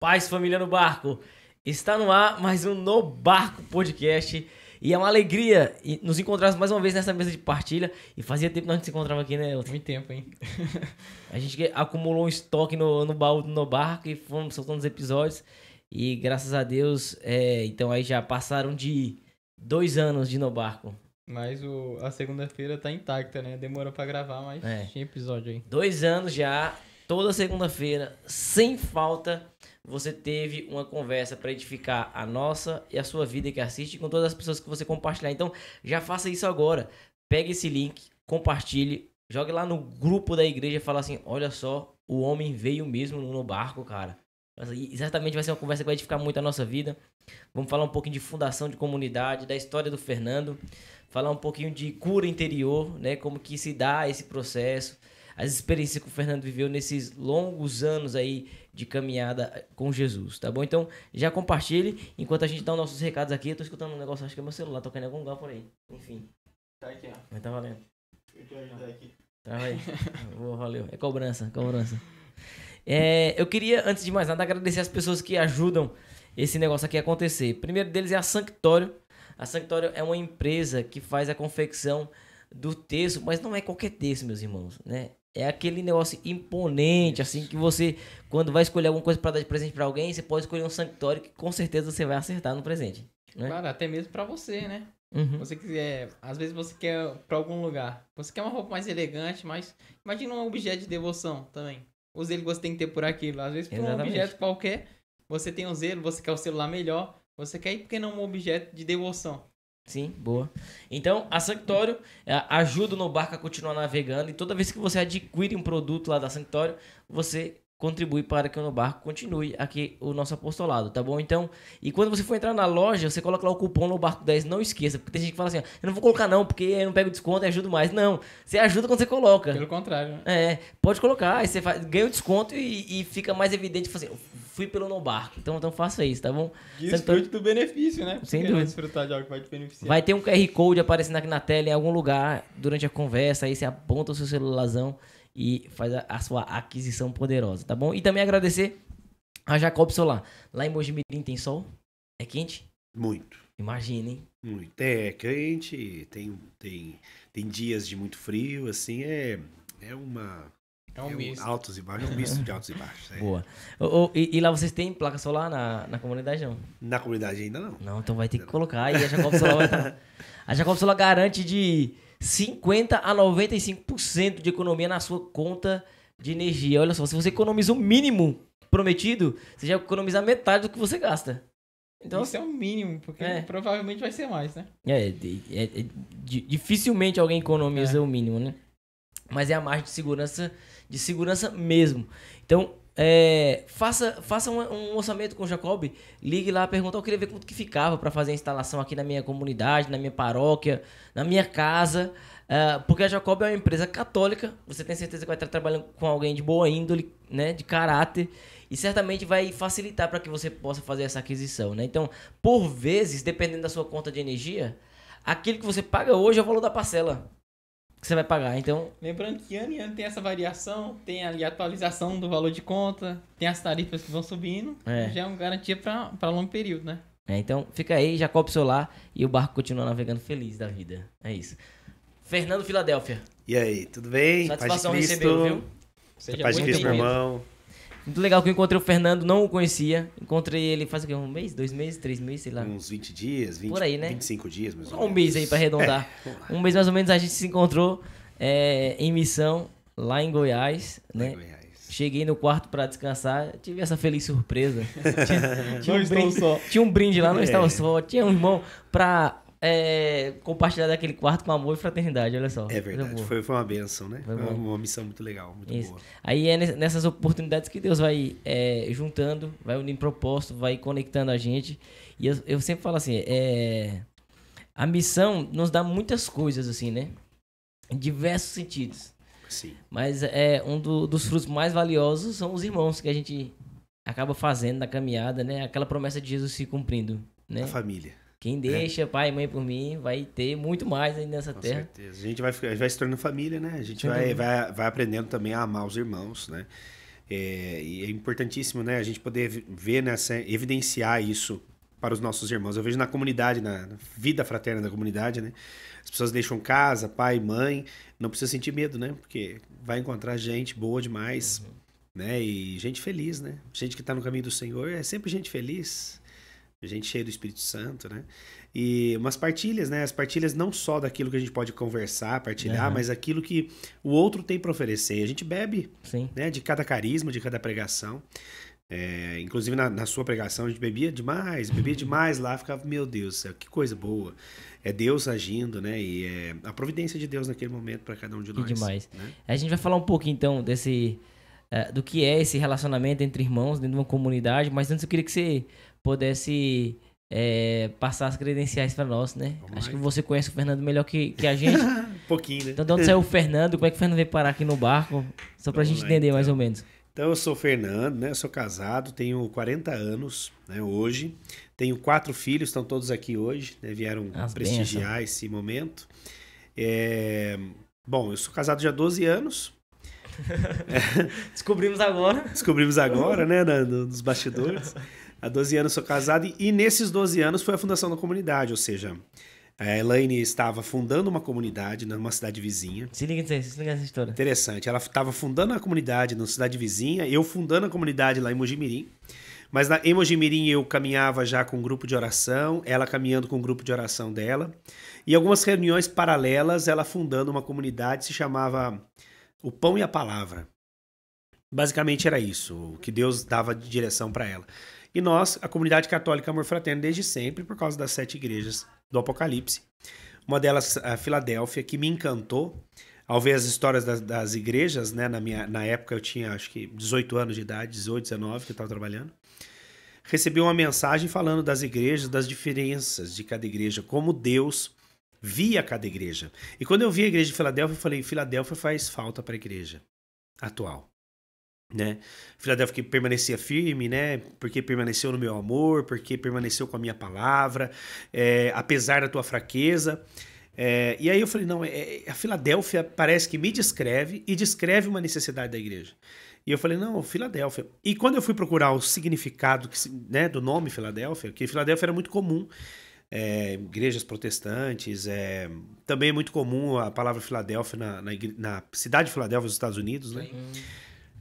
Paz, família no barco. Está no ar mais um No Barco Podcast. E é uma alegria nos encontrarmos mais uma vez nessa mesa de partilha. E fazia tempo que nós não se encontrava aqui, né, Elton? Muito tempo, hein? a gente acumulou um estoque no, no baú do barco e fomos soltando os episódios. E graças a Deus, é, então aí já passaram de dois anos de no barco. Mas o, a segunda-feira tá intacta, né? Demorou para gravar, mas é. tinha episódio aí. Dois anos já, toda segunda-feira, sem falta você teve uma conversa para edificar a nossa e a sua vida que assiste com todas as pessoas que você compartilhar. Então, já faça isso agora. Pegue esse link, compartilhe, jogue lá no grupo da igreja e fala assim: olha só, o homem veio mesmo no barco, cara. Exatamente vai ser uma conversa que vai edificar muito a nossa vida. Vamos falar um pouquinho de fundação de comunidade, da história do Fernando, falar um pouquinho de cura interior, né? Como que se dá esse processo, as experiências que o Fernando viveu nesses longos anos aí de caminhada com Jesus, tá bom? Então, já compartilhe. Enquanto a gente dá os nossos recados aqui, eu tô escutando um negócio, acho que é meu celular, tocando em algum lugar por aí. Enfim. Tá aqui, ó. Mas tá valendo. Eu te ajudar aqui. Tá aí. Boa, valeu. É cobrança, cobrança. É, eu queria, antes de mais nada, agradecer as pessoas que ajudam esse negócio aqui a acontecer. O primeiro deles é a Sanctório. A Sanctório é uma empresa que faz a confecção do texto, mas não é qualquer texto, meus irmãos, né? É aquele negócio imponente, Isso. assim, que você, quando vai escolher alguma coisa para dar de presente para alguém, você pode escolher um santuário que com certeza você vai acertar no presente. Né? Claro, até mesmo para você, né? Uhum. Você quiser, é, às vezes você quer para algum lugar. Você quer uma roupa mais elegante, mas imagina um objeto de devoção também. O zelo você tem que ter por aquilo. Às vezes, por um objeto qualquer, você tem um zelo, você quer o celular melhor, você quer ir porque não é um objeto de devoção. Sim, boa. Então, a Sanctório é, ajuda no barco a continuar navegando e toda vez que você adquire um produto lá da Sanctório, você contribui para que o Nobarco Barco continue aqui o nosso apostolado, tá bom? Então, e quando você for entrar na loja, você coloca lá o cupom No Barco 10, não esqueça, porque tem gente que fala assim, ah, eu não vou colocar não, porque eu não pego desconto e ajudo mais. Não, você ajuda quando você coloca. Pelo contrário. Né? É, pode colocar, aí você faz, ganha o desconto e, e fica mais evidente, tipo assim, fui pelo no barco. Então, então faça isso, tá bom? Desfrute tô... do benefício, né? Porque Sem é dúvida. Desfrutar de algo que vai te beneficiar. Vai ter um QR Code aparecendo aqui na tela em algum lugar durante a conversa. Aí você aponta o seu celularzão e faz a, a sua aquisição poderosa, tá bom? E também agradecer a Jacob Solar. Lá em Mojimirim tem sol? É quente? Muito. Imagina, hein? Muito. É, é quente, tem, tem, tem dias de muito frio, assim, é, é uma é, é um misto. Altos e baixos, é um misto de altos e baixos. É. Boa. e, e, lá vocês têm placa solar na, na comunidade, não? Na comunidade ainda não. Não, então vai ter que colocar. E a Jacob Solar vai A Jacob Solar garante de 50% a 95% de economia na sua conta de energia. Olha só, se você economiza o mínimo prometido, você já economiza metade do que você gasta. Então, Isso é o mínimo, porque é. provavelmente vai ser mais, né? É, é, é, é dificilmente alguém economiza o mínimo, né? Mas é a margem de segurança de segurança mesmo. Então, é, faça, faça um, um, orçamento com o Jacob, ligue lá, pergunta, eu queria ver quanto que ficava para fazer a instalação aqui na minha comunidade, na minha paróquia, na minha casa, uh, porque a Jacob é uma empresa católica, você tem certeza que vai estar trabalhando com alguém de boa índole, né, de caráter, e certamente vai facilitar para que você possa fazer essa aquisição, né? Então, por vezes, dependendo da sua conta de energia, aquilo que você paga hoje é o valor da parcela que você vai pagar. Então, lembrando que ano em ano tem essa variação, tem ali a atualização do valor de conta, tem as tarifas que vão subindo, é. já é uma garantia para longo período, né? É, então fica aí, já o celular e o barco continua navegando feliz da vida. É isso. Fernando Filadélfia. E aí, tudo bem? Satisfação receber, viu? Seja Paz meu irmão. Muito legal que eu encontrei o Fernando, não o conhecia. Encontrei ele faz o quê? Um mês, dois meses, três meses, sei lá. Uns 20 dias, 20, Por aí, né? 25 dias, mais ou menos. Um mês aí pra arredondar. É. Um mês mais ou menos a gente se encontrou é, em missão lá em Goiás, né? Em Goiás. Cheguei no quarto para descansar, tive essa feliz surpresa. tinha, tinha, um brinde, tinha, um brinde, lá, não é. estava só. Tinha um irmão para é, compartilhar daquele quarto com amor e fraternidade, olha só. É verdade, foi, foi uma benção, né? Foi, uma missão muito legal, muito Isso. boa. Aí é nessas oportunidades que Deus vai é, juntando, vai unindo propósito, vai conectando a gente. E eu, eu sempre falo assim, é, a missão nos dá muitas coisas, assim, né? Em diversos sentidos. Sim. Mas é um do, dos frutos mais valiosos são os irmãos que a gente acaba fazendo na caminhada, né? Aquela promessa de Jesus se cumprindo, né? A família. Quem é. deixa é. pai e mãe por mim vai ter muito mais aí nessa Com terra. Com certeza. A gente vai, vai se tornando família, né? A gente vai, vai, vai aprendendo também a amar os irmãos, né? É, e é importantíssimo, né? A gente poder ver nessa, né, evidenciar isso para os nossos irmãos. Eu vejo na comunidade, na vida fraterna da comunidade, né? As pessoas deixam casa, pai, mãe, não precisa sentir medo, né? Porque vai encontrar gente boa demais, uhum. né? E gente feliz, né? Gente que está no caminho do Senhor é sempre gente feliz gente cheia do Espírito Santo, né? E umas partilhas, né? As partilhas não só daquilo que a gente pode conversar, partilhar, uhum. mas aquilo que o outro tem para oferecer. A gente bebe, Sim. né? De cada carisma, de cada pregação. É, inclusive na, na, sua pregação a gente bebia demais, bebia demais lá, ficava, meu Deus, que coisa boa. É Deus agindo, né? E é a providência de Deus naquele momento para cada um de nós. Que demais. Né? A gente vai falar um pouco então desse eh, do que é esse relacionamento entre irmãos dentro de uma comunidade, mas antes eu queria que você pudesse é, passar as credenciais para nós, né? Vamos Acho aí. que então. você conhece o Fernando melhor que, que a gente. um pouquinho, né? Então, de onde saiu o Fernando? Como é que o Fernando veio parar aqui no barco? Só para a gente lá, entender então. mais ou menos. Então, eu sou o Fernando, né? Eu sou casado, tenho 40 anos né, hoje. Tenho quatro filhos, estão todos aqui hoje, né? Vieram as prestigiar esse momento. É... Bom, eu sou casado já há 12 anos. Descobrimos agora. Descobrimos agora, né? nos bastidores. Há 12 anos sou casado e, e nesses 12 anos foi a fundação da comunidade, ou seja, a Elaine estava fundando uma comunidade numa cidade vizinha. Se liga, se liga nessa história. Interessante. Ela estava fundando a comunidade numa cidade vizinha, eu fundando a comunidade lá em Mojimirim. Mas na, em Mojimirim eu caminhava já com um grupo de oração, ela caminhando com um grupo de oração dela. E algumas reuniões paralelas, ela fundando uma comunidade, se chamava O Pão e a Palavra. Basicamente era isso, o que Deus dava de direção para ela. E nós, a comunidade católica Amor Fraterno, desde sempre, por causa das sete igrejas do Apocalipse. Uma delas, a Filadélfia, que me encantou. Ao ver as histórias das, das igrejas, né? Na, minha, na época eu tinha, acho que, 18 anos de idade, 18, 19, que eu estava trabalhando. Recebi uma mensagem falando das igrejas, das diferenças de cada igreja, como Deus via cada igreja. E quando eu vi a igreja de Filadélfia, eu falei: Filadélfia faz falta para a igreja atual né? Filadélfia que permanecia firme, né? Porque permaneceu no meu amor, porque permaneceu com a minha palavra, é, apesar da tua fraqueza. É, e aí eu falei, não, é, é, a Filadélfia parece que me descreve e descreve uma necessidade da igreja. E eu falei, não, Filadélfia. E quando eu fui procurar o significado que, né, do nome Filadélfia, que Filadélfia era muito comum, é, igrejas protestantes, é, também é muito comum a palavra Filadélfia na, na, na cidade de Filadélfia, nos Estados Unidos, né? Sim.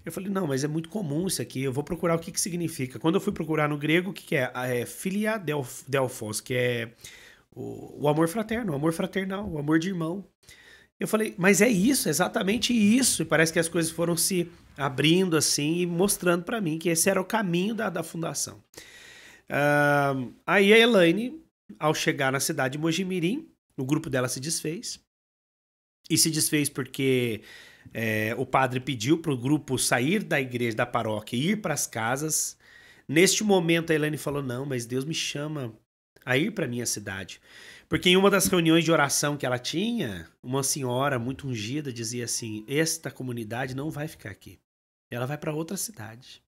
Eu falei, não, mas é muito comum isso aqui, eu vou procurar o que, que significa. Quando eu fui procurar no grego, o que, que é? Ah, é filia delfos, que é o, o amor fraterno, o amor fraternal, o amor de irmão. Eu falei, mas é isso, exatamente isso. E parece que as coisas foram se abrindo assim e mostrando para mim que esse era o caminho da, da fundação. Uh, aí a Elaine, ao chegar na cidade de Mojimirim, o grupo dela se desfez. E se desfez porque é, o padre pediu para o grupo sair da igreja, da paróquia e ir para as casas. Neste momento, a Elaine falou: Não, mas Deus me chama a ir para minha cidade. Porque em uma das reuniões de oração que ela tinha, uma senhora muito ungida dizia assim: Esta comunidade não vai ficar aqui. Ela vai para outra cidade.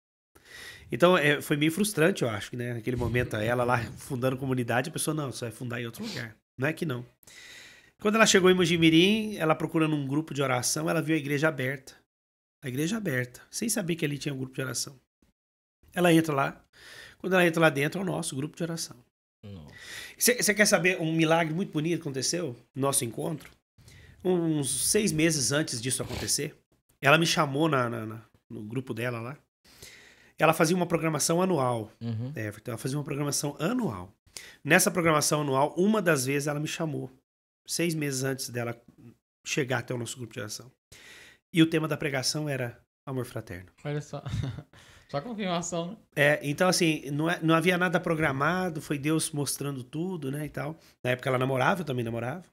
Então é, foi meio frustrante, eu acho, né? Naquele momento, ela lá fundando comunidade, a pessoa: Não, você vai fundar em outro lugar. Não é que não. Quando ela chegou em Mojimirim, ela procurando um grupo de oração, ela viu a igreja aberta. A igreja aberta, sem saber que ali tinha um grupo de oração. Ela entra lá. Quando ela entra lá dentro, é o nosso grupo de oração. Você quer saber um milagre muito bonito que aconteceu? Nosso encontro? Uns seis meses antes disso acontecer, ela me chamou na, na, na no grupo dela lá. Ela fazia uma programação anual, uhum. Ela fazia uma programação anual. Nessa programação anual, uma das vezes ela me chamou seis meses antes dela chegar até o nosso grupo de oração. E o tema da pregação era amor fraterno. Olha só. Só confirmação, né? É, então assim, não, é, não havia nada programado, foi Deus mostrando tudo, né, e tal. Na época ela namorava, eu também namorava.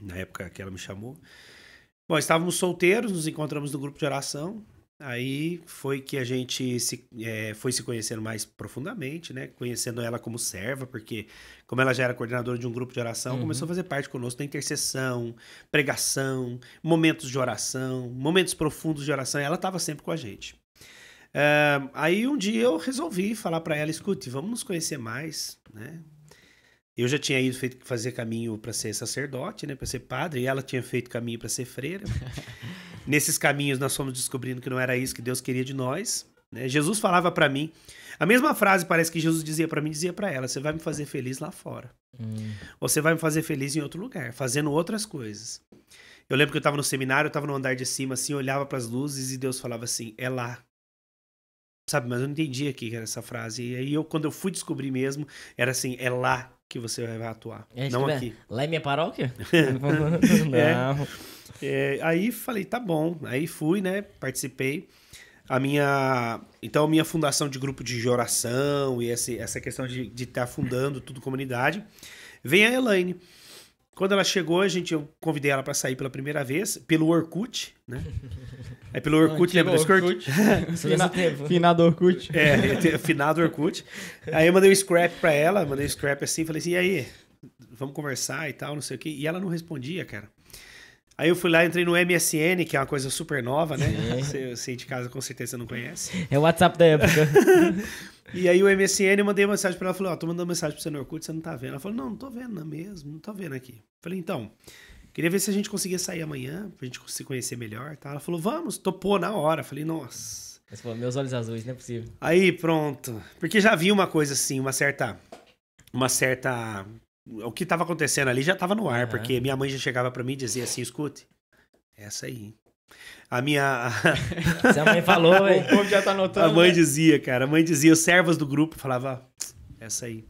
Na época que ela me chamou. Bom, estávamos solteiros, nos encontramos no grupo de oração. Aí foi que a gente se, é, foi se conhecendo mais profundamente, né? Conhecendo ela como serva, porque como ela já era coordenadora de um grupo de oração, uhum. começou a fazer parte conosco da intercessão, pregação, momentos de oração, momentos profundos de oração. ela estava sempre com a gente. Uh, aí um dia eu resolvi falar para ela, escute, vamos nos conhecer mais, né? eu já tinha ido feito, fazer caminho para ser sacerdote, né, para ser padre, e ela tinha feito caminho para ser freira. Nesses caminhos nós fomos descobrindo que não era isso que Deus queria de nós. Né? Jesus falava para mim, a mesma frase parece que Jesus dizia para mim, dizia para ela: "Você vai me fazer feliz lá fora. Hum. Você vai me fazer feliz em outro lugar, fazendo outras coisas." Eu lembro que eu estava no seminário, eu estava no andar de cima, assim, olhava para as luzes e Deus falava assim: "É lá Sabe, mas eu não entendia que era essa frase. E aí eu, quando eu fui descobrir mesmo, era assim, é lá que você vai atuar. É, não aqui. Lá é minha paróquia? não. É. é, aí falei, tá bom. Aí fui, né? Participei. A minha. Então, a minha fundação de grupo de oração e essa essa questão de estar tá fundando tudo comunidade. Vem a Elaine. Quando ela chegou, a gente, eu convidei ela para sair pela primeira vez, pelo Orkut, né? É pelo Orkut, lembra desse Orkut? Fina, finado Orkut. É, finado Orkut. Aí eu mandei um scrap para ela, mandei um scrap assim, falei assim, e aí, vamos conversar e tal, não sei o quê. E ela não respondia, cara. Aí eu fui lá, entrei no MSN, que é uma coisa super nova, né? Você, você de casa com certeza não conhece. É o WhatsApp da época. E aí o MSN, eu mandei uma mensagem para ela, falei, ó, oh, tô mandando mensagem pro senhor no Orkut, você não tá vendo. Ela falou, não, não tô vendo, não é mesmo, não tô vendo aqui. Falei, então, queria ver se a gente conseguia sair amanhã, pra gente se conhecer melhor, tá? Ela falou, vamos, topou na hora. Falei, nossa. Você falou, meus olhos azuis, não é possível. Aí, pronto. Porque já vi uma coisa assim, uma certa... Uma certa... O que tava acontecendo ali já tava no ar, uhum. porque minha mãe já chegava para mim e dizia assim, escute, é essa aí, a minha. a mãe falou, O povo já tá notando. A mãe né? dizia, cara. A mãe dizia, os servas do grupo falava, essa aí.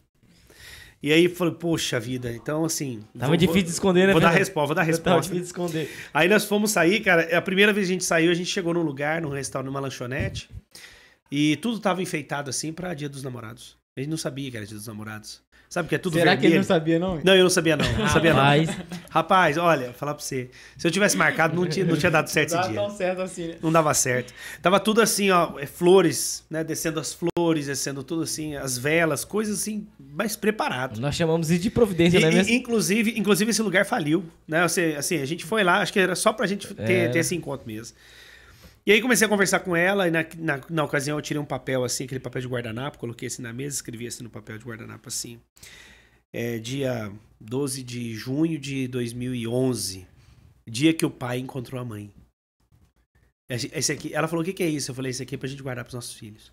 E aí falou, poxa vida, então assim. Tava vou, difícil de esconder, né? Vou dar resposta, vou dar resposta. Tava difícil de esconder. Aí nós fomos sair, cara. A primeira vez que a gente saiu, a gente chegou num lugar, num restaurante, numa lanchonete. E tudo tava enfeitado assim pra Dia dos Namorados. A gente não sabia que era Dia dos Namorados. Sabe que é tudo Será vermelho. Será que ele não sabia, não? Não, eu não sabia, não. não sabia, não. Rapaz. Rapaz, olha, falar pra você. Se eu tivesse marcado, não tinha, não tinha dado certo não esse dia. Não dava certo assim, né? Não dava certo. Tava tudo assim, ó, é, flores, né? Descendo as flores, descendo tudo assim, as velas, coisas assim, mais preparado. Nós chamamos isso de providência, e, né? Mesmo? Inclusive, inclusive, esse lugar faliu, né? Assim, assim, a gente foi lá, acho que era só pra gente ter, é. ter esse encontro mesmo. E aí comecei a conversar com ela, e na, na, na, ocasião eu tirei um papel assim, aquele papel de guardanapo, coloquei assim na mesa, escrevi assim no papel de guardanapo assim. É, dia 12 de junho de 2011, dia que o pai encontrou a mãe. Esse aqui, ela falou: o que, que é isso? Eu falei: isso aqui é pra gente guardar pros nossos filhos.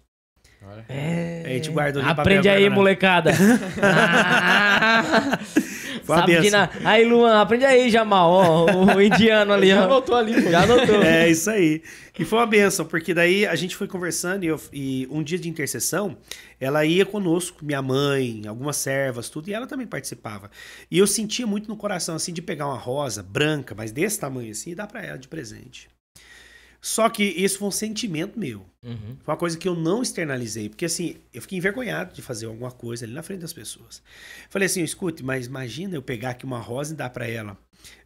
É. A gente guardou Aprende aí, molecada. Sabe que na... Aí, Luan, aprende aí, Jamal, ó, o indiano ali. já anotou ali. Já anotou. É, isso aí. E foi uma benção, porque daí a gente foi conversando e, eu, e, um dia de intercessão, ela ia conosco, minha mãe, algumas servas, tudo, e ela também participava. E eu sentia muito no coração, assim, de pegar uma rosa branca, mas desse tamanho assim, e dar pra ela de presente. Só que isso foi um sentimento meu. Uhum. Foi uma coisa que eu não externalizei. Porque assim, eu fiquei envergonhado de fazer alguma coisa ali na frente das pessoas. Falei assim, escute, mas imagina eu pegar aqui uma rosa e dar para ela.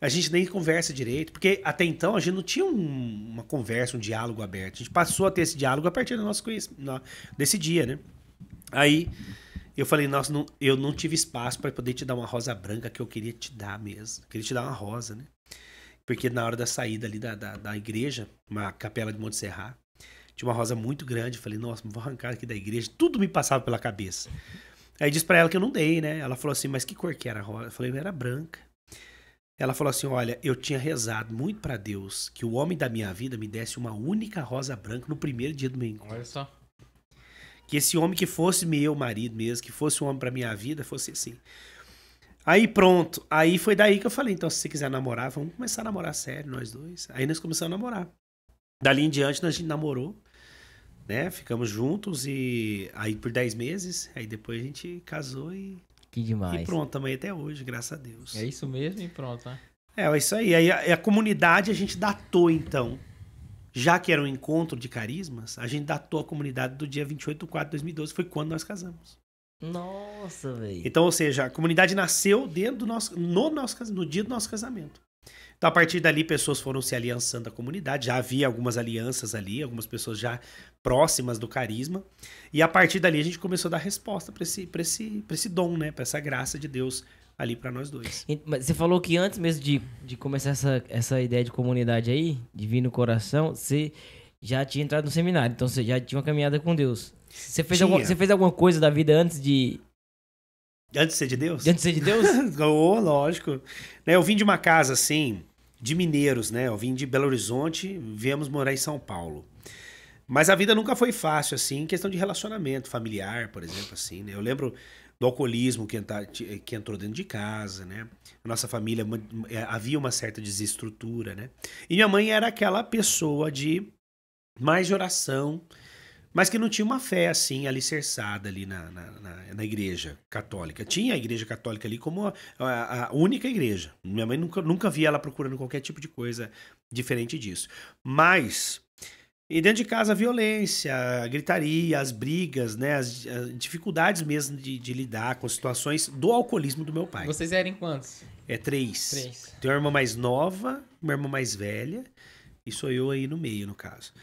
A gente nem conversa direito. Porque até então a gente não tinha um, uma conversa, um diálogo aberto. A gente passou a ter esse diálogo a partir do nosso desse dia, né? Aí eu falei, nossa, não, eu não tive espaço para poder te dar uma rosa branca que eu queria te dar mesmo. queria te dar uma rosa, né? porque na hora da saída ali da, da, da igreja, uma capela de Monte Serra, tinha uma rosa muito grande. falei, nossa, vou arrancar aqui da igreja. Tudo me passava pela cabeça. Aí disse para ela que eu não dei, né? Ela falou assim, mas que cor que era a rosa? Eu falei, era branca. Ela falou assim: Olha, eu tinha rezado muito para Deus que o homem da minha vida me desse uma única rosa branca no primeiro dia do meu encontro. Olha só. Que esse homem que fosse meu marido mesmo, que fosse um homem para minha vida, fosse assim. Aí pronto. Aí foi daí que eu falei, então se você quiser namorar, vamos começar a namorar sério, nós dois. Aí nós começamos a namorar. Dali em diante, a gente namorou, né? Ficamos juntos e aí por 10 meses, aí depois a gente casou e... Que demais. E pronto, também até hoje, graças a Deus. É isso mesmo e pronto, né? É, é isso aí. Aí a, a comunidade a gente datou, então. Já que era um encontro de carismas, a gente datou a comunidade do dia 28 de 4 de 2012, foi quando nós casamos. Nossa, velho. Então, ou seja, a comunidade nasceu dentro do nosso, no, nosso, no dia do nosso casamento. Então, a partir dali, pessoas foram se aliançando à comunidade. Já havia algumas alianças ali, algumas pessoas já próximas do carisma. E a partir dali, a gente começou a dar resposta para esse, pra esse, esse dom, né? Para essa graça de Deus ali para nós dois. Mas você falou que antes mesmo de, de começar essa, essa ideia de comunidade aí, Divino Coração, você já tinha entrado no seminário. Então, você já tinha uma caminhada com Deus. Você fez, algum, você fez alguma coisa da vida antes de. Antes de ser de Deus? Antes de ser de Deus? oh, lógico. Né, eu vim de uma casa assim, de mineiros, né? Eu vim de Belo Horizonte, viemos morar em São Paulo. Mas a vida nunca foi fácil, assim, em questão de relacionamento familiar, por exemplo, assim, né? Eu lembro do alcoolismo que, entra, que entrou dentro de casa, né? Nossa família é, havia uma certa desestrutura, né? E minha mãe era aquela pessoa de mais de oração, mas que não tinha uma fé assim alicerçada ali na, na, na, na igreja católica. Tinha a igreja católica ali como a, a, única igreja. Minha mãe nunca, nunca via ela procurando qualquer tipo de coisa diferente disso. Mas. E dentro de casa, a violência, a gritaria, as brigas, né? As, as dificuldades mesmo de, de, lidar com situações do alcoolismo do meu pai. Vocês eram quantos? É três. Três. Tem uma irmã mais nova, uma irmã mais velha, e sou eu aí no meio, no caso.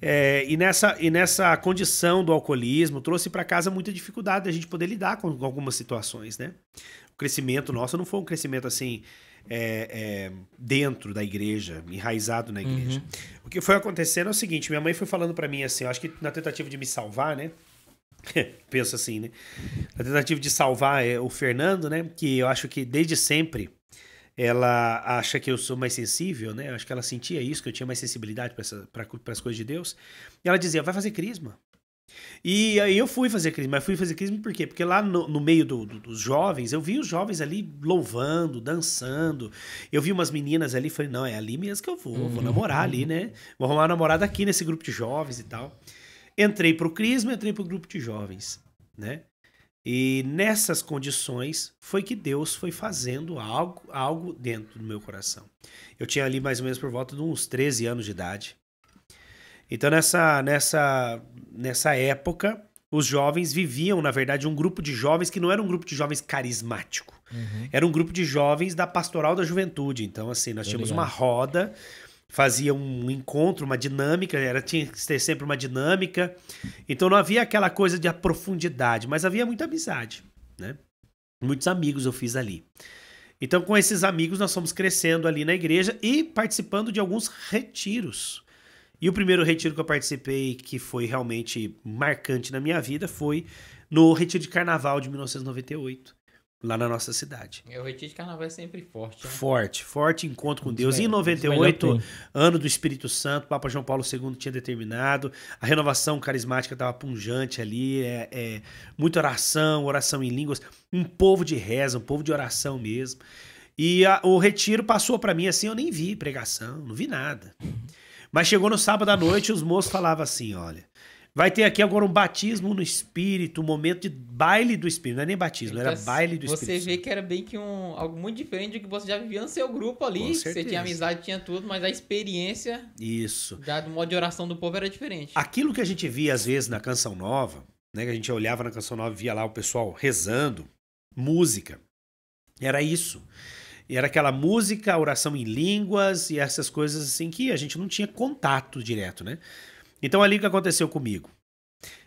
É, e, nessa, e nessa condição do alcoolismo, trouxe para casa muita dificuldade da gente poder lidar com, com, algumas situações, né? O crescimento nosso não foi um crescimento assim, é, é, dentro da igreja, enraizado na igreja. Uhum. O que foi acontecendo é o seguinte: minha mãe foi falando para mim assim, eu acho que na tentativa de me salvar, né? Penso assim, né? Na tentativa de salvar é, o Fernando, né? Que eu acho que desde sempre ela acha que eu sou mais sensível, né? Acho que ela sentia isso, que eu tinha mais sensibilidade para as coisas de Deus. E ela dizia, vai fazer crisma. E aí eu fui fazer crisma, mas fui fazer crisma por quê? Porque lá no, no meio do, do, dos jovens, eu vi os jovens ali louvando, dançando. Eu vi umas meninas ali, falei, não, é ali mesmo que eu vou, vou uhum, namorar ali, uhum. né? Vou arrumar uma namorada aqui nesse grupo de jovens e tal. Entrei pro crisma, entrei pro grupo de jovens, né? E nessas condições foi que Deus foi fazendo algo, algo dentro do meu coração. Eu tinha ali mais ou menos por volta de uns 13 anos de idade. Então nessa, nessa, nessa época, os jovens viviam, na verdade, um grupo de jovens que não era um grupo de jovens carismático. Uhum. Era um grupo de jovens da pastoral da juventude. Então, assim, nós tínhamos uma roda fazia um encontro, uma dinâmica, era tinha que ter sempre uma dinâmica. Então não havia aquela coisa de profundidade, mas havia muita amizade, né? Muitos amigos eu fiz ali. Então com esses amigos nós fomos crescendo ali na igreja e participando de alguns retiros. E o primeiro retiro que eu participei que foi realmente marcante na minha vida foi no retiro de carnaval de 1998 lá na nossa cidade. É, o retiro de carnaval é sempre forte. Né? Forte, forte encontro com Deus. Em 98, ano do Espírito Santo, Papa João Paulo II tinha determinado, a renovação carismática estava punjante ali, é, é, muita oração, oração em línguas, um povo de reza, um povo de oração mesmo. E a, o retiro passou para mim assim, eu nem vi pregação, não vi nada. Mas chegou no sábado à noite e os moços falavam assim, olha, Vai ter aqui agora um batismo no espírito, um momento de baile do espírito. Não é nem batismo, então, era baile do você espírito. Você vê que era bem que um, algo muito diferente do que você já vivia no seu grupo ali. Você tinha amizade, tinha tudo, mas a experiência. Isso. do modo de oração do povo era diferente. Aquilo que a gente via às vezes na Canção Nova, né, que a gente olhava na Canção Nova e via lá o pessoal rezando, música. Era isso. E era aquela música, oração em línguas e essas coisas assim que a gente não tinha contato direto, né? Então, ali o que aconteceu comigo?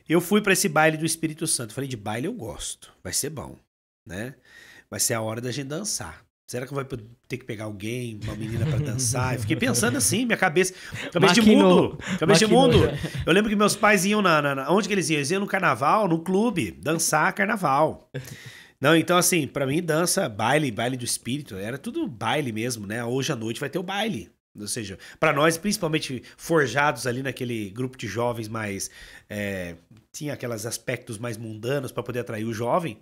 Eu fui para esse baile do Espírito Santo. Falei, de baile eu gosto, vai ser bom, né? Vai ser a hora da gente dançar. Será que vai ter que pegar alguém, uma menina para dançar? Eu fiquei pensando assim, minha cabeça. Cabeça de mundo. Cabeça de mundo. Já. Né? Eu lembro que meus pais iam na, na, na, Onde que eles iam? Eles iam no carnaval, no clube, dançar carnaval. Não, então assim, para mim dança, baile, baile do espírito, era tudo baile mesmo, né? Hoje à noite vai ter o baile. Ou seja, para nós, principalmente forjados ali naquele grupo de jovens mais. É, tinha aqueles aspectos mais mundanos para poder atrair o jovem.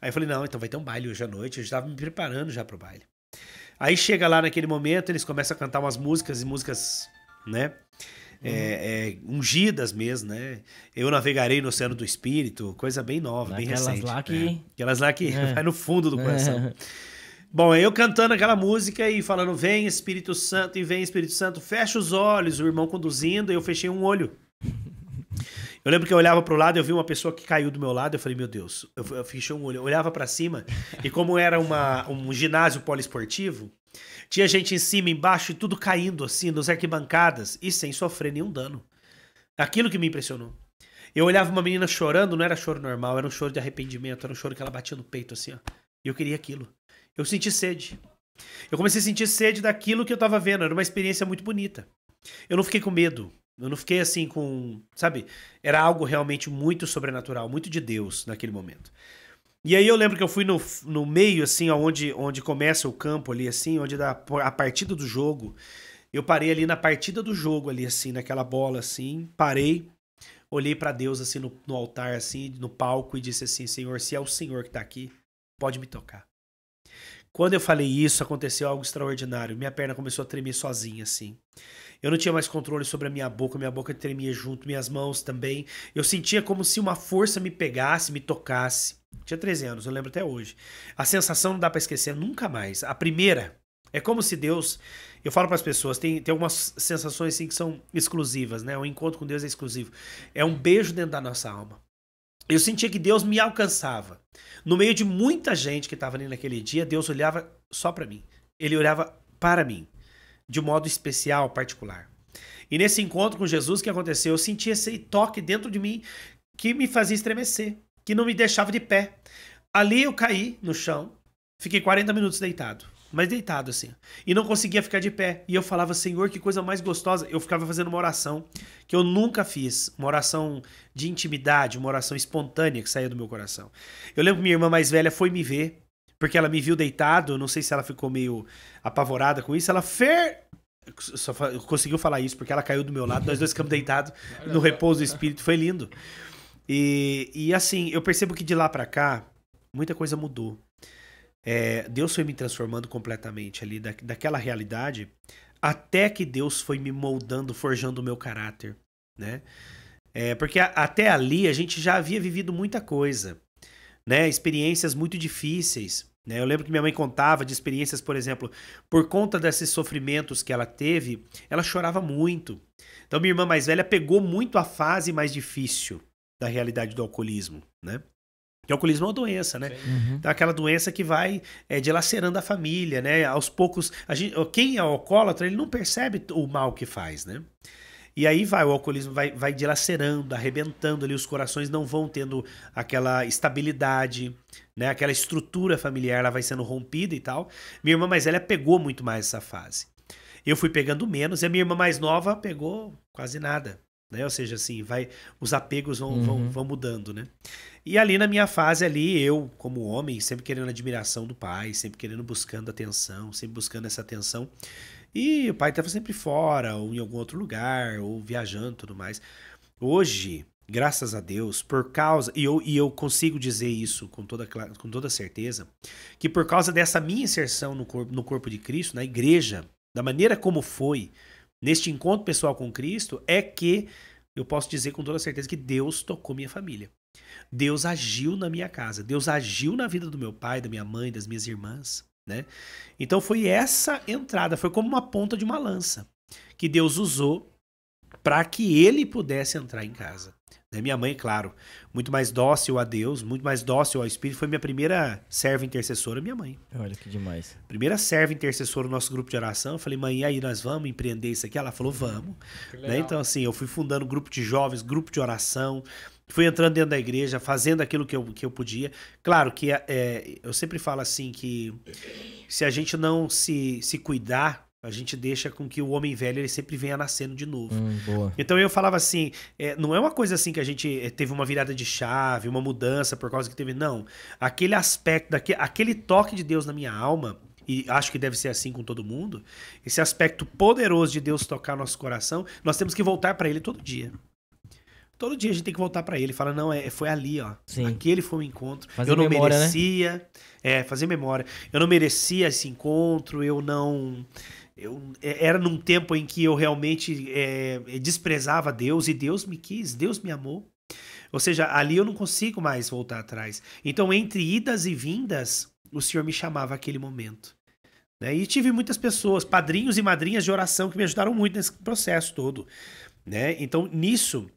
Aí eu falei: não, então vai ter um baile hoje à noite. Eu estava me preparando já para o baile. Aí chega lá naquele momento, eles começam a cantar umas músicas e músicas, né? É, uhum. é, ungidas mesmo, né? Eu navegarei no oceano do espírito, coisa bem nova, bem recente. Lá que... Né. Aquelas lá que é. vai no fundo do coração. Bom, eu cantando aquela música e falando, vem Espírito Santo e vem Espírito Santo, fecha os olhos, o irmão conduzindo, e eu fechei um olho. Eu lembro que eu olhava para o lado, eu vi uma pessoa que caiu do meu lado, eu falei, meu Deus, eu, eu fechei um olho, eu olhava para cima, e como era uma, um ginásio poliesportivo, tinha gente em cima, embaixo e tudo caindo assim, nos arquibancadas, e sem sofrer nenhum dano. Aquilo que me impressionou. Eu olhava uma menina chorando, não era choro normal, era um choro de arrependimento, era um choro que ela batia no peito assim, ó. E eu queria aquilo eu senti sede. Eu comecei a sentir sede daquilo que eu tava vendo. Era uma experiência muito bonita. Eu não fiquei com medo. Eu não fiquei assim com. Sabe? Era algo realmente muito sobrenatural, muito de Deus naquele momento. E aí eu lembro que eu fui no, no meio, assim, onde, onde começa o campo ali, assim, onde dá a partida do jogo. Eu parei ali na partida do jogo ali, assim, naquela bola, assim, parei, olhei para Deus, assim, no, no altar, assim, no palco e disse assim, Senhor, se é o Senhor que tá aqui, pode me tocar. Quando eu falei isso, aconteceu algo extraordinário. Minha perna começou a tremer sozinha, assim. Eu não tinha mais controle sobre a minha boca, minha boca tremia junto, minhas mãos também. Eu sentia como se uma força me pegasse, me tocasse. Tinha 13 anos, eu lembro até hoje. A sensação não dá para esquecer nunca mais. A primeira é como se Deus. Eu falo para as pessoas, tem, tem algumas sensações assim que são exclusivas, né? O encontro com Deus é exclusivo. É um beijo dentro da nossa alma eu sentia que Deus me alcançava. No meio de muita gente que estava ali naquele dia, Deus olhava só para mim. Ele olhava para mim, de um modo especial, particular. E nesse encontro com Jesus que aconteceu, eu senti esse toque dentro de mim que me fazia estremecer, que não me deixava de pé. Ali eu caí no chão, fiquei 40 minutos deitado mas deitado assim. E não conseguia ficar de pé. E eu falava, Senhor, que coisa mais gostosa. Eu ficava fazendo uma oração que eu nunca fiz, uma oração de intimidade, uma oração espontânea que saía do meu coração. Eu lembro que minha irmã mais velha foi me ver, porque ela me viu deitado, não sei se ela ficou meio apavorada com isso, ela fer só conseguiu falar isso porque ela caiu do meu lado, nós dois ficamos deitados no repouso do espírito, foi lindo. E, e assim, eu percebo que de lá para cá, muita coisa mudou é, Deus foi me transformando completamente ali da, daquela realidade, até que Deus foi me moldando, forjando o meu caráter, né? É, porque a, até ali a gente já havia vivido muita coisa, né? Experiências muito difíceis, né? eu lembro que minha mãe contava de experiências, por exemplo, por conta desses sofrimentos que ela teve, ela chorava muito. Então, minha irmã mais velha pegou muito a fase mais difícil da realidade do alcoolismo. Né? Que é o alcoolismo é uma doença, né? Uhum. Então, é aquela doença que vai é, dilacerando a família, né? Aos poucos, gente, quem é alcoólatra, ele não percebe o mal que faz, né? E aí vai, o alcoolismo vai, vai dilacerando, arrebentando ali, os corações não vão tendo aquela estabilidade, né? Aquela estrutura familiar, ela vai sendo rompida e tal. Minha irmã mais velha pegou muito mais essa fase. Eu fui pegando menos, e a minha irmã mais nova pegou quase nada, né? Ou seja, assim, vai, os apegos vão, uhum. vão, vão mudando, né? E ali na minha fase ali, eu, como homem, sempre querendo admiração do pai, sempre querendo buscando atenção, sempre buscando essa atenção. E o pai estava sempre fora, ou em algum outro lugar, ou viajando, tudo mais. Hoje, graças a Deus, por causa, e eu, e eu consigo dizer isso com toda, com toda certeza, que por causa dessa minha inserção no corpo, no corpo de Cristo, na igreja, da maneira como foi, neste encontro pessoal com Cristo, é que eu posso dizer com toda certeza que Deus tocou minha família. Deus agiu na minha casa, Deus agiu na vida do meu pai, da minha mãe, das minhas irmãs, né? Então foi essa entrada, foi como uma ponta de uma lança que Deus usou para que ele pudesse entrar em casa. Né? Minha mãe, claro, muito mais dócil a Deus, muito mais dócil ao Espírito, foi minha primeira serva intercessora, minha mãe. Olha que demais. Primeira serva intercessora do nosso grupo de oração. Eu falei, mãe, e aí nós vamos empreender isso aqui? Ela falou, vamos. Né? Então, assim, eu fui fundando grupo de jovens, grupo de oração, fui entrando dentro da igreja, fazendo aquilo que eu, que eu podia. Claro que é, eu sempre falo assim que se a gente não se, se cuidar, a gente deixa com que o homem velho ele sempre venha nascendo de novo. Hum, então eu falava assim, é, não é uma coisa assim que a gente é, teve uma virada de chave, uma mudança por causa que teve. Não. Aquele aspecto, aquele toque de Deus na minha alma, e acho que deve ser assim com todo mundo, esse aspecto poderoso de Deus tocar nosso coração, nós temos que voltar para ele todo dia. Todo dia a gente tem que voltar para ele. Fala, não, é, foi ali, ó. Sim. Aquele foi o um encontro. Fazer eu não memória, né? merecia. Né? É, fazer memória. Eu não merecia esse encontro, eu não. Eu, é, era num tempo em que eu realmente é, é, desprezava Deus e Deus me quis, Deus me amou. Ou seja, ali eu não consigo mais voltar atrás. Então, entre idas e vindas, o Senhor me chamava aquele momento. Né? E tive muitas pessoas, padrinhos e madrinhas de oração, que me ajudaram muito nesse processo todo. Né? Então, nisso,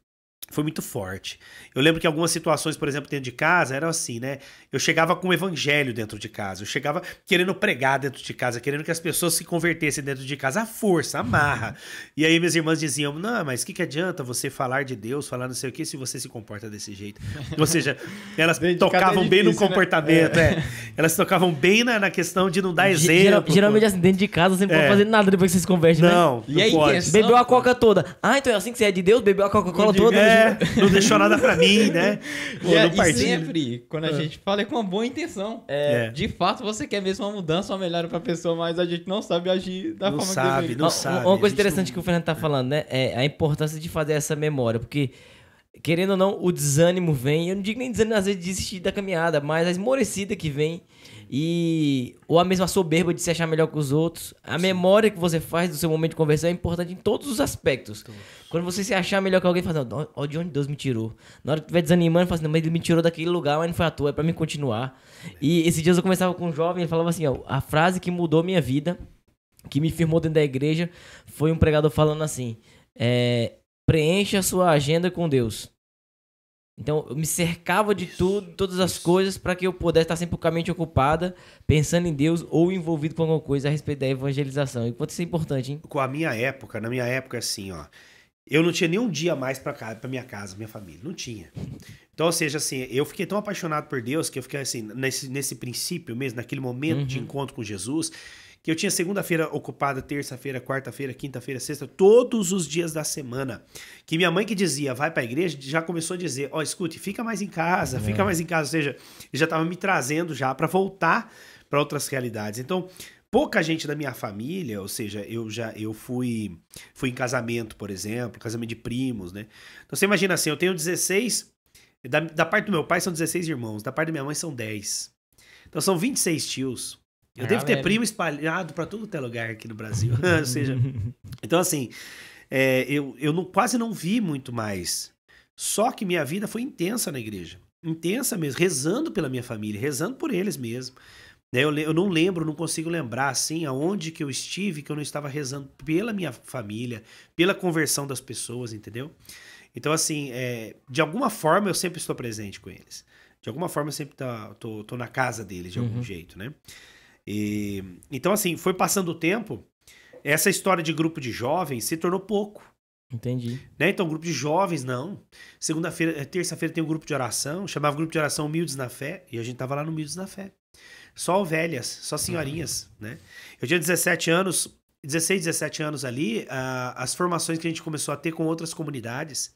foi muito forte. Eu lembro que algumas situações, por exemplo, dentro de casa, eram assim, né? Eu chegava com o evangelho dentro de casa, eu chegava querendo pregar dentro de casa, querendo que as pessoas se convertessem dentro de casa, à força, à marra. E aí minhas irmãs diziam: não, mas o que, que adianta você falar de Deus, falar não sei o que, se você se comporta desse jeito? Ou seja, elas tocavam é difícil, bem no né? comportamento, né? é. Elas tocavam bem na, na, questão de não dar exemplo. Geralmente, assim, dentro de casa, você não é. pode fazer nada depois que você se converte, não, né? Não, não e pode. Bebeu a coca toda. Ah, então é assim que você é de Deus? Bebeu a Coca-Cola toda? É. É. não deixou nada pra mim, né? Pô, e, e sempre, quando a ah. gente fala é com uma boa intenção. É, é, De fato, você quer mesmo uma mudança, uma melhora pra pessoa, mas a gente não sabe agir da não forma sabe, que deveria. Não não sabe, Uma coisa interessante não... que o Fernando tá é. falando, né? É a importância de fazer essa memória, porque querendo ou não, o desânimo vem. Eu não digo nem desânimo, às vezes, de desistir da caminhada, mas a esmorecida que vem e ou a mesma soberba de se achar melhor que os outros. A Sim. memória que você faz do seu momento de conversão é importante em todos os aspectos. Quando você se achar melhor que alguém, fala, ó, de onde Deus me tirou. Na hora que estiver desanimando, fala assim, mas ele me tirou daquele lugar, mas não foi à toa, é pra mim continuar. E esses dias eu conversava com um jovem, ele falava assim, ó, a frase que mudou minha vida, que me firmou dentro da igreja, foi um pregador falando assim, é, preencha a sua agenda com Deus. Então eu me cercava de isso, tudo, todas as isso. coisas, para que eu pudesse estar sempre com a mente ocupada, pensando em Deus ou envolvido com alguma coisa a respeito da evangelização. E quanto isso é importante, hein? Com a minha época, na minha época, assim, ó. Eu não tinha nenhum dia mais para casa, para minha casa, minha família, não tinha. Então, ou seja, assim, eu fiquei tão apaixonado por Deus que eu fiquei assim, nesse, nesse princípio mesmo, naquele momento uhum. de encontro com Jesus, que eu tinha segunda-feira ocupada, terça-feira, quarta-feira, quinta-feira, sexta, todos os dias da semana. Que minha mãe que dizia, vai para a igreja, já começou a dizer, ó, oh, escute, fica mais em casa, é. fica mais em casa, ou seja, já estava me trazendo já para voltar para outras realidades. Então, pouca gente da minha família, ou seja, eu já eu fui fui em casamento, por exemplo, casamento de primos, né? Então você imagina assim, eu tenho 16 da, da parte do meu pai são 16 irmãos, da parte da minha mãe são 10. Então são 26 tios. Eu é, devo ter primo espalhado para todo até lugar aqui no Brasil. Ou seja, então assim, é, eu, eu não, quase não vi muito mais. Só que minha vida foi intensa na igreja. Intensa mesmo, rezando pela minha família, rezando por eles mesmo. Né? Eu, eu não lembro, não consigo lembrar assim aonde que eu estive que eu não estava rezando pela minha família, pela conversão das pessoas, entendeu? Então, assim, é, de alguma forma eu sempre estou presente com eles. De alguma forma eu sempre estou tá, na casa deles, de algum uhum. jeito, né? E, então, assim, foi passando o tempo, essa história de grupo de jovens se tornou pouco. Entendi. Né? Então, grupo de jovens, não. Segunda-feira, eh, terça-feira tem um grupo de oração, chamava grupo de oração Humildes na Fé, e a gente tava lá no Humildes na Fé. Só velhas, só senhorinhas, uhum. né? Eu tinha 17 anos, 16, 17 anos ali, uh, as formações que a gente começou a ter com outras comunidades,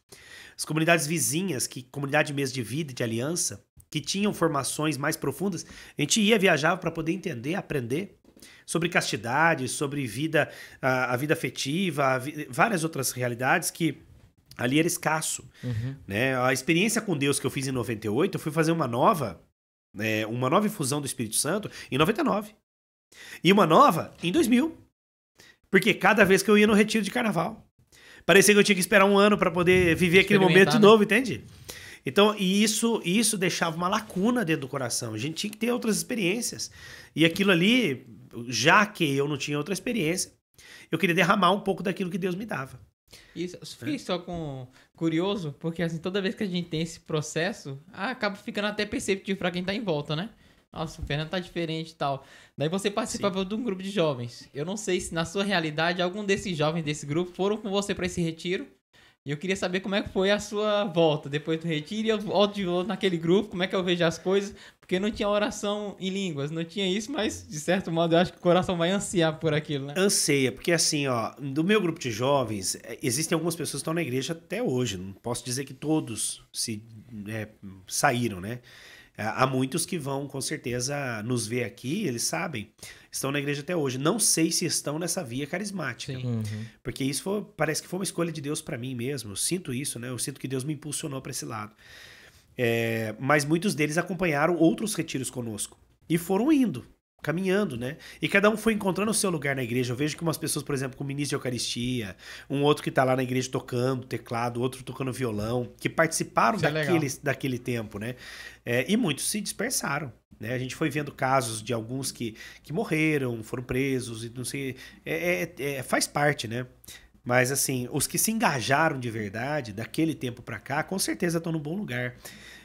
as comunidades vizinhas, que comunidade mesmo de vida, de aliança, que tinham formações mais profundas, a gente ia viajar para poder entender, aprender sobre castidade, sobre vida, a, a vida afetiva, a vi várias outras realidades que ali era escasso. Uhum. Né? A experiência com Deus que eu fiz em 98, eu fui fazer uma nova, é, uma nova infusão do Espírito Santo em 99. E uma nova em 2000. Porque cada vez que eu ia no retiro de carnaval, parecia que eu tinha que esperar um ano para poder viver aquele momento de né? novo, entende? Então, e isso, isso deixava uma lacuna dentro do coração. A gente tinha que ter outras experiências. E aquilo ali, já que eu não tinha outra experiência, eu queria derramar um pouco daquilo que Deus me dava. Isso, fiquei é. só com curioso, porque assim, toda vez que a gente tem esse processo, ah, acaba ficando até perceptível para quem tá em volta, né? Nossa, o Fernando tá diferente e tal. Daí você participava Sim. de um grupo de jovens. Eu não sei se na sua realidade algum desses jovens desse grupo foram com você para esse retiro e eu queria saber como é que foi a sua volta depois do retiro e eu volto de volta naquele grupo, como é que eu vejo as coisas, porque não tinha oração em línguas, não tinha isso, mas de certo modo eu acho que o coração vai ansiar por aquilo, né? Anseia, porque assim, ó, do meu grupo de jovens, é, existem algumas pessoas que estão na igreja até hoje, não posso dizer que todos se é, saíram, né? É, há muitos que vão, com certeza, nos ver aqui, eles sabem, estão na igreja até hoje. Não sei se estão nessa via carismática. Uhum. Porque isso foi, parece que foi uma escolha de Deus para mim mesmo. Eu sinto isso, né? Eu sinto que Deus me impulsionou para esse lado. É, mas muitos deles acompanharam outros retiros conosco e foram indo caminhando, né? E cada um foi encontrando o seu lugar na igreja. Eu vejo que umas pessoas, por exemplo, com o ministro de Eucaristia, um outro que tá lá na igreja tocando teclado, outro tocando violão, que participaram é daquele, é daquele tempo, né? É, e muitos se dispersaram. Né? A gente foi vendo casos de alguns que, que morreram, foram presos, e não sei. É, é, é faz parte, né? Mas assim, os que se engajaram de verdade, daquele tempo para cá, com certeza estão no bom lugar.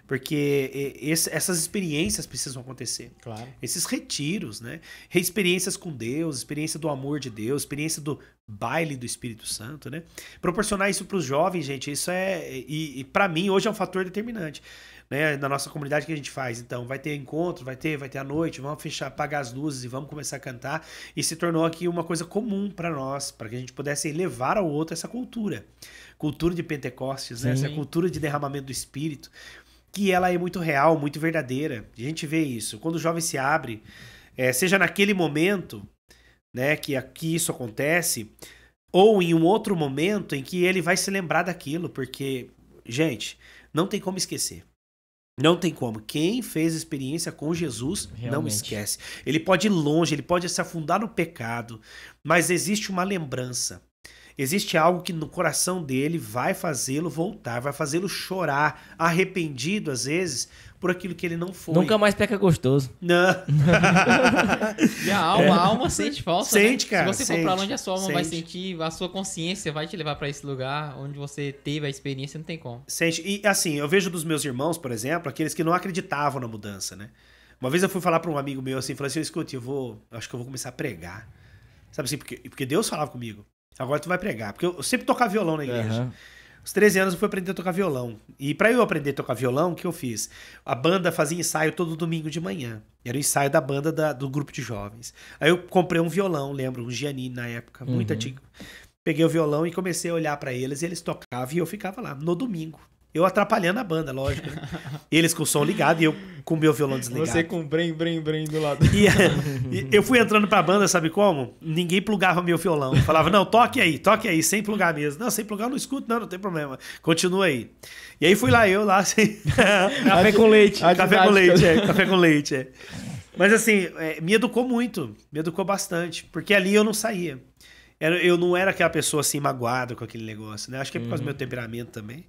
Porque esse, essas experiências precisam acontecer. Claro. Esses retiros, né? Experiências com Deus, experiência do amor de Deus, experiência do baile do Espírito Santo, né? Proporcionar isso para os jovens, gente, isso é. E, e para mim, hoje é um fator determinante. Né, na nossa comunidade que a gente faz. Então, vai ter encontro, vai ter, vai ter a noite, vamos fechar, apagar as luzes e vamos começar a cantar. E se tornou aqui uma coisa comum para nós, para que a gente pudesse levar ao outro essa cultura. Cultura de Pentecostes, né? essa cultura de derramamento do Espírito que ela é muito real, muito verdadeira. A gente vê isso. Quando o jovem se abre, é, seja naquele momento né, que, aqui isso acontece, ou em um outro momento em que ele vai se lembrar daquilo, porque, gente, não tem como esquecer. Não tem como. Quem fez experiência com Jesus Realmente. não esquece. Ele pode ir longe, ele pode se afundar no pecado, mas existe uma lembrança. Existe algo que no coração dele vai fazê-lo voltar, vai fazê-lo chorar, arrependido às vezes por aquilo que ele não foi. Nunca mais peca gostoso. Não. e a alma, é. a alma sente falta. Né? Sente, né? cara. Se você sente, for pra longe, a sua alma sente. vai sentir, a sua consciência vai te levar para esse lugar onde você teve a experiência, não tem como. Sente. E assim, eu vejo dos meus irmãos, por exemplo, aqueles que não acreditavam na mudança, né? Uma vez eu fui falar para um amigo meu assim, falei assim, escute, eu vou, acho que eu vou começar a pregar. Sabe assim, porque, porque Deus falava comigo. Agora tu vai pregar. Porque eu, sempre tocava violão na igreja. Uhum. Os 13 anos eu fui aprender a tocar violão. E para eu aprender a tocar violão, o que eu fiz? A banda fazia ensaio todo domingo de manhã. Era o ensaio da banda da, do grupo de jovens. Aí eu comprei um violão, lembro, um Giannini na época, muito uhum. antigo. Peguei o violão e comecei a olhar para eles e eles tocavam e eu ficava lá no domingo. Eu atrapalhando a banda, lógico. Né? Eles com o som ligado e eu com o meu violão desligado. Você com brem, brem, brem do lado. E, eu fui entrando pra banda, sabe como? Ninguém plugava meu violão. Falava, não, toque aí, toque aí, sem plugar mesmo. Não, sem plugar eu não escuto, não, não tem problema. Continua aí. E aí fui lá, eu lá, assim, café com leite. Café com leite, é, café com leite, é. Mas assim, é, me educou muito, me educou bastante, porque ali eu não saía eu não era aquela pessoa assim magoada com aquele negócio, né? Acho que é por causa do meu uhum. temperamento também.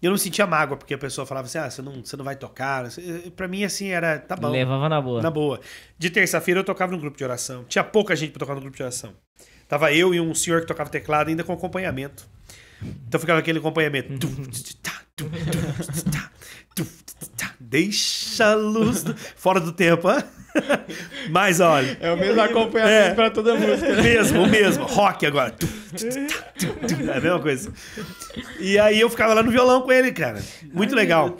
Eu não sentia mágoa, porque a pessoa falava assim: ah, você não, você não vai tocar. Assim, eh, pra mim, assim, era. Tá bom. Levava na boa. Na boa. De terça-feira eu tocava no grupo de oração. Tinha pouca gente pra tocar no grupo de oração. Tava eu e um senhor que tocava teclado ainda com acompanhamento. Então ficava aquele acompanhamento. Deixa a luz do... fora do tempo, hein? Mas olha. É o mesmo acompanhamento é, para toda música. O mesmo, o mesmo. Rock agora. É a mesma coisa. E aí eu ficava lá no violão com ele, cara. Muito Ai, legal.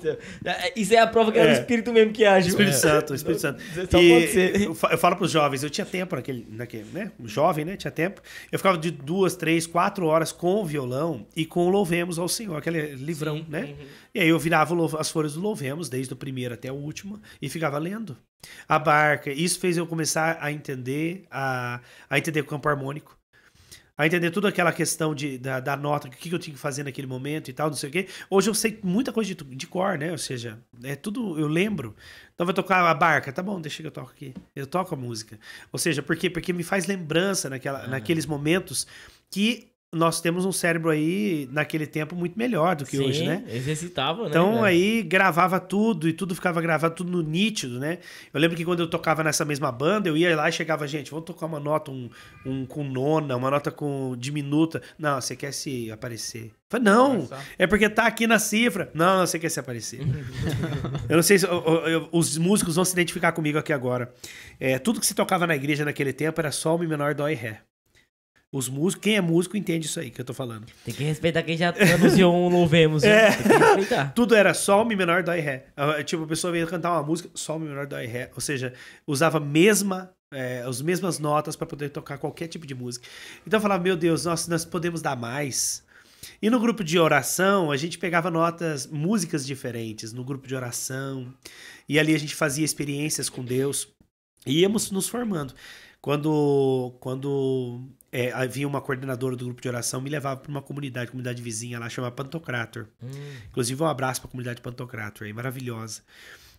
Isso é a prova que é, o é. espírito mesmo que age. É espírito é. Santo, Espírito Santo. É e eu falo pros jovens, eu tinha tempo naquele, naquele, né? Jovem, né? Tinha tempo. Eu ficava de duas, três, quatro horas com o violão e com o Louvemos ao Senhor, aquele livrão, Sim, né? Uhum. E aí eu virava as folhas do Louvemos, desde o primeiro até o último, e ficava lendo a barca. Isso fez eu começar a entender, a, a entender o campo harmônico, a entender toda aquela questão de, da, da nota, o que, eu tinha que fazer naquele momento e tal, não sei o quê. Hoje eu sei muita coisa de, de cor, né? Ou seja, é tudo, eu lembro. Então vai tocar a barca, tá bom, deixa que eu toco aqui. Eu toco a música. Ou seja, por quê? Porque me faz lembrança naquela, naqueles momentos que nós temos um cérebro aí, naquele tempo, muito melhor do que Sim, hoje, né? Exercitava, né? Então né? aí gravava tudo e tudo ficava gravado, tudo no nítido, né? Eu lembro que quando eu tocava nessa mesma banda, eu ia lá e chegava, gente, vamos tocar uma nota um, um com nona, uma nota com diminuta. Não, você quer se aparecer. Falei, não, é porque tá aqui na cifra. Não, você quer se aparecer. eu não sei se eu, eu, os músicos vão se identificar comigo aqui agora. É, tudo que se tocava na igreja naquele tempo era sol, mi menor, dó e ré. Os músicos, quem é músico entende isso aí que eu tô falando. Tem que respeitar quem já anunciou um Louvemos. Né? É. Tem que respeitar. Tudo era Sol, Mi menor, Dó e Ré. Ah, tipo, a pessoa veio cantar uma música, Sol, Mi menor, Dó e Ré. Ou seja, usava mesma é, as mesmas notas para poder tocar qualquer tipo de música. Então eu falava, meu Deus, nós, nós podemos dar mais. E no grupo de oração, a gente pegava notas, músicas diferentes no grupo de oração. E ali a gente fazia experiências com Deus. E íamos nos formando. Quando, quando é, havia uma coordenadora do grupo de oração, me levava para uma comunidade, comunidade vizinha lá, chamada Pantocrator. Hum. Inclusive, um abraço para a comunidade Pantocrator, é maravilhosa.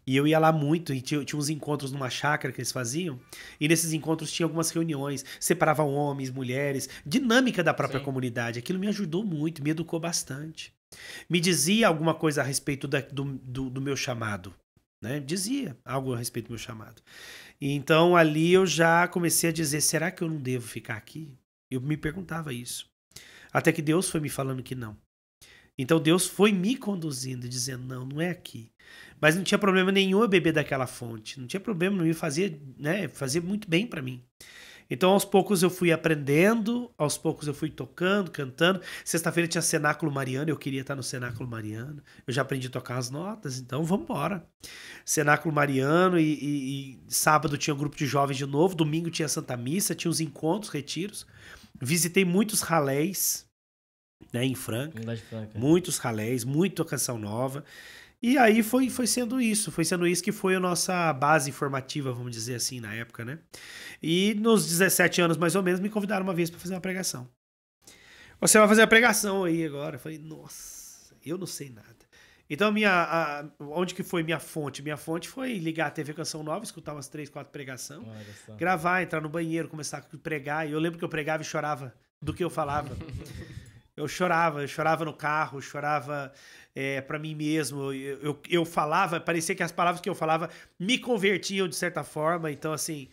E eu ia lá muito, e tinha, tinha uns encontros numa chácara que eles faziam, e nesses encontros tinha algumas reuniões, separavam homens, mulheres, dinâmica da própria Sim. comunidade. Aquilo me ajudou muito, me educou bastante. Me dizia alguma coisa a respeito da, do, do, do meu chamado, né? Dizia algo a respeito do meu chamado. Então ali eu já comecei a dizer: será que eu não devo ficar aqui? Eu me perguntava isso. Até que Deus foi me falando que não. Então Deus foi me conduzindo, dizendo: não, não é aqui. Mas não tinha problema nenhum eu beber daquela fonte. Não tinha problema, me fazia, né, fazia muito bem para mim. Então, aos poucos eu fui aprendendo, aos poucos eu fui tocando, cantando. Sexta-feira tinha cenáculo mariano, eu queria estar no cenáculo mariano. Eu já aprendi a tocar as notas, então vamos embora. Cenáculo mariano e, e, e, sábado tinha um grupo de jovens de novo, domingo tinha Santa Missa, tinha os encontros, retiros visitei muitos ralés, né, em Franca. Franca. É. Muitos ralés, muita canção nova. E aí foi, foi sendo isso, foi sendo isso que foi a nossa base formativa, vamos dizer assim, na época, né? E nos 17 anos, mais ou menos, me convidaram uma vez para fazer uma pregação. Você vai fazer a pregação aí agora. Eu falei, nossa, eu não sei nada. Então, minha, a, onde que foi minha fonte? Minha fonte foi ligar a TV Canção Nova, escutar umas três, quatro pregação, gravar, entrar no banheiro, começar a pregar. E eu lembro que eu pregava e chorava do que eu falava. eu chorava, eu chorava no carro, chorava é, para mim mesmo. Eu, eu, eu, falava, parecia que as palavras que eu falava me convertiam de certa forma. Então, assim,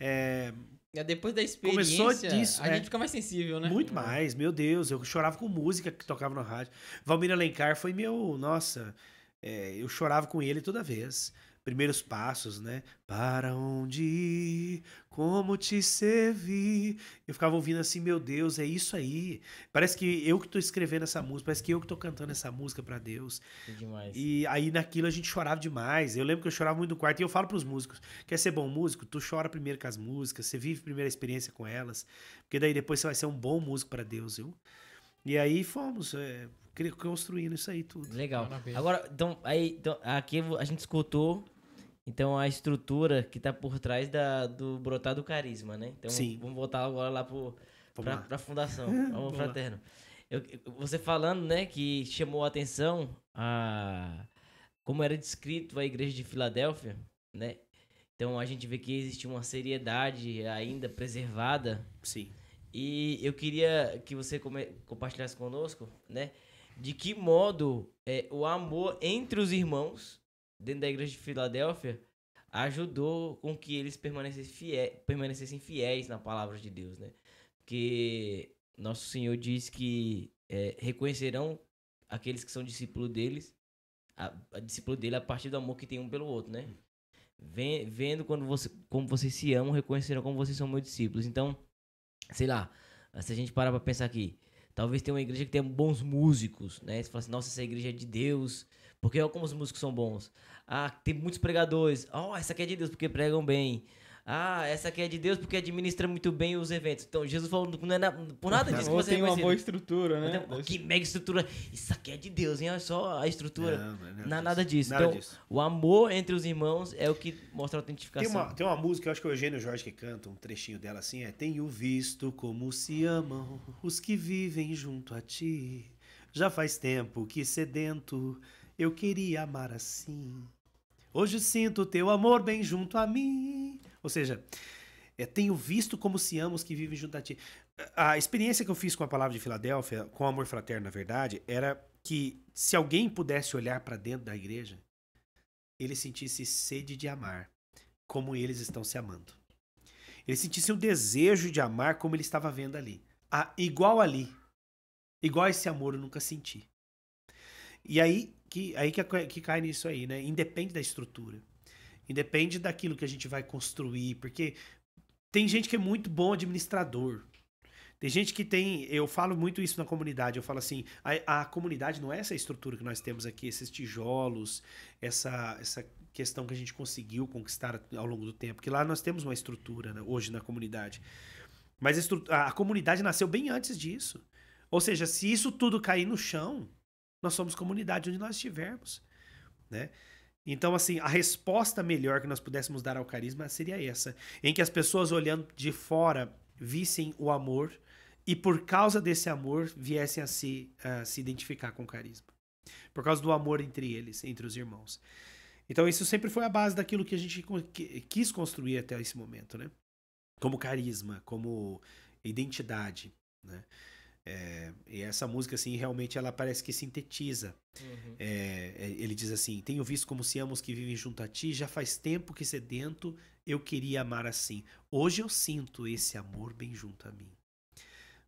é, é, depois da experiência, Começou disso, a é. gente fica mais sensível, né? Muito mais, meu Deus. Eu chorava com música que tocava no rádio. Valmir Alencar foi meu, nossa, é, eu chorava com ele toda vez primeiros passos, né? Para onde ir? Como te servir? Eu ficava ouvindo assim, meu Deus, é isso aí. Parece que eu que tô escrevendo essa música, parece que eu que tô cantando essa música para Deus. É demais. E aí naquilo a gente chorava demais. Eu lembro que eu chorava muito no quarto e eu falo para os músicos, quer ser bom músico? Tu chora primeiro com as músicas, você vive primeiro a experiência com elas, porque daí depois você vai ser um bom músico para Deus, viu? E aí fomos, é, construindo isso aí tudo. Legal. Maravilha. Agora, então, aí, então, aqui a gente escutou então a estrutura que está por trás da, do brotar do carisma, né? Então Sim. vamos voltar agora lá para a fundação, vamos fraterno. Eu, você falando, né, que chamou a atenção a como era descrito a igreja de Filadélfia, né? Então a gente vê que existe uma seriedade ainda preservada. Sim. E eu queria que você compartilhasse conosco, né, de que modo é, o amor entre os irmãos dentro da igreja de Filadélfia ajudou com que eles permanecessem fiéis, permanecessem fiéis na palavra de Deus, né? Porque nosso Senhor diz que é, reconhecerão aqueles que são discípulos deles, a, a, discípulo dele a partir do amor que tem um pelo outro, né? Vem, vendo quando você, como vocês se amam, reconhecerão como vocês são meus discípulos. Então, sei lá, se a gente parar para pensar aqui, talvez tenha uma igreja que tenha bons músicos, né? Você fala assim, nossa, essa igreja é de Deus, porque olha como os músicos são bons. Ah, tem muitos pregadores. Oh, essa aqui é de Deus porque pregam bem. Ah, essa aqui é de Deus porque administra muito bem os eventos. Então, Jesus falou, não é na, por nada disso que você tem uma boa estrutura, né? Então, que mega estrutura. Isso aqui é de Deus, hein? Olha só a estrutura. Não, não, é não, não é nada disso. Nada então, disso. o amor entre os irmãos é o que mostra a autentificação. Tem uma, tem uma música, eu acho que é o Eugênio Jorge que canta, um trechinho dela assim, é Tenho visto como se amam os que vivem junto a ti. Já faz tempo que sedento eu queria amar assim. Hoje sinto teu amor bem junto a mim. Ou seja, é, tenho visto como se amos que vivem junto a ti. A experiência que eu fiz com a palavra de Filadélfia, com o amor fraterno, na verdade, era que se alguém pudesse olhar para dentro da igreja, ele sentisse sede de amar, como eles estão se amando. Ele sentisse o desejo de amar como ele estava vendo ali. Ah, igual ali. Igual esse amor eu nunca senti. E aí que aí que, que cai nisso aí, né? Independe da estrutura. Independe daquilo que a gente vai construir, porque tem gente que é muito bom administrador. Tem gente que tem. Eu falo muito isso na comunidade. Eu falo assim: a, a comunidade não é essa estrutura que nós temos aqui, esses tijolos, essa, essa questão que a gente conseguiu conquistar ao longo do tempo. Que lá nós temos uma estrutura né, hoje na comunidade. Mas a, a comunidade nasceu bem antes disso. Ou seja, se isso tudo cair no chão, nós somos comunidade onde nós estivermos, né? Então, assim, a resposta melhor que nós pudéssemos dar ao carisma seria essa, em que as pessoas olhando de fora vissem o amor e por causa desse amor viessem a se, a se identificar com o carisma. Por causa do amor entre eles, entre os irmãos. Então, isso sempre foi a base daquilo que a gente quis construir até esse momento, né? Como carisma, como identidade, né? É, e essa música, assim, realmente ela parece que sintetiza. Uhum. É, é, ele diz assim: Tenho visto como se amos que vivem junto a ti, já faz tempo que sedento, eu queria amar assim. Hoje eu sinto esse amor bem junto a mim.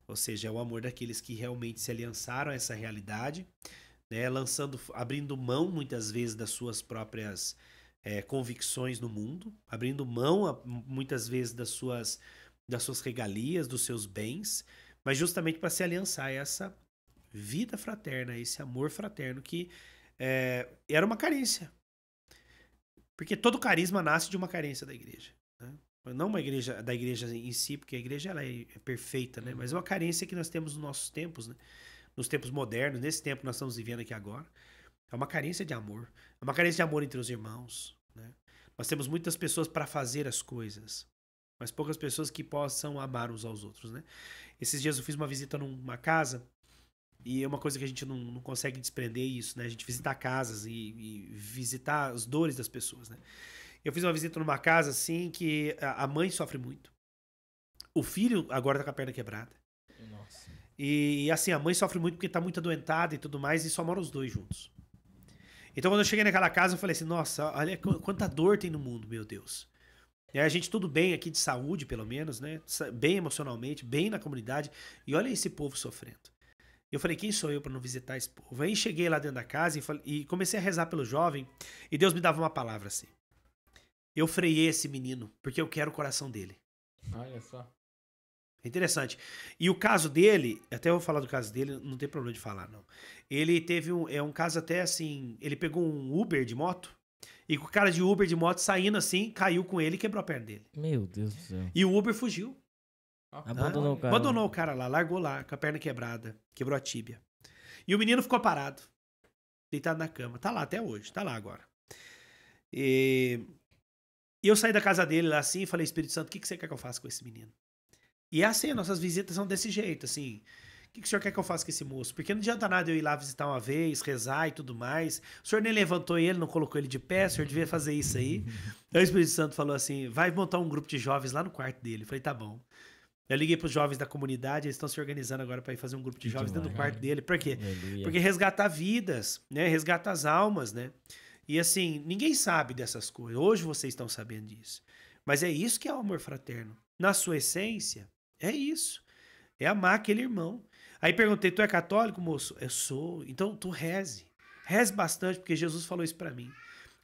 Ou seja, é o amor daqueles que realmente se aliançaram a essa realidade, né, lançando, abrindo mão muitas vezes das suas próprias é, convicções no mundo, abrindo mão a, muitas vezes das suas, das suas regalias, dos seus bens mas justamente para se aliançar essa vida fraterna, esse amor fraterno que é, era uma carência. Porque todo carisma nasce de uma carência da igreja. Né? Não uma igreja da igreja em si, porque a igreja ela é, é perfeita, né? mas é uma carência que nós temos nos nossos tempos, né? nos tempos modernos, nesse tempo que nós estamos vivendo aqui agora. É uma carência de amor. É uma carência de amor entre os irmãos. Né? Nós temos muitas pessoas para fazer as coisas mas poucas pessoas que possam amar uns aos outros, né? Esses dias eu fiz uma visita numa casa e é uma coisa que a gente não, não consegue desprender isso, né? A gente visitar casas e, e, visitar as dores das pessoas, né? Eu fiz uma visita numa casa assim que a mãe sofre muito, o filho agora tá com a perna quebrada. Nossa. E assim, a mãe sofre muito porque tá muito adoentada e tudo mais, e só moram os dois juntos. Então, quando eu cheguei naquela casa, eu falei assim: nossa, olha quanta dor tem no mundo, meu Deus. É, a gente tudo bem aqui de saúde, pelo menos, né? Bem emocionalmente, bem na comunidade. E olha esse povo sofrendo. Eu falei, quem sou eu para não visitar esse povo? Aí cheguei lá dentro da casa e, falei, e, comecei a rezar pelo jovem. E Deus me dava uma palavra assim. Eu freiei esse menino, porque eu quero o coração dele. Olha só. É interessante. E o caso dele, até eu vou falar do caso dele, não tem problema de falar, não. Ele teve um. É um caso até assim. Ele pegou um Uber de moto e com o cara de Uber de moto saindo assim, caiu com ele e quebrou a perna dele. Meu Deus do céu. E o Uber fugiu. Ah, Abandonou ah, o cara. Abandonou o cara lá, largou lá, com a perna quebrada, quebrou a tíbia. E o menino ficou parado, deitado na cama. Tá lá até hoje, tá lá agora. E, e eu saí da casa dele lá assim e falei, Espírito Santo, o que, que você quer que eu faça com esse menino? E é assim, nossas visitas são desse jeito, assim. O que, que o senhor quer que eu faça com esse moço? Porque não adianta nada eu ir lá visitar uma vez, rezar e tudo mais. O senhor nem levantou ele, não colocou ele de pé, o senhor devia fazer isso aí. aí o Espírito Santo falou assim: vai montar um grupo de jovens lá no quarto dele. Eu falei, tá bom. Eu liguei para os jovens da comunidade, eles estão se organizando agora para ir fazer um grupo de jovens dentro do quarto né? dele. Por quê? Aleluia. Porque resgatar vidas, né? Resgatar as almas, né? E assim, ninguém sabe dessas coisas. Hoje vocês estão sabendo disso. Mas é isso que é o amor fraterno. Na sua essência, é isso. É amar aquele irmão. Aí perguntei, tu é católico, moço? Eu sou. Então tu reze. Reze bastante, porque Jesus falou isso para mim.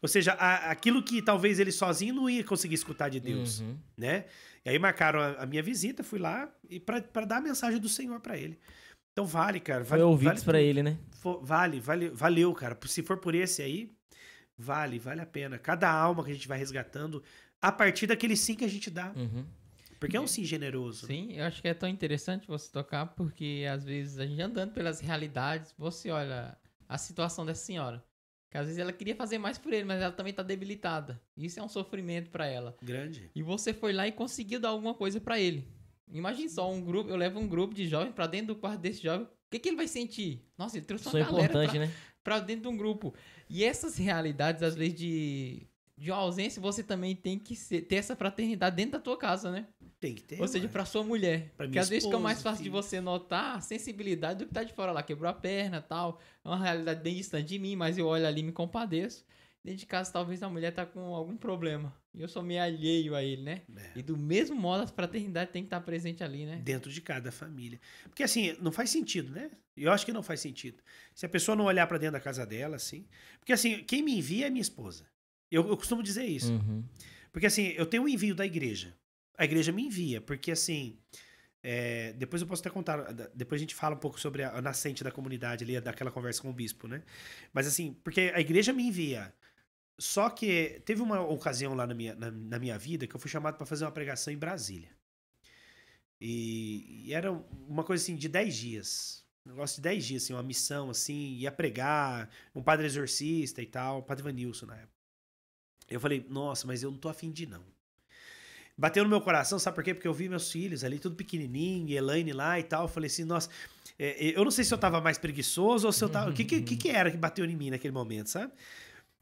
Ou seja, a, aquilo que talvez ele sozinho não ia conseguir escutar de Deus, uhum. né? E aí marcaram a, a minha visita, fui lá e para dar a mensagem do Senhor para ele. Então vale, cara. Vale, Foi ouvidos vale, para ele, né? Vale, vale, valeu, cara. Se for por esse aí, vale, vale a pena. Cada alma que a gente vai resgatando, a partir daquele sim que a gente dá. Uhum. Porque é um né? sim generoso. Sim, eu acho que é tão interessante você tocar, porque às vezes a gente andando pelas realidades, você olha a situação dessa senhora. Que às vezes ela queria fazer mais por ele, mas ela também está debilitada. Isso é um sofrimento para ela. Grande. E você foi lá e conseguiu dar alguma coisa para ele. Imagine só um grupo, eu levo um grupo de jovens para dentro do quarto desse jovem. O que, que ele vai sentir? Nossa, ele trouxe Isso uma é importante pra, né? pra, dentro de um grupo. E essas realidades, às vezes, de de uma ausência, você também tem que ser, ter essa fraternidade dentro da tua casa, né? Tem que ter. Ou seja, para sua mulher. Pra que às vezes fica mais fácil filho. de você notar a sensibilidade do que tá de fora lá. Quebrou a perna tal. É uma realidade bem distante de mim, mas eu olho ali e me compadeço. Dentro de casa, talvez a mulher tá com algum problema. E eu sou meio alheio a ele, né? É. E do mesmo modo, a fraternidade tem que estar tá presente ali, né? Dentro de cada família. Porque assim, não faz sentido, né? Eu acho que não faz sentido. Se a pessoa não olhar para dentro da casa dela, assim. Porque assim, quem me envia é minha esposa. Eu, eu costumo dizer isso. Uhum. Porque assim, eu tenho um envio da igreja. A igreja me envia, porque assim. É, depois eu posso até contar, depois a gente fala um pouco sobre a, a nascente da comunidade ali, daquela conversa com o bispo, né? Mas assim, porque a igreja me envia. Só que teve uma ocasião lá na minha, na, na minha vida que eu fui chamado para fazer uma pregação em Brasília. E, e, era uma coisa assim de 10 dias. Um negócio de 10 dias, assim, uma missão, assim, ia pregar, um padre exorcista e tal, o padre Vanilson na época. Eu falei, nossa, mas eu não tô afim de não. Bateu no meu coração, sabe por quê? Porque eu vi meus filhos ali, tudo pequenininho, Elaine lá e tal. Eu falei assim, nossa, é, é, eu não sei se eu tava mais preguiçoso ou se eu tava. O que, que, uhum. que era que bateu em mim naquele momento, sabe?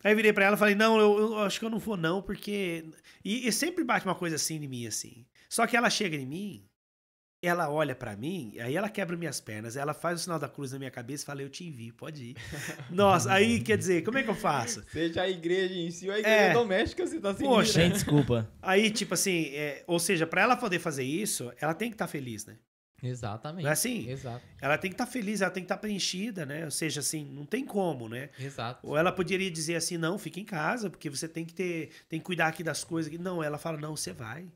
Aí eu virei pra ela e falei, não, eu, eu, acho que eu não vou, não, porque. E, e sempre bate uma coisa assim em mim, assim. Só que ela chega em mim ela olha para mim, aí ela quebra minhas pernas, ela faz o sinal da cruz na minha cabeça e fala: Eu te envio, pode ir. Nossa, aí quer dizer, como é que eu faço? Seja a igreja em si ou a igreja é, doméstica, você tá sem Poxa, gente, desculpa. Aí, tipo assim, é, ou seja, para ela poder fazer isso, ela tem que estar tá feliz, né? Exatamente. Não é assim? Exato. Ela tem que estar tá feliz, ela tem que estar tá preenchida, né? Ou seja, assim, não tem como, né? Exato. Ou ela poderia dizer assim, não, fica em casa, porque você tem que ter, tem que cuidar aqui das coisas. Não, ela fala, não, você vai.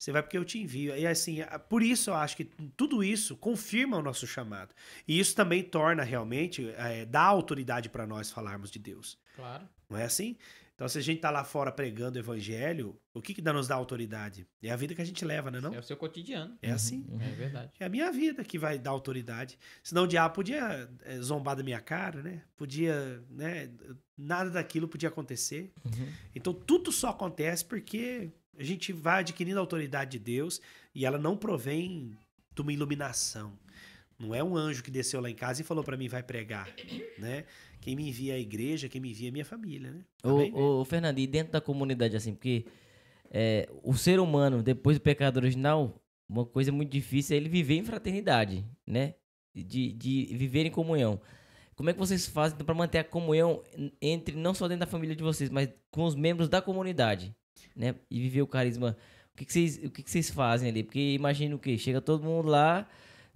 Você vai porque eu te envio. E assim, por isso eu acho que tudo isso confirma o nosso chamado. E isso também torna realmente, é, dá autoridade para nós falarmos de Deus. Claro. Não é assim? Então, se a gente tá lá fora pregando o evangelho, o que que dá, nos dá autoridade? É a vida que a gente leva, né não? É o seu cotidiano. É assim. Uhum. É verdade. É a minha vida que vai dar autoridade. Senão o diabo podia é, zombar da minha cara, né? Podia, né? Nada daquilo podia acontecer. Uhum. Então, tudo só acontece porque a gente vai adquirindo a autoridade de Deus e ela não provém de uma iluminação. Não é um anjo que desceu lá em casa e falou para mim vai pregar, né? Quem me envia é a igreja, quem me envia é a minha família, né? Tá o, o Fernando, e dentro da comunidade assim, porque é, o ser humano depois do pecado original, uma coisa muito difícil é ele viver em fraternidade, né? De, de viver em comunhão. Como é que vocês fazem para manter a comunhão entre não só dentro da família de vocês, mas com os membros da comunidade? né? E viver o carisma. O que, que vocês, o que, que, vocês fazem ali? Porque imagina o que? Chega todo mundo lá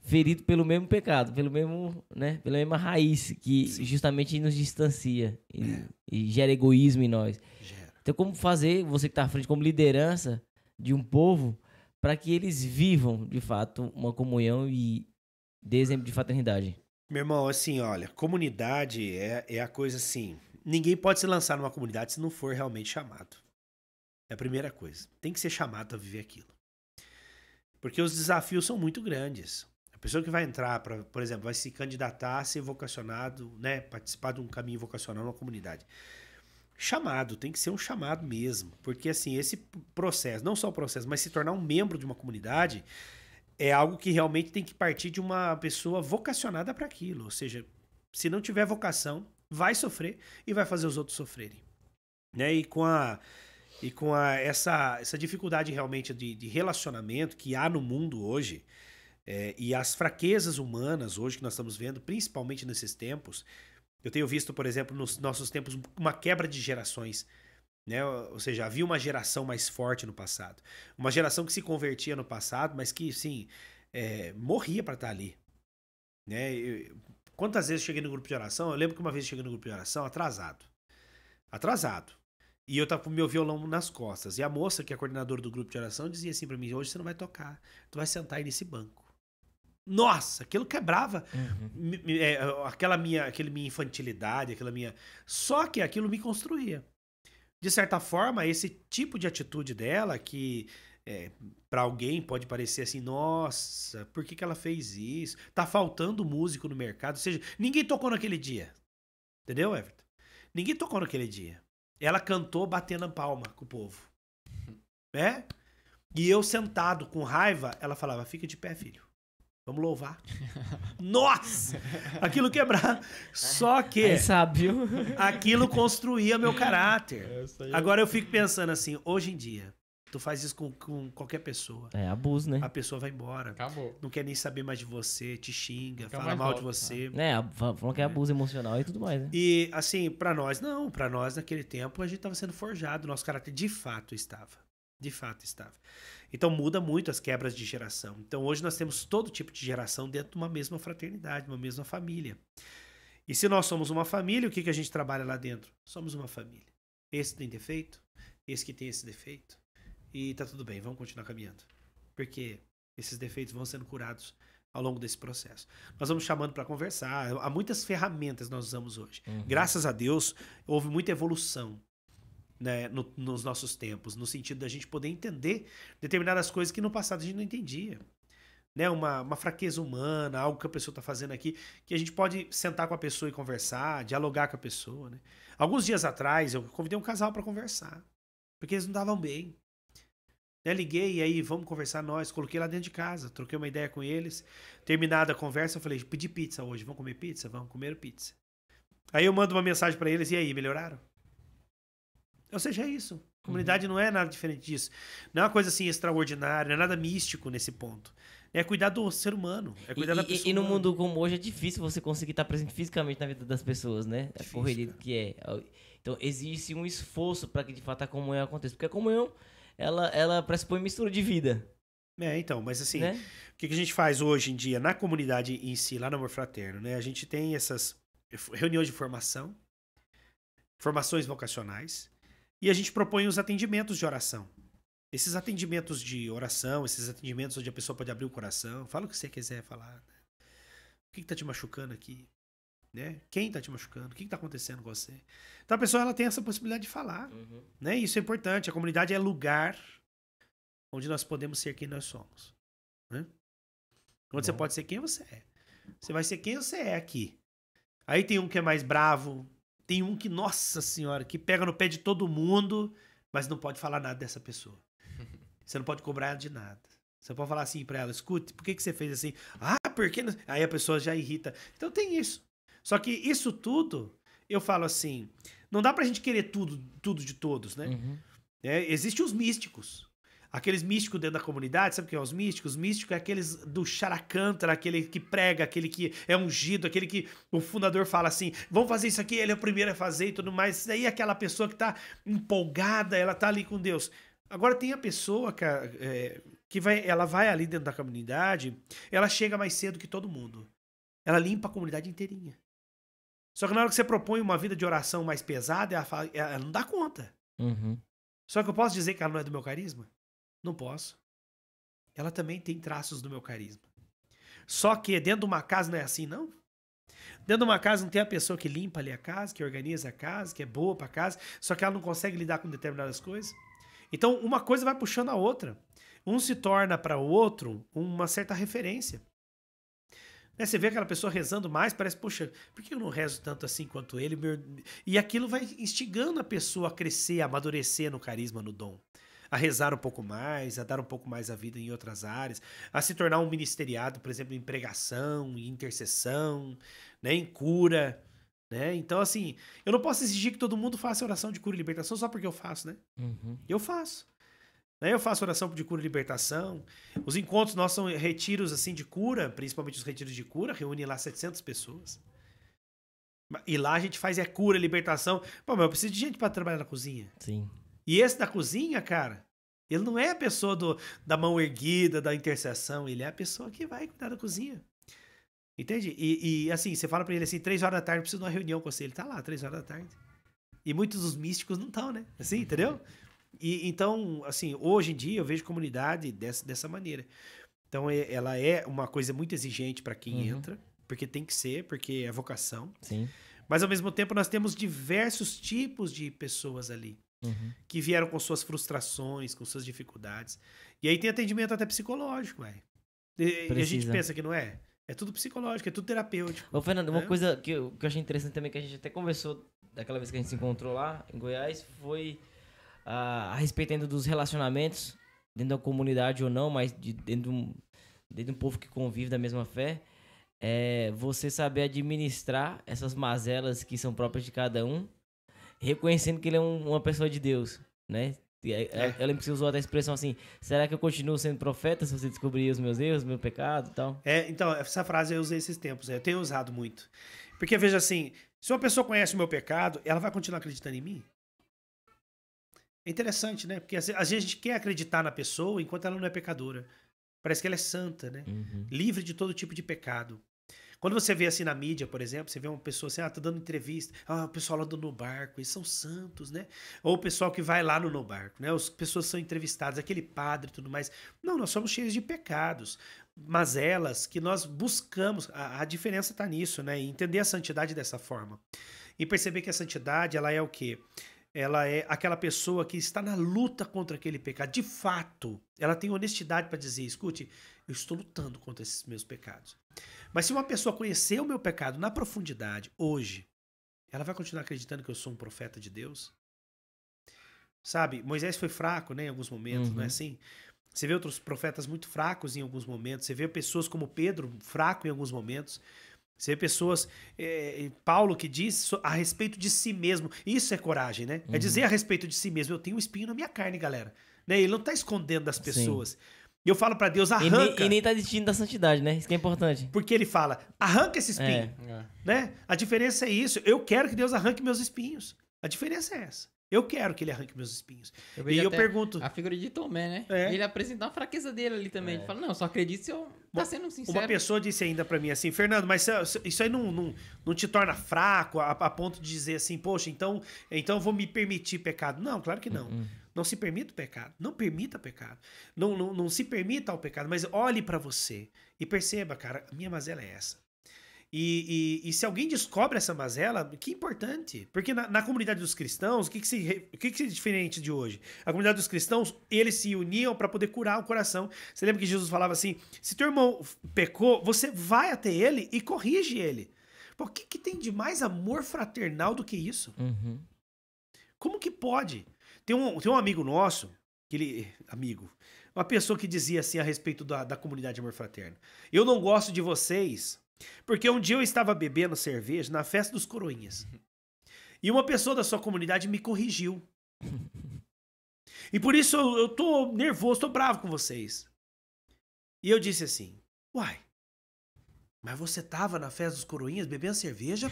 ferido pelo mesmo pecado, pelo mesmo, né? Pela mesma raiz que Sim. justamente nos distancia e, é. e, gera egoísmo em nós. Gera. Então, como fazer você que está à frente como liderança de um povo para que eles vivam de fato uma comunhão e dê exemplo de fraternidade? Meu irmão, assim, olha, comunidade é, é a coisa assim. Ninguém pode se lançar numa comunidade se não for realmente chamado. É a primeira coisa. Tem que ser chamado a viver aquilo. Porque os desafios são muito grandes. A pessoa que vai entrar, pra, por exemplo, vai se candidatar a ser vocacionado, né, participar de um caminho vocacional na comunidade. Chamado, tem que ser um chamado mesmo. Porque assim, esse processo, não só o processo, mas se tornar um membro de uma comunidade é algo que realmente tem que partir de uma pessoa vocacionada para aquilo. Ou seja, se não tiver vocação, vai sofrer e vai fazer os outros sofrerem. Né? E com a e com a, essa, essa dificuldade realmente de, de relacionamento que há no mundo hoje, é, e as fraquezas humanas hoje que nós estamos vendo, principalmente nesses tempos, eu tenho visto, por exemplo, nos nossos tempos, uma quebra de gerações. Né? Ou seja, havia uma geração mais forte no passado. Uma geração que se convertia no passado, mas que, sim, é, morria para estar tá ali. Né? Eu, quantas vezes eu cheguei no grupo de oração? Eu lembro que uma vez eu cheguei no grupo de oração atrasado. Atrasado. E eu tava com o meu violão nas costas. E a moça, que é a coordenadora do grupo de oração, dizia assim para mim: hoje você não vai tocar, tu vai sentar aí nesse banco. Nossa, aquilo quebrava uhum. é, aquela minha, aquele minha infantilidade, aquela minha. Só que aquilo me construía. De certa forma, esse tipo de atitude dela, que é, para alguém pode parecer assim, nossa, por que, que ela fez isso? Tá faltando músico no mercado. Ou seja, ninguém tocou naquele dia. Entendeu, Everton? Ninguém tocou naquele dia. Ela cantou batendo a palma com o povo. Né? E eu sentado com raiva, ela falava: fica de pé, filho. Vamos louvar. Nossa! Aquilo quebrar. Só que. Sábio. Aquilo construía meu caráter. É Agora eu fico pensando assim: hoje em dia, Tu faz isso com, com qualquer pessoa. É abuso, né? A pessoa vai embora. Acabou. Não quer nem saber mais de você, te xinga, então fala mal volta, de você. Tá? É, falam que é, é abuso emocional e tudo mais, né? E assim, para nós, não. para nós, naquele tempo, a gente tava sendo forjado. Nosso caráter de fato estava. De fato estava. Então muda muito as quebras de geração. Então hoje nós temos todo tipo de geração dentro de uma mesma fraternidade, uma mesma família. E se nós somos uma família, o que, que a gente trabalha lá dentro? Somos uma família. Esse tem defeito, esse que tem esse defeito, e tá tudo bem, vamos continuar caminhando. Porque esses defeitos vão sendo curados ao longo desse processo. Nós vamos chamando para conversar. Há muitas ferramentas nós usamos hoje. Uhum. Graças a Deus, houve muita evolução né, no, nos nossos tempos, no sentido da gente poder entender determinadas coisas que no passado a gente não entendia. Né, uma, uma fraqueza humana, algo que a pessoa está fazendo aqui, que a gente pode sentar com a pessoa e conversar, dialogar com a pessoa. Né? Alguns dias atrás, eu convidei um casal para conversar, porque eles não davam bem. Né, liguei e aí vamos conversar nós. Coloquei lá dentro de casa, troquei uma ideia com eles. Terminada a conversa, eu falei: pedi pizza hoje, vamos comer pizza? Vamos comer pizza. Aí eu mando uma mensagem para eles: e aí, melhoraram? Ou seja, é isso. Uhum. Comunidade uhum. não é nada diferente disso. Não é uma coisa assim extraordinária, não é nada místico nesse ponto. É cuidar do ser humano, é cuidar e, da pessoa. E, e no humana. mundo como hoje é difícil você conseguir estar presente fisicamente na vida das pessoas, né? Difícil, a correria que é. Então existe um esforço para que de fato a comunhão aconteça. Porque a comunhão ela, ela pressupõe mistura de vida. É, então, mas assim, né? o que, que a gente faz hoje em dia na comunidade em si, lá no Amor Fraterno, né? A gente tem essas reuniões de formação, formações vocacionais, e a gente propõe os atendimentos de oração. Esses atendimentos de oração, esses atendimentos onde a pessoa pode abrir o coração, fala o que você quiser falar. Né? O que está te machucando aqui? né? Quem tá te machucando? O que, tá acontecendo com você? Então a pessoa ela tem essa possibilidade de falar, uhum. né? Isso é importante. A comunidade é lugar onde nós podemos ser quem nós somos, né? Onde Bom. você pode ser quem você é. Você vai ser quem você é aqui. Aí tem um que é mais bravo, tem um que, nossa senhora, que pega no pé de todo mundo, mas não pode falar nada dessa pessoa. Você não pode cobrar ela de nada. Você pode falar assim para ela, escute, por que, que você fez assim? Ah, porque. Aí a pessoa já irrita. Então tem isso. Só que isso tudo, eu falo assim, não dá pra gente querer tudo, tudo de todos, né? Uhum. É, Existem os místicos. Aqueles místicos dentro da comunidade, sabe o que é os místicos? Os místicos é aqueles do Characantra, aquele que prega, aquele que é ungido, aquele que o fundador fala assim, vamos fazer isso aqui, ele é o primeiro a fazer e tudo mais. Isso daí é aquela pessoa que tá empolgada, ela tá ali com Deus. Agora tem a pessoa que, é, que vai, ela vai ali dentro da comunidade, ela chega mais cedo que todo mundo. Ela limpa a comunidade inteirinha. Só que na hora que você propõe uma vida de oração mais pesada, ela, fala, ela não dá conta. Uhum. Só que eu posso dizer que ela não é do meu carisma? Não posso. Ela também tem traços do meu carisma. Só que dentro de uma casa não é assim, não? Dentro de uma casa não tem a pessoa que limpa ali a casa, que organiza a casa, que é boa para casa, só que ela não consegue lidar com determinadas coisas. Então, uma coisa vai puxando a outra. Um se torna para o outro uma certa referência. Né? Você vê aquela pessoa rezando mais, parece, poxa, por que eu não rezo tanto assim quanto ele? E aquilo vai instigando a pessoa a crescer, a amadurecer no carisma, no dom. A rezar um pouco mais, a dar um pouco mais a vida em outras áreas, a se tornar um ministeriado, por exemplo, em pregação, em intercessão, né, em cura. Né? Então, assim, eu não posso exigir que todo mundo faça oração de cura e libertação só porque eu faço, né? Uhum. Eu faço. Né? Eu faço oração de cura e libertação. Os encontros nossos são retiros assim de cura, principalmente os retiros de cura, reúne lá 700 pessoas. E lá a gente faz é cura, libertação. Pô, mas eu preciso de gente para trabalhar na cozinha. Sim. E esse da cozinha, cara, ele não é a pessoa do, da mão erguida, da intercessão. Ele é a pessoa que vai cuidar da cozinha. Entende? E, e assim, você fala para ele assim, três horas da tarde, preciso de uma reunião com você. Ele tá lá, três horas da tarde. E muitos dos místicos não estão, né? Assim, entendeu? E, então, assim, hoje em dia eu vejo comunidade dessa, dessa maneira. Então, é, ela é uma coisa muito exigente para quem uhum. entra, porque tem que ser, porque é vocação. Sim. Mas, ao mesmo tempo, nós temos diversos tipos de pessoas ali. Uhum. Que vieram com suas frustrações, com suas dificuldades. E aí tem atendimento até psicológico, ué. E, e a gente pensa que não é? É tudo psicológico, é tudo terapêutico. Ô, Fernando, né? uma coisa que eu, que eu achei interessante também, que a gente até conversou daquela vez que a gente se encontrou lá em Goiás, foi a, respeito ainda dos relacionamentos, dentro da comunidade ou não, mas de, dentro, de um, dentro de um povo que convive da mesma fé, é você saber administrar essas mazelas que são próprias de cada um, reconhecendo que ele é um, uma pessoa de Deus, né? Eu lembro que você usou até a expressão assim: será que eu continuo sendo profeta se você descobrir os meus erros, meu pecado e tal? É, então, essa frase eu usei esses tempos, é, eu tenho usado muito. Porque veja assim: se uma pessoa conhece o meu pecado, ela vai continuar acreditando em mim? É interessante, né? Porque às vezes a gente quer acreditar na pessoa enquanto ela não é pecadora. Parece que ela é santa, né? Uhum. Livre de todo tipo de pecado. Quando você vê assim na mídia, por exemplo, você vê uma pessoa assim, ah, tá dando entrevista, ah, o pessoal lá do No Barco, eles são santos, né? Ou o pessoal que vai lá no No Barco, né? As pessoas são entrevistadas, aquele padre e tudo mais. Não, nós somos cheios de pecados, mas elas que nós buscamos, a, a diferença está nisso, né? entender a santidade dessa forma. E perceber que a santidade, ela é o quê? ela é aquela pessoa que está na luta contra aquele pecado. De fato, ela tem honestidade para dizer: escute, eu estou lutando contra esses meus pecados. Mas se uma pessoa conhecer o meu pecado na profundidade, hoje, ela vai continuar acreditando que eu sou um profeta de Deus? Sabe, Moisés foi fraco né, em alguns momentos, uhum. não é uhum. assim? Você vê outros profetas muito fracos em alguns momentos, você vê pessoas como Pedro fraco em alguns momentos. Você vê pessoas, é, Paulo que diz a respeito de si mesmo. Isso é coragem, né? É uhum. É dizer a respeito de si mesmo. Eu tenho um espinho na minha carne, galera. Né? Ele não está escondendo das pessoas. E eu falo para Deus, arranca. E, e nem tá desistindo da santidade, né? Isso que é importante. Porque ele fala, arranca esse espinho. É. é. Né? A diferença é isso. Eu quero que Deus arranque meus espinhos. A diferença é essa. Eu quero que ele arranque meus espinhos. Eu e eu pergunto. A figura de Tomé, né? É. Ele apresentou a fraqueza dele ali também. É. Ele fala, não, só acredito se eu. tá sendo sincero. Uma pessoa disse ainda para mim assim, Fernando, mas isso aí não, não, não te torna fraco a, a, ponto de dizer assim, poxa, então, então eu vou me permitir pecado. Não, claro que não. Uhum. Não se permita o pecado. Não permita o pecado. Não, não, não se permita o pecado, mas olhe para você e perceba, cara, minha mazela é essa. E, e, e, se alguém descobre essa mazela, que importante. Porque na, na comunidade dos cristãos, o que, que, se, o que, que se é diferente de hoje? A comunidade dos cristãos, eles se uniam para poder curar o coração. Você lembra que Jesus falava assim: se teu irmão pecou, você vai até ele e corrige ele. Por que, que tem de mais amor fraternal do que isso? Uhum. Como que pode? Tem um, tem um amigo nosso, aquele Amigo. Uma pessoa que dizia assim a respeito da, da comunidade amor fraterno. Eu não gosto de vocês porque um dia eu estava bebendo cerveja na festa dos coroinhas. E uma pessoa da sua comunidade me corrigiu. E por isso eu, eu tô nervoso, tô bravo com vocês. E eu disse assim: Uai, mas você tava na festa dos coroinhas bebendo cerveja?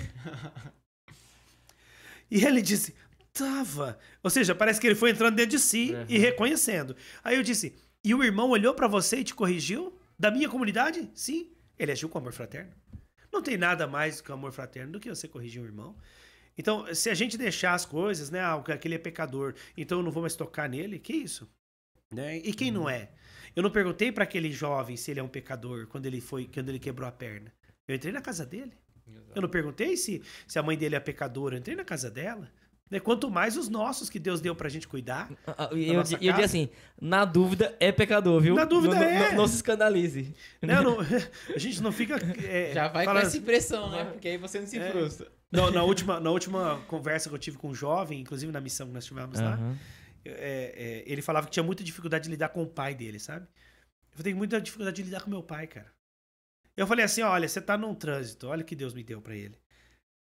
e ele disse: Tava. Ou seja, parece que ele foi entrando dentro de si uhum. e reconhecendo. Aí eu disse: E o irmão olhou para você e te corrigiu? Da minha comunidade? Sim. Ele agiu com amor fraterno. Não tem nada mais que amor fraterno do que você corrigir um irmão. Então, se a gente deixar as coisas, né? Ah, aquele é pecador, então eu não vou mais tocar nele, que isso? Né? E quem não uhum. é? Eu não perguntei para aquele jovem se ele é um pecador quando ele foi, quando ele quebrou a perna. Eu entrei na casa dele. Exato. Eu não perguntei se, se a mãe dele é pecadora, eu entrei na casa dela. Né? Quanto mais os nossos que Deus deu pra gente cuidar. Ah, ah, eu, eu, eu digo assim, na dúvida é pecador, viu? Na dúvida é. Não, não, se escandalize. Não, não, a gente não fica. É, Já vai falando... com essa impressão, né? É. Porque aí você não se é. frustra. Não, na, última, na última conversa que eu tive com um jovem, inclusive na missão que nós tivemos uhum. lá, é, é, ele falava que tinha muita dificuldade de lidar com o pai dele, sabe? Eu tenho muita dificuldade de lidar com meu pai, cara. Eu falei assim: olha, você tá num trânsito, olha o que Deus me deu para ele.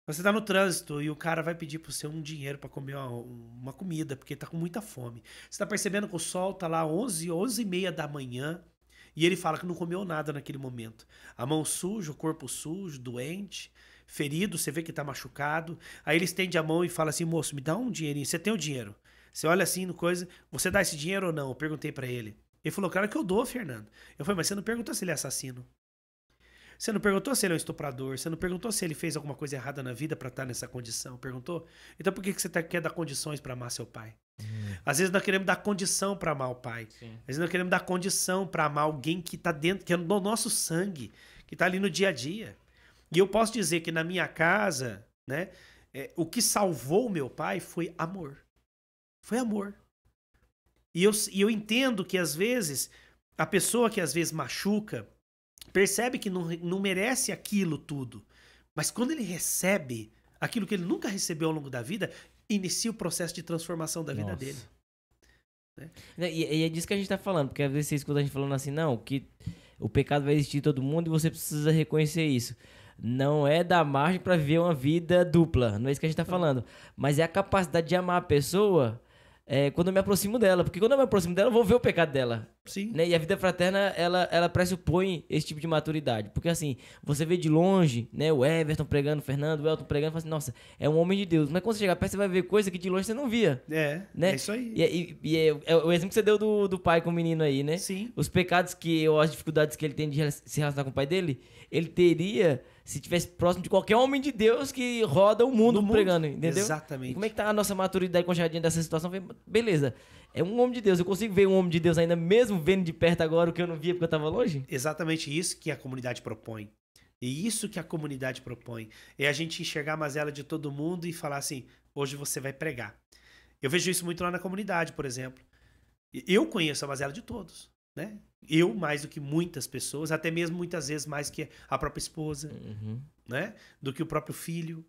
Você tá no trânsito e o cara vai pedir pro seu um dinheiro para comer uma, uma, comida, porque tá com muita fome. Você tá percebendo que o sol tá lá 11, 11 e meia da manhã e ele fala que não comeu nada naquele momento. A mão suja, o corpo sujo, doente, ferido, você vê que tá machucado. Aí ele estende a mão e fala assim: moço, me dá um dinheirinho, você tem o dinheiro. Você olha assim no coisa, você dá esse dinheiro ou não? Eu perguntei para ele. Ele falou, cara, que eu dou, Fernando. Eu falei, mas você não perguntou se ele é assassino. Você não perguntou se ele é um estuprador, você não perguntou se ele fez alguma coisa errada na vida para estar tá nessa condição, perguntou? Então por que, que você tá, quer dar condições para amar seu pai? Hum. Às vezes nós queremos dar condição para amar o pai. Sim. Às vezes nós queremos dar condição para amar alguém que tá dentro, que é no nosso sangue, que tá ali no dia a dia. E eu posso dizer que na minha casa, né, é, o que salvou meu pai foi amor. Foi amor. E eu, e eu entendo que às vezes a pessoa que às vezes machuca, percebe que não, não merece aquilo tudo. Mas quando ele recebe aquilo que ele nunca recebeu ao longo da vida, inicia o processo de transformação da vida Nossa. dele. Né? E, e, é disso que a gente está falando, porque às vezes você escuta a gente falando assim, não, que o pecado vai existir em todo mundo e você precisa reconhecer isso. Não é da margem para viver uma vida dupla, não é isso que a gente está falando. Mas é a capacidade de amar a pessoa é, quando eu me aproximo dela. Porque quando eu me aproximo dela, eu vou ver o pecado dela. Sim. Né? E a vida fraterna, ela, ela pressupõe esse tipo de maturidade. Porque assim, você vê de longe, né, o Everton pregando, o Fernando, o Elton pregando, e fala assim, nossa, é um homem de Deus. Mas quando você chegar perto, você vai ver coisa que de longe você não via. É, né? é isso aí. E, é, e, e é, é, o exemplo que você deu do, do pai com o menino aí, né? Sim. Os pecados que, ou as dificuldades que ele tem de se relacionar com o pai dele, ele teria se tivesse próximo de qualquer homem de Deus que roda o mundo, mundo. pregando, entendeu? Exatamente. E como é que tá a nossa maturidade com a dessa situação? Beleza é um homem de Deus. Eu consigo ver um homem de Deus ainda, mesmo vendo de perto agora o que eu não via porque eu estava longe? Exatamente isso que a comunidade propõe. E isso que a comunidade propõe. É a gente enxergar a mazela de todo mundo e falar assim: hoje você vai pregar. Eu vejo isso muito lá na comunidade, por exemplo. Eu conheço a mazela de todos, né? Eu mais do que muitas pessoas, até mesmo muitas vezes mais que a própria esposa, uhum. né? Do que o próprio filho,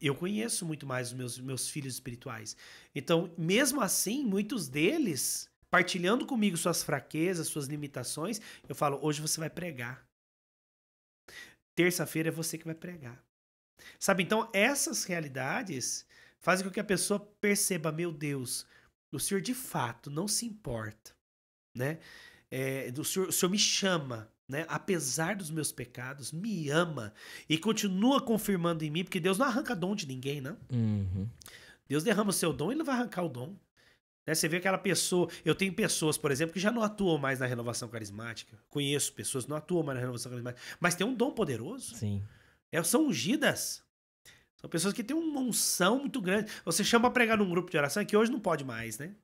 eu conheço muito mais os meus, meus filhos espirituais. Então, mesmo assim, muitos deles, partilhando comigo suas fraquezas, suas limitações, eu falo: hoje você vai pregar. Terça-feira é você que vai pregar. Sabe? Então, essas realidades fazem com que a pessoa perceba: meu Deus, o Senhor de fato não se importa, né? É, o, senhor, o Senhor me chama né, apesar dos meus pecados, me ama e continua confirmando em mim, porque Deus não arranca dom de ninguém, né? Uhum. Deus derrama o seu dom e não vai arrancar o dom. Né? Você vê aquela pessoa. Eu tenho pessoas, por exemplo, que já não atuam mais na renovação carismática. Conheço pessoas que não atuam mais na renovação carismática, mas tem um dom poderoso. Sim. É, são ungidas. São pessoas que têm uma unção muito grande. Você chama a pregar num grupo de oração, é que hoje não pode mais, né?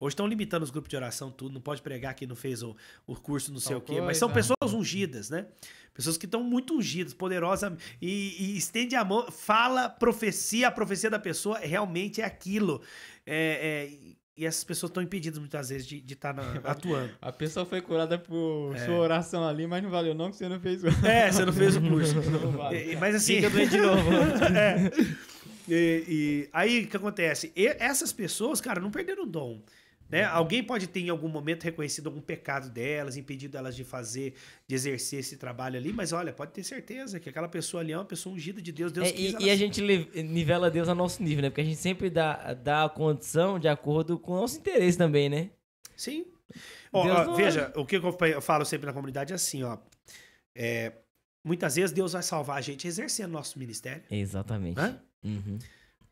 Hoje estão limitando os grupos de oração, tudo, não pode pregar que não fez o, o curso, não sei o quê. Coisa. Mas são pessoas né? ungidas, né? Pessoas que estão muito ungidas, poderosas, e, e, estende a mão, fala profecia, a profecia da pessoa realmente é aquilo. É, é, e essas pessoas estão impedidas muitas vezes de estar tá atuando. A pessoa foi curada por é. sua oração ali, mas não valeu não, porque você não fez o É, você não fez o curso. não vale. Mas assim. Fica doente de novo. é. E, e, aí o que acontece? E essas pessoas, cara, não perderam o dom. Né? Uhum. Alguém pode ter em algum momento reconhecido algum pecado delas, impedido elas de fazer, de exercer esse trabalho ali, mas olha, pode ter certeza que aquela pessoa ali é uma pessoa ungida de Deus, Deus é, quis, E, e a gente nivela Deus a nosso nível, né? Porque a gente sempre dá, dá a condição de acordo com o nosso interesse também, né? Sim. Ó, ó, é veja, o que eu falo sempre na comunidade é assim, ó. É, muitas vezes Deus vai salvar a gente exercendo nosso ministério. Exatamente. Né? Uhum.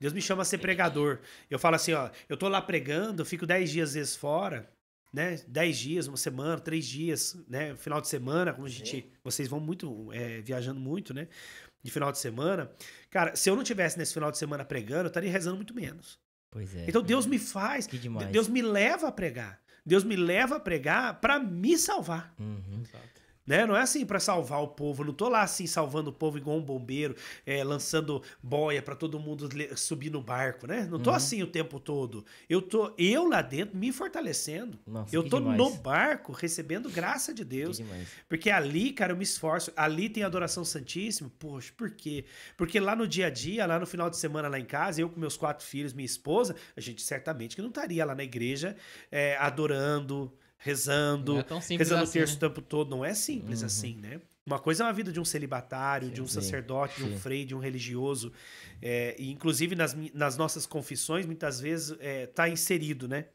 Deus me chama a ser pregador. Eu falo assim, ó, eu tô lá pregando, fico dez dias às vezes fora, né? Dez dias, uma semana, três dias, né? Final de semana, como a gente. Vocês vão muito, é, viajando muito, né? De final de semana. Cara, se eu não tivesse nesse final de semana pregando, eu estaria rezando muito menos. Pois é. Então Deus me faz, Deus me leva a pregar. Deus me leva a pregar para me salvar. Uhum né? Não é assim para salvar o povo, eu não tô lá assim salvando o povo igual um bombeiro, é, lançando boia para todo mundo subir no barco, né? Não tô uhum. assim o tempo todo. Eu tô eu lá dentro me fortalecendo. Nossa, eu tô demais. no barco recebendo graça de Deus. Porque ali, cara, eu me esforço. Ali tem adoração santíssima. Poxa, por quê? Porque lá no dia a dia, lá no final de semana lá em casa, eu com meus quatro filhos, minha esposa, a gente certamente que não estaria lá na igreja é, adorando, rezando, é rezando assim, o terço né? o tempo todo. Não é simples uhum. assim, né? Uma coisa é uma vida de um celibatário, sim, de um sacerdote, sim. de um frei, de um religioso. É, e inclusive nas, nas nossas confissões, muitas vezes está é, tá inserido, né?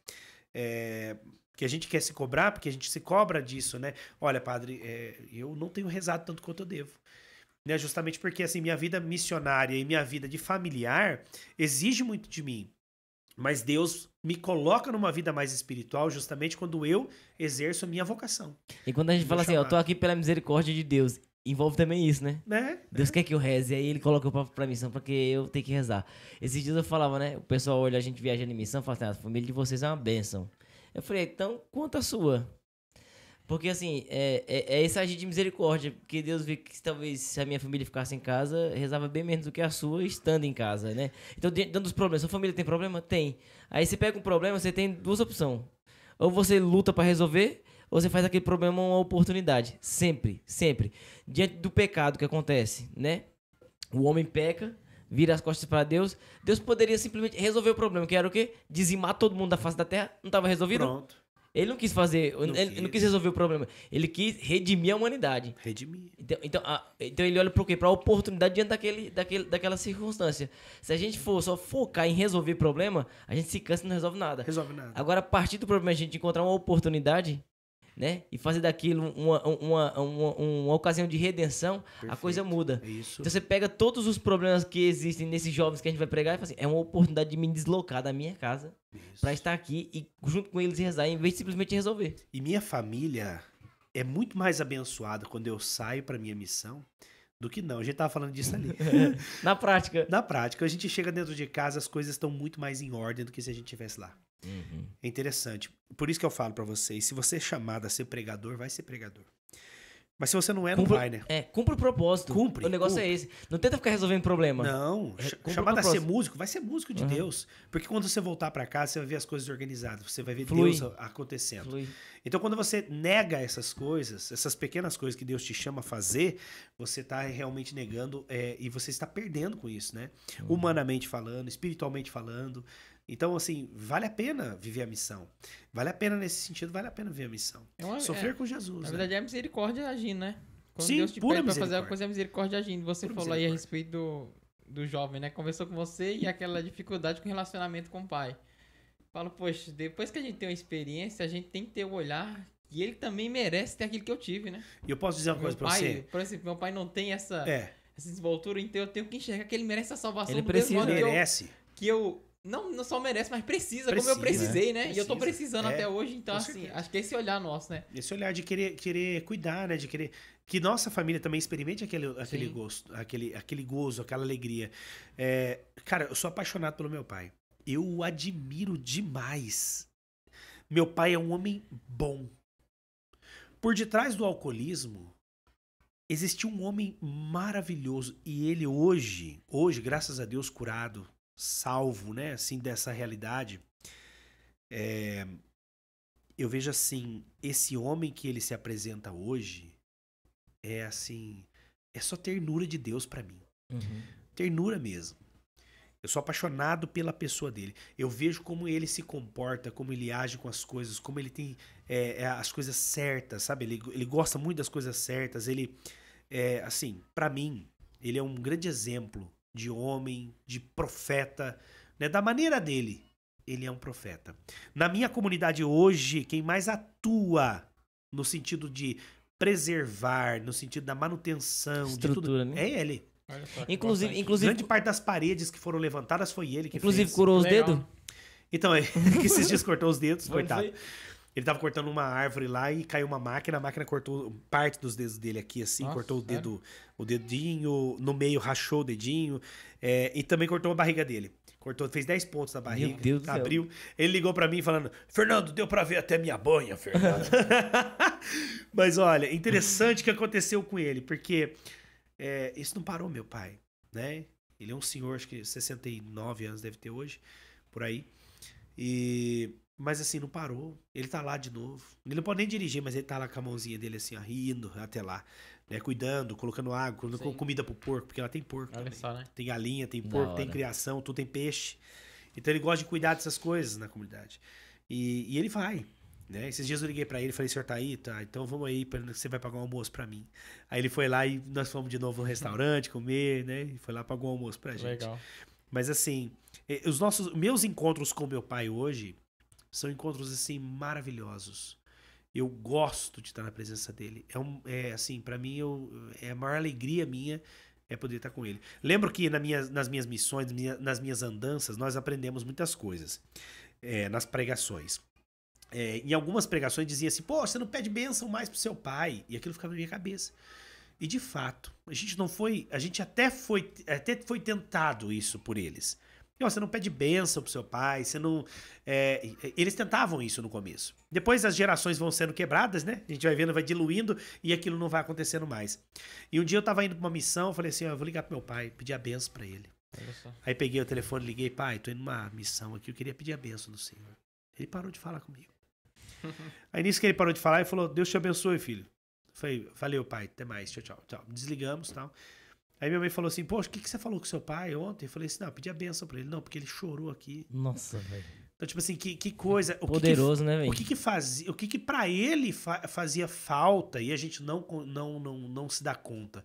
É, que a gente quer se cobrar, porque a gente se cobra disso, né? Olha, padre, é, eu não tenho rezado tanto quanto eu devo. Né? Justamente porque, assim, minha vida missionária e minha vida de familiar exige muito de mim. Mas Deus me coloca numa vida mais espiritual justamente quando eu exerço a minha vocação. E quando a gente fala chamar. assim, eu tô aqui pela misericórdia de Deus, envolve também isso, né? É. Deus quer que eu reze, aí ele coloca para pra missão, porque eu tenho que rezar. Esses dias eu falava, né? O pessoal olha a gente viajando em missão, fala assim, ah, a família de vocês é uma bênção. Eu falei, então quanto a sua. Porque, assim, é, é, é esse agir de misericórdia. Porque Deus vê que talvez se a minha família ficasse em casa, rezava bem menos do que a sua estando em casa, né? Então, dando os problemas. Sua família tem problema? Tem. Aí você pega um problema, você tem duas opções. Ou você luta para resolver, ou você faz aquele problema uma oportunidade. Sempre, sempre. Diante do pecado que acontece, né? O homem peca, vira as costas para Deus. Deus poderia simplesmente resolver o problema, que era o quê? Dizimar todo mundo da face da terra. Não estava resolvido? Pronto. Ele não quis fazer, não ele quis. não quis resolver o problema. Ele quis redimir a humanidade. Redimir. Então, então, a, então ele olha para o quê? Para a oportunidade diante daquele, daquele, daquela circunstância. Se a gente for só focar em resolver problema, a gente se cansa e não resolve nada. Resolve nada. Agora, a partir do problema, a gente encontrar uma oportunidade né? E fazer daquilo uma, uma, uma, uma ocasião de redenção, Perfeito. a coisa muda. É isso. Então você pega todos os problemas que existem nesses jovens que a gente vai pregar e fala assim, é uma oportunidade de me deslocar da minha casa para estar aqui e junto com eles rezar, em vez de simplesmente resolver. E minha família é muito mais abençoada quando eu saio para minha missão do que não. A gente tava falando disso ali. Na prática. Na prática, a gente chega dentro de casa, as coisas estão muito mais em ordem do que se a gente estivesse lá. Uhum. É interessante. Por isso que eu falo para vocês, se você é chamado a ser pregador, vai ser pregador. Mas se você não é, não vai, né? É, cumpre o propósito. Cumpre. O negócio é cumpre. é esse. Não tenta ficar resolvendo problema. Não. É, chamado a ser músico, vai ser músico de uhum. Deus. Porque quando você voltar para casa, você vai ver as coisas organizadas. Você vai ver Flui. Deus acontecendo. Flui. Então, quando você nega essas coisas, essas pequenas coisas que Deus te chama a fazer, você está realmente negando é, e você está perdendo com isso, né? Uhum. Humanamente falando, espiritualmente falando. Então, assim, vale a pena viver a missão. Vale a pena nesse sentido, vale a pena viver a missão. É uma, Sofrer é, com Jesus. Na né? verdade, é a misericórdia agindo, né? Quando Sim, Deus te pede pra fazer a coisa, é a misericórdia agindo. Você pura falou aí a respeito do, do jovem, né? Conversou com você e aquela dificuldade com relacionamento com o pai. Falo, poxa, depois que a gente tem uma experiência, a gente tem que ter o um olhar e ele também merece ter aquilo que eu tive, né? E eu posso dizer uma meu coisa pra pai, você? Por exemplo, meu pai não tem essa, é. essa desenvoltura, então eu tenho que enxergar que ele merece a salvação ele do precisa, Deus. Ele merece. Que eu, não, não só merece, mas precisa, precisa como eu precisei, né? Precisa. Né? E eu tô precisando é, até hoje, então, assim, acho que é esse olhar nosso, né? Esse olhar de querer, querer cuidar, né? De querer que nossa família também experimente aquele, aquele gosto, aquele, aquele gozo, aquela alegria. É, cara, eu sou apaixonado pelo meu pai. Eu o admiro demais. Meu pai é um homem bom. Por detrás do alcoolismo, existe um homem maravilhoso e ele hoje, hoje, graças a Deus curado, salvo, né, assim, dessa realidade, é, eu vejo assim, esse homem que ele se apresenta hoje é assim, é só ternura de Deus para mim. Uhum. Ternura mesmo. Eu sou apaixonado pela pessoa dele. Eu vejo como ele se comporta, como ele age com as coisas, como ele tem é, é as coisas certas, sabe? Ele, ele gosta muito das coisas certas. Ele, é, assim, para mim, ele é um grande exemplo de homem, de profeta, né? da maneira dele. Ele é um profeta. Na minha comunidade hoje, quem mais atua no sentido de preservar, no sentido da manutenção, Estrutura, de tudo, né? é ele. Inclusive, inclusive, grande parte das paredes que foram levantadas foi ele que inclusive, fez. Inclusive curou os dedos. Então, é, que esses dias cortou os dedos, coitado. Ele tava cortando uma árvore lá e caiu uma máquina, a máquina cortou parte dos dedos dele aqui, assim, Nossa, cortou o dedo, o dedinho, no meio rachou o dedinho, é, e também cortou a barriga dele. Cortou, fez 10 pontos na barriga, Meu Deus abriu. Do céu. Ele ligou para mim falando: Fernando, deu para ver até minha banha, Fernando. Mas olha, interessante o que aconteceu com ele, porque é, isso não parou meu pai, né? Ele é um senhor, acho que 69 anos deve ter hoje, por aí. E mas assim, não parou. Ele tá lá de novo. Ele não pode nem dirigir, mas ele tá lá com a mãozinha dele assim, ó, rindo até lá. Né? Cuidando, colocando água, colocando Sim. comida pro porco, porque ela tem porco. Olha só, né? Tem galinha, tem porco, tem criação, tudo tem peixe. Então ele gosta de cuidar dessas coisas na comunidade. E, e ele vai. Né? Esses dias eu liguei para ele e falei, senhor tá aí? Tá, então vamos aí, você vai pagar um almoço para mim. Aí ele foi lá e nós fomos de novo no restaurante comer, né? E foi lá pagou um almoço pra gente. Legal. Mas assim, eh, os nossos, meus encontros com meu pai hoje, são encontros assim maravilhosos. Eu gosto de estar na presença dele. É, um, é assim, para mim eu, é a maior alegria minha é poder estar com ele. Lembro que na minha, nas minhas missões, minha, nas minhas andanças, nós aprendemos muitas coisas é, nas pregações. É, em algumas pregações dizia assim: pô, você não pede bênção mais pro seu pai. E aquilo ficava na minha cabeça. E de fato, a gente não foi, a gente até foi, até foi tentado isso por eles você não pede bênção pro seu pai, você não. É, eles tentavam isso no começo. Depois as gerações vão sendo quebradas, né? A gente vai vendo, vai diluindo e aquilo não vai acontecendo mais. E um dia eu tava indo pra uma missão, falei assim: ó, eu vou ligar pro meu pai, pedir a benção pra ele. Aí peguei o telefone, liguei, pai, tô indo numa missão aqui, eu queria pedir a benção do Senhor. Ele parou de falar comigo. Aí nisso que ele parou de falar, ele falou: Deus te abençoe, filho. falei, valeu, pai, até mais, tchau, tchau, tchau. Desligamos tal. Aí minha mãe falou assim: Poxa, o que, que você falou com seu pai ontem? Eu falei assim: Não, pedi a benção pra ele. Não, porque ele chorou aqui. Nossa, velho. Então, tipo assim, que, que coisa. O Poderoso, que que, né, velho? O que que fazia. O que que pra ele fa fazia falta e a gente não, não, não, não se dá conta.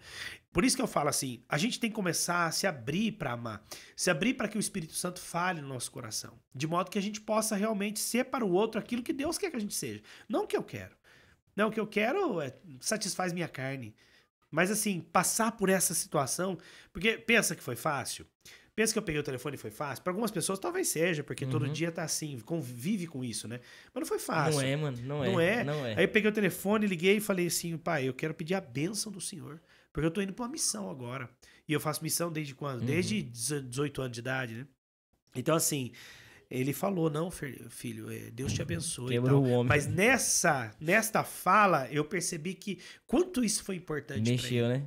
Por isso que eu falo assim: a gente tem que começar a se abrir para amar, se abrir para que o Espírito Santo fale no nosso coração, de modo que a gente possa realmente ser para o outro aquilo que Deus quer que a gente seja, não o que eu quero. Não, o que eu quero é satisfaz minha carne. Mas assim, passar por essa situação, porque pensa que foi fácil. Pensa que eu peguei o telefone e foi fácil? Para algumas pessoas talvez seja, porque uhum. todo dia tá assim, convive com isso, né? Mas não foi fácil. Não é, mano, não, não é, é. Não é. Aí eu peguei o telefone, liguei e falei assim, pai, eu quero pedir a bênção do Senhor, porque eu tô indo para uma missão agora. E eu faço missão desde quando? Uhum. Desde 18 anos de idade, né? Então assim, ele falou: Não, filho, eh, Deus te abençoe. Quebrou o homem. Mas nessa, nesta fala, eu percebi que quanto isso foi importante. Mexeu, né?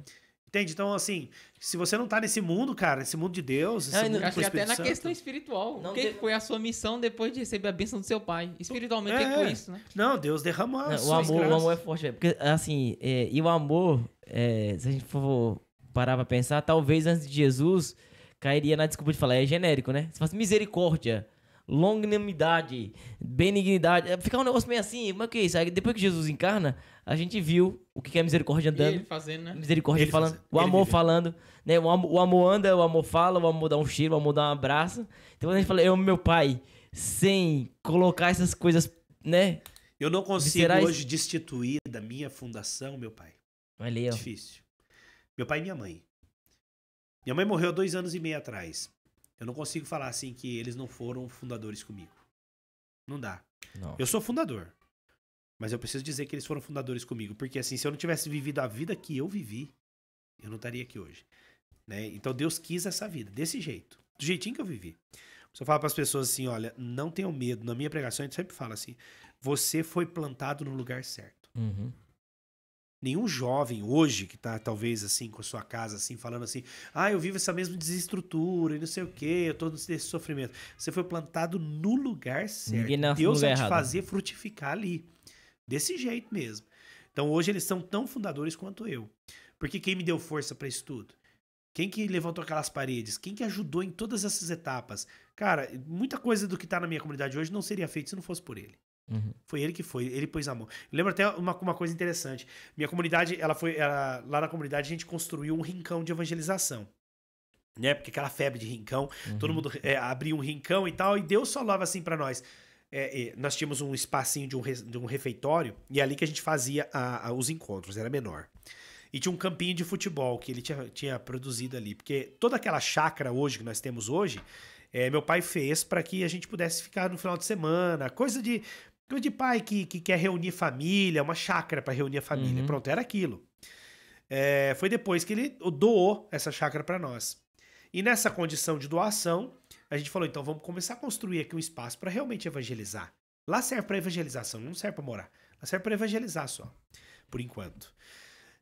Entende? Então, assim, se você não tá nesse mundo, cara, esse mundo de Deus. Esse ah, não, mundo acho que até Santo, na questão espiritual. o que, foi a sua missão depois de receber a bênção do seu pai? Espiritualmente é, é, isso, né? Não, Deus derramou. o, amor, o amor é forte, velho. Porque, assim, é, e o amor, é, se a gente for parar pra pensar, talvez antes de Jesus cairia na desculpa de falar, é genérico, né? Você faz misericórdia longanimidade, benignidade. É, ficar um negócio meio assim, mas o que é isso? Aí depois que Jesus encarna, a gente viu o que é misericórdia andando. Ele fazendo, né? Misericórdia ele falando, o amor falando, né? O amor, o amor, anda, o amor fala, o amor dá um cheiro, o amor dá um abraço. Então a gente fala, eu meu pai, sem colocar essas coisas, né? Eu não consigo Viscerais. hoje destituir da minha fundação meu pai. Valeu. Difícil. Meu pai e minha mãe. Minha mãe morreu dois anos e meio atrás. Eu não consigo falar assim que eles não foram fundadores comigo. Não dá. Não. Eu sou fundador. Mas eu preciso dizer que eles foram fundadores comigo. Porque assim, se eu não tivesse vivido a vida que eu vivi, eu não estaria aqui hoje. Né? Então Deus quis essa vida, desse jeito. Do jeitinho que eu vivi. Se eu falo para as pessoas assim, olha, não tenham medo. Na minha pregação, a gente sempre fala assim: você foi plantado no lugar certo. Uhum. Nenhum jovem hoje que está talvez assim com a sua casa assim falando assim: "Ah, eu vivo essa mesma desestrutura e não sei o quê, eu tô nesse sofrimento". Você foi plantado no lugar certo. Ninguém Deus vai te fazer frutificar ali. Desse jeito mesmo. Então hoje eles são tão fundadores quanto eu. Porque quem me deu força para isso tudo? Quem que levantou aquelas paredes? Quem que ajudou em todas essas etapas? Cara, muita coisa do que tá na minha comunidade hoje não seria feito se não fosse por ele. Uhum. Foi ele que foi, ele pôs a mão. Eu lembro até uma, uma coisa interessante. Minha comunidade, ela foi. Ela, lá na comunidade a gente construiu um rincão de evangelização. Né? Porque aquela febre de rincão, uhum. todo mundo é, abriu um rincão e tal, e Deus falava assim para nós. É, é, nós tínhamos um espacinho de um, re, de um refeitório, e é ali que a gente fazia a, a, os encontros, era menor. E tinha um campinho de futebol que ele tinha, tinha produzido ali. Porque toda aquela chácara hoje que nós temos hoje, é, meu pai fez para que a gente pudesse ficar no final de semana, coisa de Grande pai que, que quer reunir família, uma chácara para reunir a família. Uhum. Pronto, era aquilo. É, foi depois que ele doou essa chácara para nós. E nessa condição de doação, a gente falou: então vamos começar a construir aqui um espaço para realmente evangelizar. Lá serve para evangelização, não serve para morar. Lá serve para evangelizar só, por enquanto.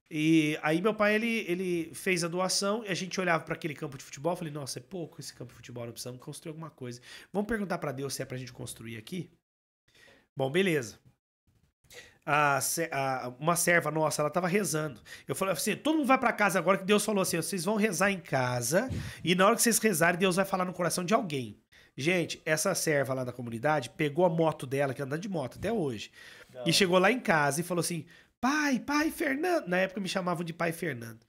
E aí meu pai ele, ele fez a doação e a gente olhava para aquele campo de futebol, falei: "Nossa, é pouco esse campo de futebol, nós precisamos construir alguma coisa. Vamos perguntar para Deus se é a gente construir aqui?" Bom, beleza. A, a, uma serva nossa, ela tava rezando. Eu falei assim: todo mundo vai para casa agora que Deus falou assim: vocês vão rezar em casa e na hora que vocês rezarem, Deus vai falar no coração de alguém. Gente, essa serva lá da comunidade pegou a moto dela, que anda de moto até hoje, Não. e ah. chegou lá em casa e falou assim: pai, pai Fernando. Na época me chamavam de pai Fernando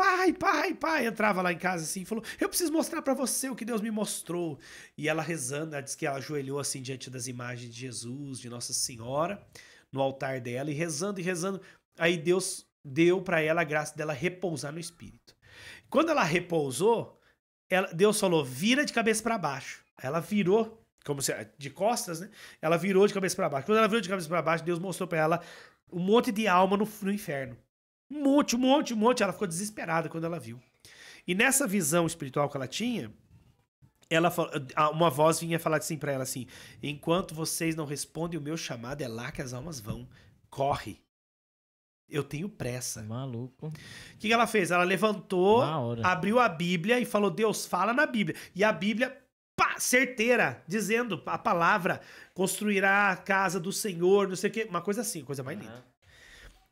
pai, pai, pai, entrava lá em casa assim, e falou: "Eu preciso mostrar para você o que Deus me mostrou". E ela rezando, ela diz que ela ajoelhou assim diante das imagens de Jesus, de Nossa Senhora, no altar dela e rezando e rezando. Aí Deus deu para ela a graça dela repousar no espírito. Quando ela repousou, ela, Deus falou: "Vira de cabeça para baixo". Ela virou como se de costas, né? Ela virou de cabeça para baixo. Quando ela virou de cabeça para baixo, Deus mostrou para ela um monte de alma no, no inferno. Um monte, um monte, um monte. Ela ficou desesperada quando ela viu. E nessa visão espiritual que ela tinha, ela uma voz vinha falar assim para ela assim: "Enquanto vocês não respondem o meu chamado, é lá que as almas vão. Corre." Eu tenho pressa. Maluco. O que ela fez? Ela levantou, abriu a Bíblia e falou: Deus, fala na Bíblia. E a Bíblia pá, certeira, dizendo a palavra, construirá a casa do Senhor, não sei o quê. Uma coisa assim, coisa mais uhum. linda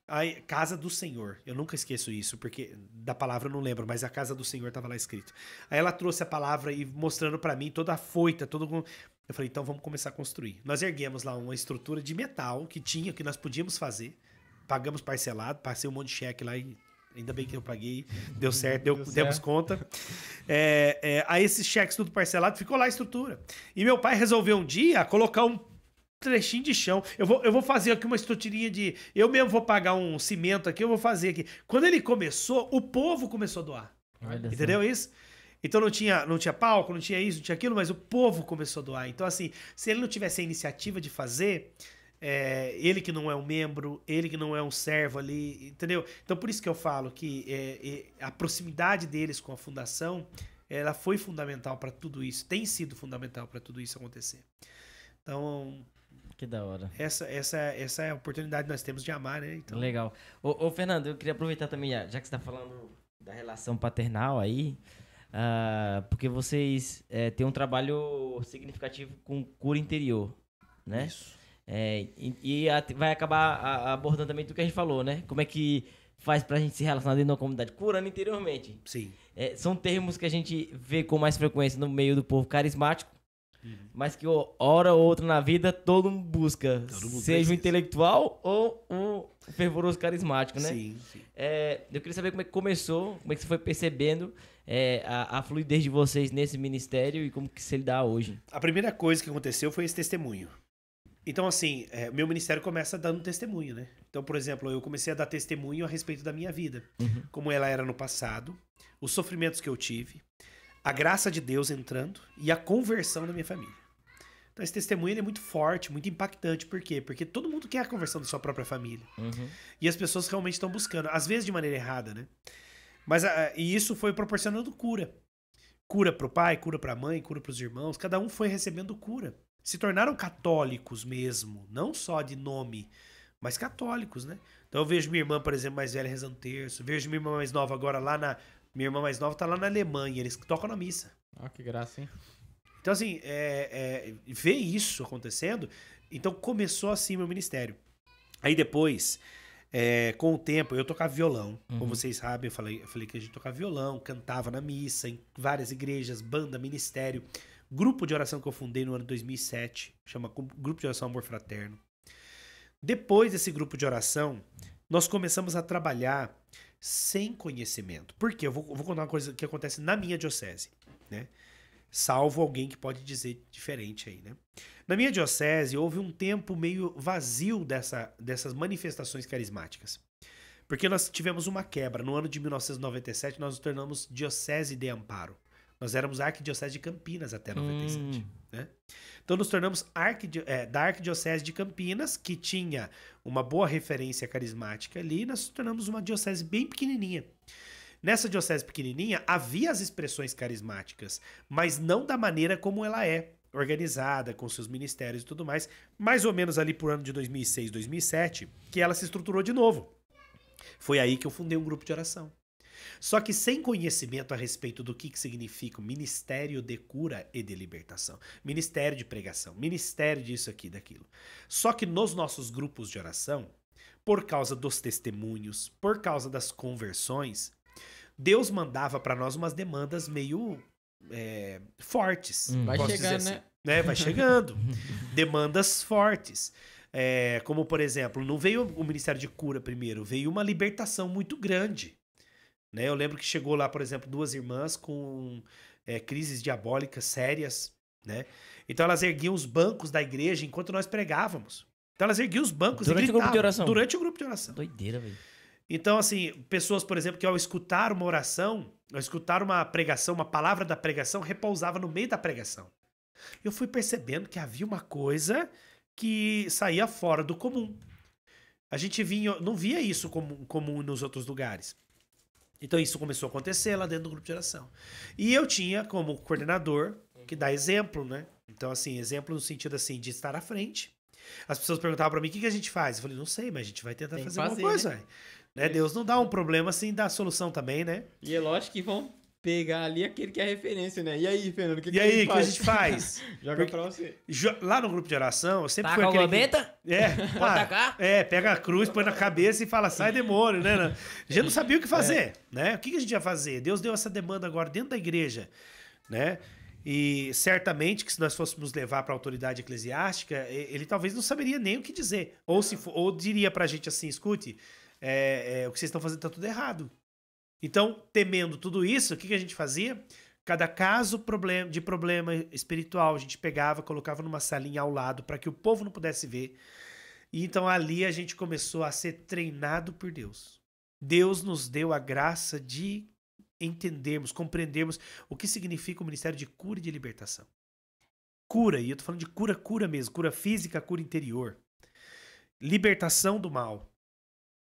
a casa do Senhor. Eu nunca esqueço isso, porque da palavra eu não lembro, mas a casa do Senhor estava lá escrito. Aí ela trouxe a palavra e mostrando para mim toda a foita, todo eu falei, então vamos começar a construir. Nós erguemos lá uma estrutura de metal que tinha, que nós podíamos fazer. Pagamos parcelado, passei um monte de cheque lá e ainda bem que eu paguei, deu certo, deu, deu certo. demos conta. É, é, aí esses cheques tudo parcelado, ficou lá a estrutura. E meu pai resolveu um dia colocar um trechinho de chão. Eu vou, eu vou fazer aqui uma estruturinha de. Eu mesmo vou pagar um cimento aqui, eu vou fazer aqui. Quando ele começou, o povo começou a doar. Olha entendeu assim. isso? Então não tinha, não tinha palco, não tinha isso, não tinha aquilo, mas o povo começou a doar. Então, assim, se ele não tivesse a iniciativa de fazer, é, ele que não é um membro, ele que não é um servo ali, entendeu? Então, por isso que eu falo que é, é, a proximidade deles com a fundação ela foi fundamental para tudo isso, tem sido fundamental para tudo isso acontecer. Então, que da hora. Essa, essa, essa é a oportunidade que nós temos de amar, né? Então... Legal. Ô, ô Fernando, eu queria aproveitar também, ah, já que você está falando da relação paternal aí, uh, porque vocês é, têm um trabalho significativo com cura interior, né? Isso. É, e, e a, vai acabar a, abordando também tudo que a gente falou, né? Como é que faz para a gente se relacionar dentro uma comunidade? Curando interiormente. Sim. É, são termos que a gente vê com mais frequência no meio do povo carismático, Uhum. Mas que hora ou outra na vida todo mundo busca. Todo mundo seja o um intelectual ou um fervoroso carismático, né? Sim, sim. É, eu queria saber como é que começou, como é que você foi percebendo é, a, a, fluidez de vocês nesse ministério e como que se dá hoje. A primeira coisa que aconteceu foi esse testemunho. Então, assim, é, meu ministério começa dando testemunho, né? Então, por exemplo, eu comecei a dar testemunho a respeito da minha vida, uhum. como ela era no passado, os sofrimentos que eu tive, a graça de Deus entrando e a conversão da minha família. Então esse testemunho é muito forte, muito impactante. Por quê? Porque todo mundo quer a conversão da sua própria família. Uhum. E as pessoas realmente estão buscando, às vezes de maneira errada, né? Mas a, ah, e isso foi proporcionando cura. Cura pro pai, cura pra mãe, cura pros irmãos. Cada um foi recebendo cura. Se tornaram católicos mesmo, não só de nome, mas católicos, né? Então eu vejo minha irmã, por exemplo, mais velha rezando terço, vejo minha irmã mais nova agora lá na, minha irmã mais nova tá lá na Alemanha, eles tocam na missa. Ah, que graça, hein? Então, assim, é, é, ver isso acontecendo, então começou assim meu ministério. Aí depois, é, com o tempo, eu tocava violão. Uhum. Como vocês sabem, eu falei, eu falei que a gente tocava violão, cantava na missa, em várias igrejas, banda, ministério. Grupo de oração que eu fundei no ano 2007, chama Grupo de Oração Amor Fraterno. Depois desse grupo de oração, nós começamos a trabalhar sem conhecimento. Porque eu vou, vou contar uma coisa que acontece na minha diocese, né? Salvo alguém que pode dizer diferente aí, né? Na minha diocese houve um tempo meio vazio dessa, dessas manifestações carismáticas. Porque nós tivemos uma quebra. No ano de 1997, nós nos tornamos Diocese de Amparo. Nós éramos a Arquidiocese de Campinas até 97. Hum. Né? Então nos tornamos arquidio é, da Arquidiocese de Campinas, que tinha uma boa referência carismática ali, nós nos tornamos uma diocese bem pequenininha. Nessa diocese pequenininha havia as expressões carismáticas, mas não da maneira como ela é organizada, com seus ministérios e tudo mais, mais ou menos ali por ano de 2006, 2007, que ela se estruturou de novo. Foi aí que eu fundei um grupo de oração. Só que sem conhecimento a respeito do que, que significa o ministério de cura e de libertação, ministério de pregação, ministério disso aqui, daquilo. Só que nos nossos grupos de oração, por causa dos testemunhos, por causa das conversões, Deus mandava para nós umas demandas meio é, fortes. Hum, vai chegando, né? assim, né? né? Vai chegando. demandas fortes. É, como, por exemplo, não veio o Ministério de Cura primeiro, veio uma libertação muito grande. Né? Eu lembro que chegou lá, por exemplo, duas irmãs com é, crises diabólicas sérias. Né? Então elas erguiam os bancos da igreja enquanto nós pregávamos. Então elas erguiam os bancos durante o grupo de oração. Durante o grupo de oração. Doideira, velho. Então, assim, pessoas, por exemplo, que ao escutar uma oração, ao escutar uma pregação, uma palavra da pregação, repousava no meio da pregação. Eu fui percebendo que havia uma coisa que saía fora do comum. A gente vinha, não via isso como comum nos outros lugares. Então isso começou a acontecer lá dentro do grupo de geração. E eu tinha como coordenador que dá exemplo, né? Então assim, exemplo no sentido assim de estar à frente. As pessoas perguntavam para mim o que, que, a gente faz. Eu falei, não sei, mas a gente vai tentar fazer, fazer, alguma né? coisa. Né? Né? Deus não dá um problema assim, dá solução também, né? E é lógico que vão pegar ali aquele que é referência, né? E aí, Fernando, o que, e que aí, a gente que a gente faz? Joga Porque, pra você. Lá no grupo de oração, eu sempre Taca tá fui aquele... Taca que... É, pá, é, pega a cruz, põe na cabeça e fala, sai demônio, né? né? A gente não sabia o que é. fazer, é. né? O que a gente ia fazer? Deus deu essa demanda agora dentro da igreja, né? E certamente que se nós fôssemos levar para a autoridade eclesiástica, ele talvez não saberia nem o que dizer. Ou, se, ou diria para a gente assim, escute, é, é, o que vocês estão fazendo está tudo errado. Então, temendo tudo isso, o que, que a gente fazia? Cada caso de problema espiritual, a gente pegava, colocava numa salinha ao lado para que o povo não pudesse ver. E então ali a gente começou a ser treinado por Deus. Deus nos deu a graça de entendermos, compreendermos o que significa o ministério de cura e de libertação. Cura, e eu estou falando de cura, cura mesmo, cura física, cura interior. Libertação do mal.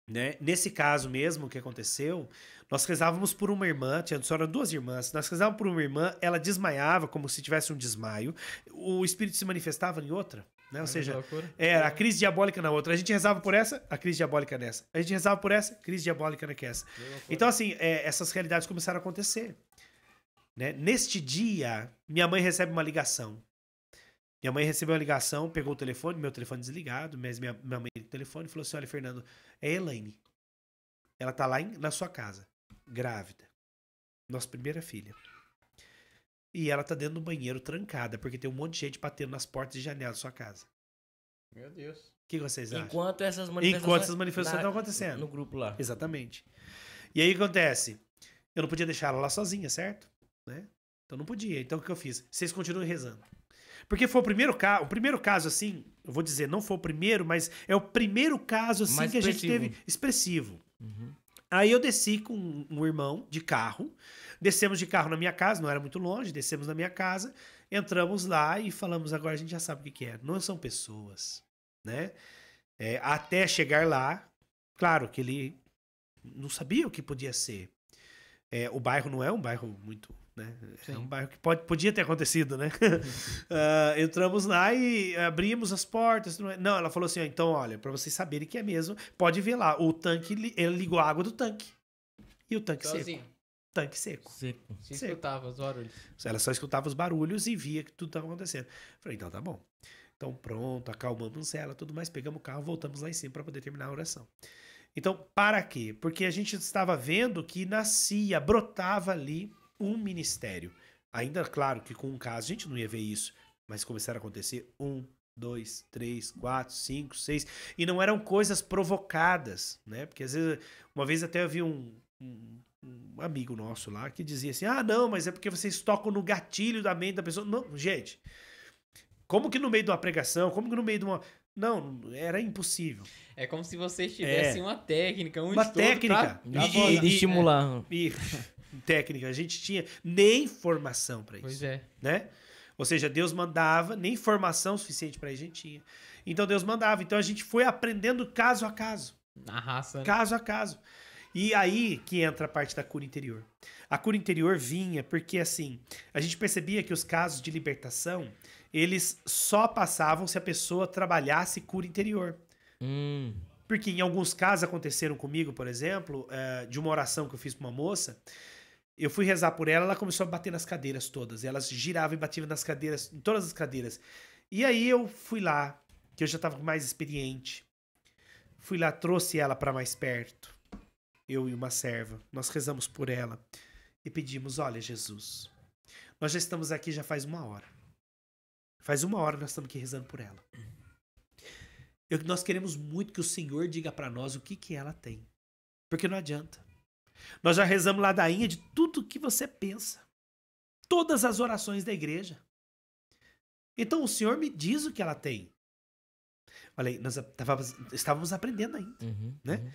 Né? Nesse caso mesmo que aconteceu, nós rezávamos por uma irmã, tinha só duas irmãs, nós rezávamos por uma irmã, ela desmaiava como se tivesse um desmaio, o espírito se manifestava em outra. Né? Ou seja, era é, a crise diabólica na outra. A gente rezava por essa, a crise diabólica nessa. A gente rezava por essa, crise diabólica naquela. Então, assim, é, essas realidades começaram a acontecer. Né? Neste dia, minha mãe recebe uma ligação. Minha mãe recebeu uma ligação, pegou o telefone, meu telefone desligado, mas minha, minha mãe o telefone e falou assim: olha, Fernando, é Elaine. Ela tá lá em, na sua casa, grávida. Nossa primeira filha. E ela tá dentro do banheiro trancada, porque tem um monte de gente batendo nas portas e janelas da sua casa. Meu Deus. O que vocês acham? Enquanto essas manifestações, Enquanto essas manifestações estão acontecendo. No grupo lá. Exatamente. E aí acontece? Eu não podia deixar ela lá sozinha, certo? Né? Então não podia. Então o que eu fiz? Vocês continuam rezando. Porque foi o primeiro caso, o primeiro caso assim, eu vou dizer, não foi o primeiro, mas é o primeiro caso assim Mais que expressivo. a gente teve expressivo. Uhum. Aí eu desci com um, irmão de carro, descemos de carro na minha casa, não era muito longe, descemos na minha casa, entramos lá e falamos, agora a gente já sabe o que, que é. Não são pessoas, né? É, até chegar lá, claro que ele não sabia o que podia ser. É, o bairro não é um bairro muito né? É um bairro que pode, podia ter acontecido, né? uh, entramos lá e abrimos as portas. Não, ela falou assim: então, olha, para vocês saberem que é mesmo, pode ver lá. O tanque, ele ligou a água do tanque. E o tanque Sozinho. seco. Tanque seco. Seco. se escutava os barulhos. Ela só escutava os barulhos e via que tudo estava acontecendo. Falei, então tá bom. Então pronto, acalmamos ela, tudo mais, pegamos o carro, voltamos lá em cima para poder terminar a oração. Então, para quê? Porque a gente estava vendo que nascia, brotava ali um ministério. Ainda claro que com um caso a gente não ia ver isso, mas começaram a acontecer um, dois, três, quatro, cinco, seis. E não eram coisas provocadas, né? Porque às vezes, uma vez até eu vi um, um, um amigo nosso lá que dizia assim: ah, não, mas é porque vocês tocam no gatilho da mente da pessoa. Não, gente. Como que no meio de uma pregação, como que no meio de uma. Não, era impossível. É como se vocês é. tivessem é. uma técnica, um uma técnica pra... e, e, e, estimular. É. E, técnica, a gente tinha nem formação para isso. Pois é. Né? Ou seja, Deus mandava, nem formação suficiente para a gente tinha. Então Deus mandava. Então a gente foi aprendendo caso a caso. Na raça. Né? Caso a caso. E aí que entra a parte da cura interior. A cura interior vinha porque assim, a gente percebia que os casos de libertação, eles só passavam se a pessoa trabalhasse cura interior. Hum. Porque em alguns casos aconteceram comigo, por exemplo, eh, de uma oração que eu fiz para uma moça, eu fui rezar por ela, ela começou a bater nas cadeiras todas. Elas giravam e batiam nas cadeiras, em todas as cadeiras. E aí eu fui lá, que eu já estava mais experiente. Fui lá, trouxe ela para mais perto. Eu e uma serva. Nós rezamos por ela e pedimos: Olha, Jesus, nós já estamos aqui já faz uma hora. Faz uma hora nós estamos aqui rezando por ela. Eu, nós queremos muito que o Senhor diga para nós o que, que ela tem. Porque não adianta. Nós já rezamos ladainha de tudo que você pensa. Todas as orações da igreja. Então o Senhor me diz o que ela tem. Olha aí, nós távamos, estávamos aprendendo ainda, uhum, né? Uhum.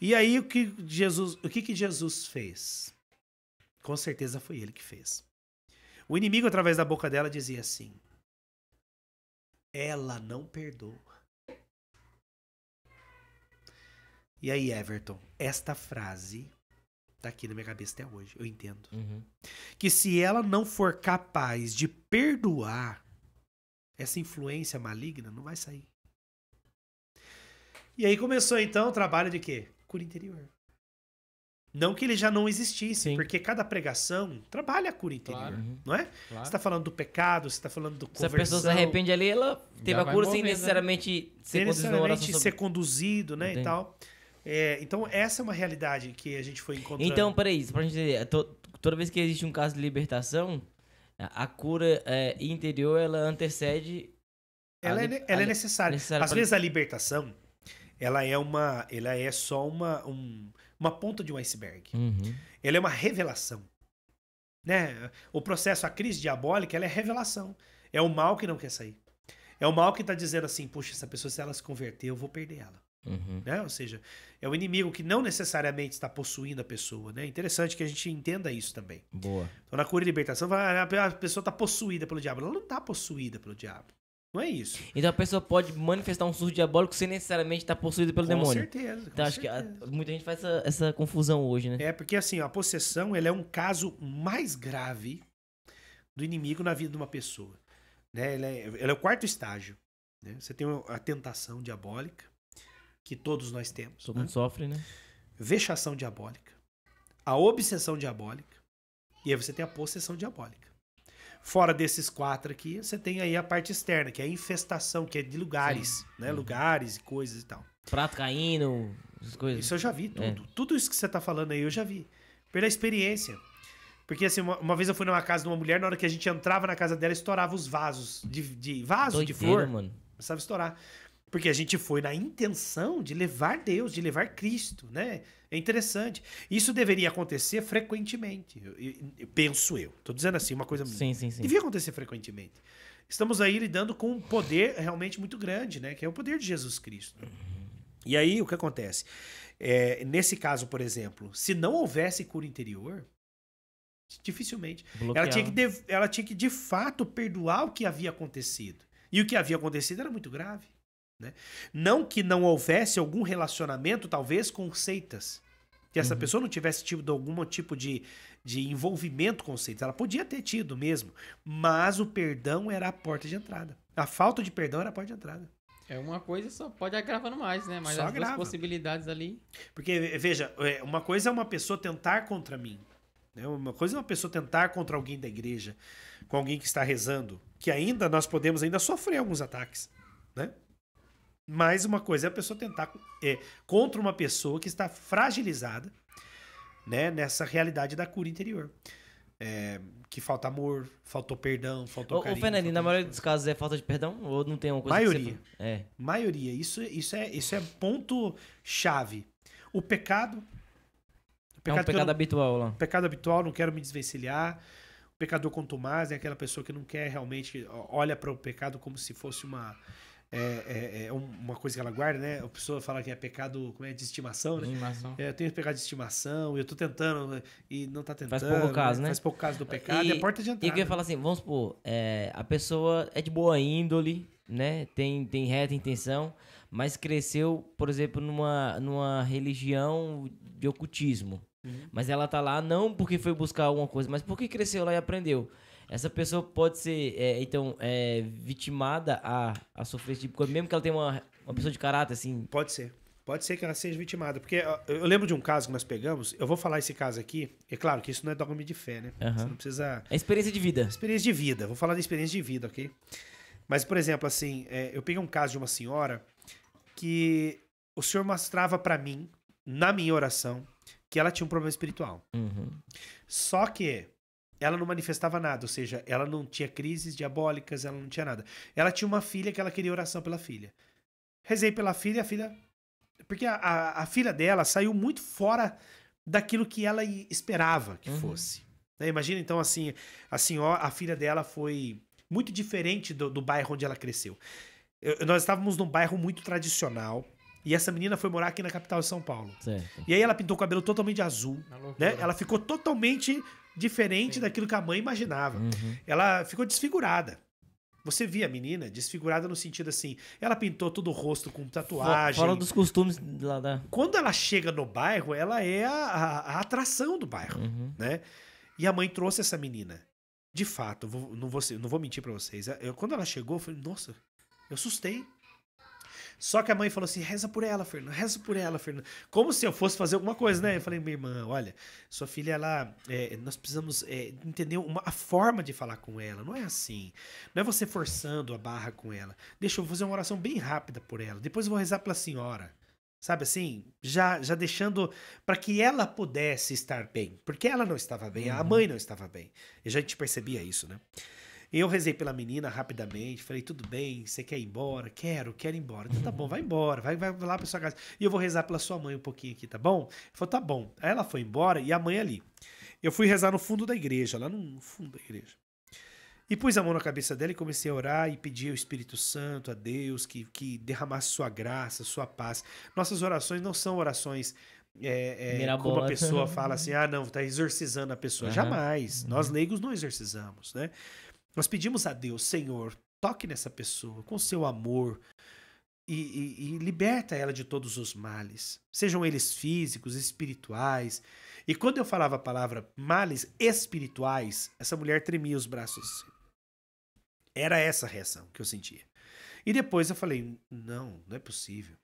E aí o que Jesus, o que, que Jesus fez? Com certeza foi ele que fez. O inimigo através da boca dela dizia assim: Ela não perdoa. E aí, Everton, esta frase tá aqui na minha cabeça até hoje, eu entendo. Uhum. Que se ela não for capaz de perdoar, essa influência maligna não vai sair. E aí começou então o trabalho de quê? Cura interior. Não que ele já não existisse, Sim. porque cada pregação trabalha a cura interior, claro. não é? Uhum. Claro. Você tá falando do pecado, você tá falando do conversão. Se a pessoa se arrepende ali, ela teve já a cura sem morrer, né? necessariamente, né? ser, sem necessariamente ser, sobre... conduzido, né, Entendi. e tal. É, então, essa é uma realidade que a gente foi encontrando. Então, peraí, pra gente entender, é toda vez que existe um caso de libertação, a cura é, interior, ela antecede... É ela, a, é, ela a, é necessária. necessária Às pra... vezes a libertação, ela é uma ela é só uma, um, uma ponta de um iceberg. Uhum. Ela é uma revelação. Né? O processo, a crise diabólica, ela é revelação. É o mal que não quer sair. É o mal que está dizendo assim, puxa, essa pessoa, se ela se converter, eu vou perder ela. Uhum. Né? Ou seja, é o inimigo que não necessariamente está possuindo a pessoa. Né? É interessante que a gente entenda isso também. Boa. Então, na cura e libertação, a pessoa está possuída pelo diabo. Ela não está possuída pelo diabo. Não é isso. Então a pessoa pode manifestar um surto diabólico sem necessariamente estar tá possuída pelo com demônio. Certeza, com então, acho ah, certeza. que a, muita gente faz essa, essa, confusão hoje, né? É, porque assim, a possessão ela é um caso mais grave do inimigo na vida de uma pessoa. Né? Ela, é, ela é o quarto estágio. Né? Você tem a tentação diabólica, que todos nós temos. Todo né? mundo sofre, né? Vexação diabólica, a obsessão diabólica, e aí você tem a possessão diabólica. Fora desses quatro aqui, você tem aí a parte externa, que é a infestação, que é de lugares, Sim. né? Uhum. Lugares e coisas e tal. Prato caindo, essas coisas. Isso eu já vi é. tudo. É. Tudo isso que você tá falando aí eu já vi. Pela experiência. Porque assim, uma, uma, vez eu fui numa casa de uma mulher, na hora que a gente entrava na casa dela, estourava os vasos de, de vaso Doideira, de flor. Mano. Começava a estourar. Porque a gente foi na intenção de levar Deus, de levar Cristo, né? É interessante. Isso deveria acontecer frequentemente, eu, eu, eu penso eu. Estou dizendo assim, uma coisa... Sim, sim, sim. Devia acontecer frequentemente. Estamos aí lidando com um poder realmente muito grande, né? Que é o poder de Jesus Cristo. E aí, o que acontece? É, nesse caso, por exemplo, se não houvesse cura interior, dificilmente. Ela tinha, que de, ela tinha que, de fato, perdoar o que havia acontecido. E o que havia acontecido era muito grave. Né? Não que não houvesse algum relacionamento, talvez, com seitas. Que essa uhum. pessoa não tivesse tido algum tipo de, de envolvimento com seitas. Ela podia ter tido mesmo, mas o perdão era a porta de entrada. A falta de perdão era a porta de entrada. É uma coisa só pode agravando mais, né? Mas só as duas possibilidades ali. Porque, veja, é, uma coisa é uma pessoa tentar contra mim. Né? Uma coisa é uma pessoa tentar contra alguém da igreja, com alguém que está rezando, que ainda nós podemos ainda sofrer alguns ataques, né? Mais uma coisa é a pessoa tentar é, contra uma pessoa que está fragilizada né, nessa realidade da cura interior. É, que falta amor, faltou perdão, faltou O carinho. Fernandinho, na maioria dos casos é falta de perdão ou não tem uma coisa Maioria. Que você... É. Maioria. Isso, isso, é, isso é ponto chave. O pecado... O pecado é um pecado não, habitual lá. Pecado habitual, não quero me desvencilhar. O pecador contumaz é aquela pessoa que não quer realmente... Olha para o pecado como se fosse uma é, é, é, uma coisa que ela guarda, né? A pessoa fala que é pecado, como é, de estimação, né? Estimação. É, eu tenho pecado de estimação, eu tô tentando né? e não tá tentando. Faz pouco né? caso, né? Faz pouco caso do pecado, e, é a porta de entrada. E que eu ia falar assim, vamos supor, é, a pessoa é de boa índole, né? Tem, tem reta intenção, mas cresceu, por exemplo, numa, numa religião de ocultismo. Uhum. Mas ela tá lá não porque foi buscar alguma coisa, mas porque cresceu lá e aprendeu. Essa pessoa pode ser, é, então, é, vitimada a, a sofrer esse tipo de coisa, mesmo que ela tenha uma, uma pessoa de caráter, assim? Pode ser. Pode ser que ela seja vitimada. Porque eu lembro de um caso que nós pegamos, eu vou falar esse caso aqui. É claro que isso não é dogma de fé, né? Uhum. Você não precisa. É experiência de vida. Experiência de vida. Vou falar da experiência de vida, ok? Mas, por exemplo, assim, é, eu peguei um caso de uma senhora que o senhor mostrava para mim, na minha oração, que ela tinha um problema espiritual. Uhum. Só que ela não manifestava nada, ou seja, ela não tinha crises diabólicas, ela não tinha nada. Ela tinha uma filha que ela queria oração pela filha. Rezei pela filha, a filha. Porque a, a, a filha dela saiu muito fora daquilo que ela esperava que uhum. fosse. Né? Imagina então, assim, a senhora, a filha dela foi muito diferente do, do bairro onde ela cresceu. Eu, nós estávamos num bairro muito tradicional. E essa menina foi morar aqui na capital de São Paulo. Certo. E aí ela pintou o cabelo totalmente azul. Né? Ela ficou totalmente diferente Sim. daquilo que a mãe imaginava. Uhum. Ela ficou desfigurada. Você via a menina desfigurada no sentido assim, ela pintou todo o rosto com tatuagem. Fora dos costumes lá da. Quando ela chega no bairro, ela é a, a, a atração do bairro, uhum. né? E a mãe trouxe essa menina. De fato, vou, não, vou, não vou mentir para vocês. Eu, quando ela chegou, eu falei, nossa, eu assustei. Só que a mãe falou assim: reza por ela, Fernando, reza por ela, Fernando. Como se eu fosse fazer alguma coisa, né? Eu falei: minha irmã, olha, sua filha, ela, é, nós precisamos é, entender uma, a forma de falar com ela. Não é assim. Não é você forçando a barra com ela. Deixa eu fazer uma oração bem rápida por ela. Depois eu vou rezar pela senhora sabe assim, já já deixando para que ela pudesse estar bem, porque ela não estava bem, uhum. a mãe não estava bem. E já a gente percebia isso, né? Eu rezei pela menina rapidamente, falei, tudo bem, você quer ir embora? Quero, quero ir embora. Então tá bom, uhum. vai embora, vai, vai lá pra sua casa. E eu vou rezar pela sua mãe um pouquinho aqui, tá bom? Ele falou, tá bom. Aí ela foi embora e a mãe ali. Eu fui rezar no fundo da igreja, lá no fundo da igreja. E pus a mão na cabeça dela e comecei a orar e pedir ao Espírito Santo, a Deus, que, que derramasse sua graça, sua paz. Nossas orações não são orações é, é, como a pessoa fala assim, ah, não, está exorcizando a pessoa. Uhum. Jamais. Uhum. Nós leigos não exorcizamos, né? Nós pedimos a Deus, Senhor, toque nessa pessoa com seu amor e, e, e, liberta ela de todos os males, sejam eles físicos, espirituais. E quando eu falava a palavra males espirituais, essa mulher tremia os braços. Assim. Era essa a reação que eu sentia. E depois eu falei: não, não é possível.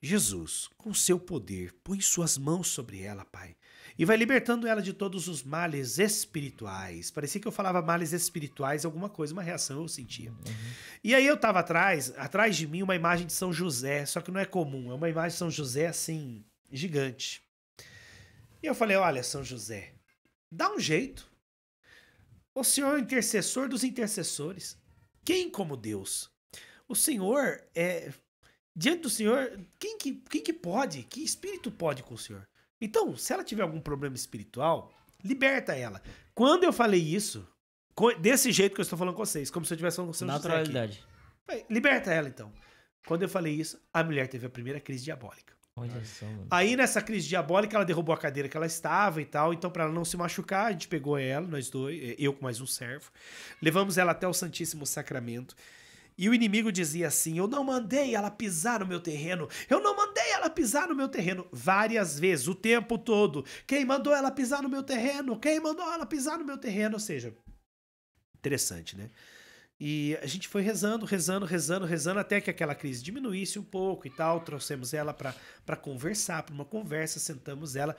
Jesus, com seu poder, põe suas mãos sobre ela, Pai e vai libertando ela de todos os males espirituais. Parecia que eu falava males espirituais, alguma coisa, uma reação eu sentia. Uhum. E aí eu tava atrás, atrás de mim, uma imagem de São José, só que não é comum, é uma imagem de São José assim, gigante. E eu falei: Olha, São José, dá um jeito. O Senhor é o intercessor dos intercessores. Quem como Deus? O Senhor é diante do Senhor, quem que, quem que pode? Que espírito pode com o Senhor? Então, se ela tiver algum problema espiritual, liberta ela. Quando eu falei isso, desse jeito que eu estou falando com vocês, como se eu estivesse falando com São Naturalidade. aqui. Liberta ela, então. Quando eu falei isso, a mulher teve a primeira crise diabólica. Olha só, mano. Aí nessa crise diabólica, ela derrubou a cadeira que ela estava e tal. Então, para ela não se machucar, a gente pegou ela, nós dois, eh, eu com mais um servo. Levamos ela até o Santíssimo Sacramento. E o inimigo dizia assim: Eu não mandei ela pisar no meu terreno. Eu não mandei ela pisar no meu terreno várias vezes, o tempo todo. Quem mandou ela pisar no meu terreno? Quem mandou ela pisar no meu terreno? Ou seja, interessante, né? E a gente foi rezando, rezando, rezando, rezando até que aquela crise diminuísse um pouco e tal. Trouxemos ela para conversar, para uma conversa, sentamos ela.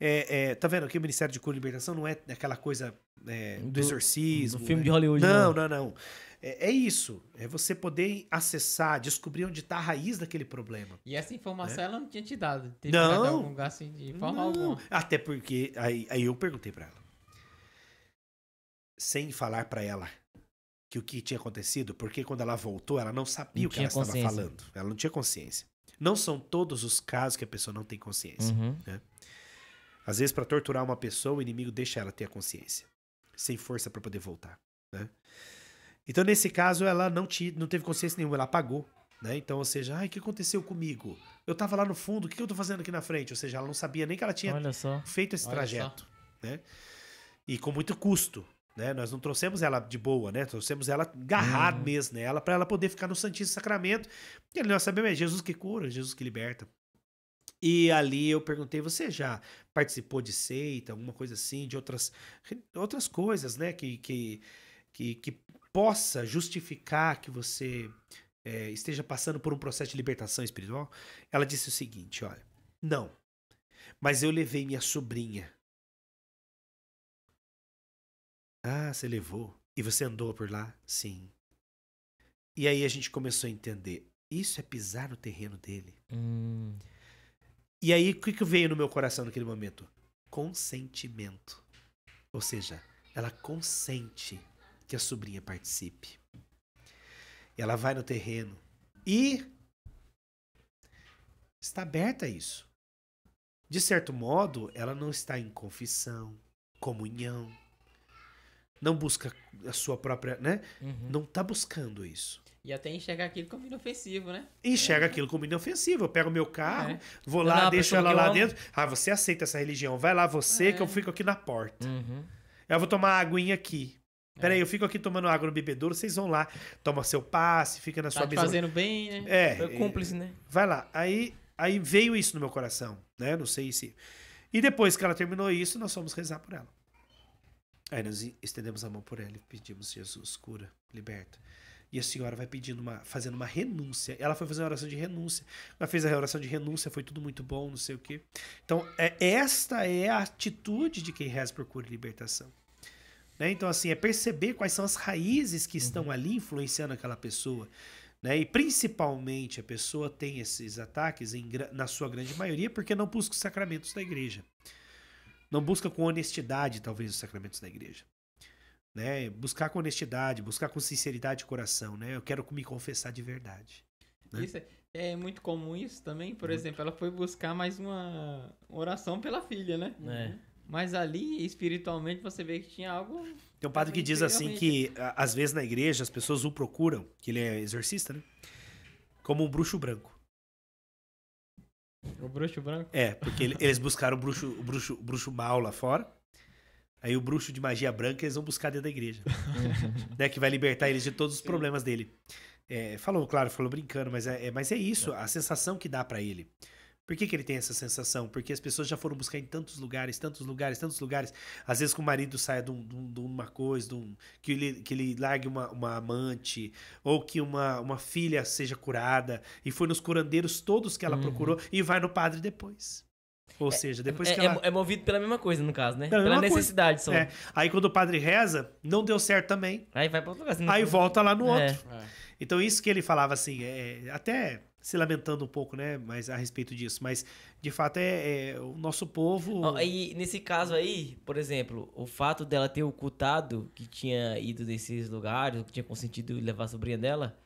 É, é, tá vendo que o Ministério de Cura e Libertação não é aquela coisa é, do, do exorcismo. Do filme né? de Hollywood. Não, não, não. não é, é isso. É você poder acessar, descobrir onde está a raiz daquele problema. E essa informação né? ela não tinha te dado. Teve não. Algum lugar, assim, de forma não. alguma. Até porque aí, aí eu perguntei para ela. Sem falar para ela que o que tinha acontecido, porque quando ela voltou, ela não sabia não o que ela estava falando. Ela não tinha consciência. Não são todos os casos que a pessoa não tem consciência. Uhum. Né? Às vezes, para torturar uma pessoa, o inimigo deixa ela ter a consciência, sem força para poder voltar. Né? Então, nesse caso, ela não, te, não teve consciência nenhuma, ela apagou. Né? Então, ou seja, ai, o que aconteceu comigo? Eu tava lá no fundo, o que eu tô fazendo aqui na frente? Ou seja, ela não sabia nem que ela tinha feito esse trajeto. Né? E com muito custo. Né? Nós não trouxemos ela de boa, né? Trouxemos ela agarrada uhum. mesmo nela, né? para ela poder ficar no Santíssimo Sacramento. E ela nós sabemos, é Jesus que cura, Jesus que liberta. E ali eu perguntei, você já participou de seita, alguma coisa assim, de outras, outras coisas, né? Que, que, que, que possa justificar que você é, esteja passando por um processo de libertação espiritual, ela disse o seguinte: olha, não, mas eu levei minha sobrinha. Ah, você levou. E você andou por lá? Sim. E aí a gente começou a entender: isso é pisar no terreno dele. Hum. E aí, o que, que veio no meu coração naquele momento? Consentimento. Ou seja, ela consente que a sobrinha participe. Ela vai no terreno e está aberta a isso. De certo modo, ela não está em confissão, comunhão, não busca a sua própria, né? Uhum. Não está buscando isso. E até enxergar aquilo como inofensivo, né? Enxerga é. aquilo como inofensivo. Eu pego meu carro, é. vou lá, deixo ela lá dentro. Ah, você aceita essa religião? Vai lá você é. que eu é. fico aqui na porta. Uhum. Eu vou tomar uma aguinha aqui. É. Peraí, eu fico aqui tomando água no bebedouro, vocês vão lá, toma seu passe, fica na tá sua mesa. fazendo bem, né? É. Foi é é, cúmplice, né? Vai lá. Aí, aí veio isso no meu coração, né? Não sei se. E depois que ela terminou isso, nós fomos rezar por ela. Aí nós estendemos a mão por ela e pedimos, Jesus, cura, liberta. E a senhora vai pedindo uma, fazendo uma renúncia. Ela foi fazer uma oração de renúncia. Ela fez a oração de renúncia, foi tudo muito bom, não sei o quê. Então, é, esta é a atitude de quem reza por cura e libertação. Né? Então, assim, é perceber quais são as raízes que estão uhum. ali influenciando aquela pessoa. Né? E principalmente a pessoa tem esses ataques, em, na sua grande maioria, porque não busca os sacramentos da igreja. Não busca com honestidade, talvez, os sacramentos da igreja. Né? Buscar com honestidade, buscar com sinceridade de coração. Né? Eu quero me confessar de verdade. Né? Isso é, é, muito comum isso também. Por muito. exemplo, ela foi buscar mais uma oração pela filha, né? É. Mas ali, espiritualmente, você vê que tinha algo. Tem um padre que diz assim que, às vezes, na igreja, as pessoas o procuram, que ele é exorcista, né? Como um bruxo branco. O bruxo branco? É, porque eles buscaram o bruxo, o bruxo, o bruxo mal lá fora. Aí o bruxo de magia branca eles vão buscar dentro da igreja. né, que vai libertar eles de todos os problemas dele. É, falou, claro, falou brincando, mas é, é mas é isso, é. a sensação que dá para ele. Por que, que ele tem essa sensação? Porque as pessoas já foram buscar em tantos lugares, tantos lugares, tantos lugares. Às vezes que o marido saia de, um, de, um, de uma coisa, de um, que, ele, que ele largue uma, uma amante, ou que uma, uma filha seja curada, e foi nos curandeiros todos que ela uhum. procurou, e vai no padre depois. Ou é, seja, depois é, que é ela... É movido pela mesma coisa, no caso, né? Pela, pela necessidade coisa. só. É. Aí quando o padre reza, não deu certo também. Aí vai para outro lugar. Aí volta lá no é. outro. É. Então isso que ele falava assim, até se lamentando um pouco, né? Mas a respeito disso. Mas, de fato, é, é o nosso povo. E nesse caso aí, por exemplo, o fato dela ter ocultado que tinha ido desses lugares, que tinha consentido levar a sobrinha dela,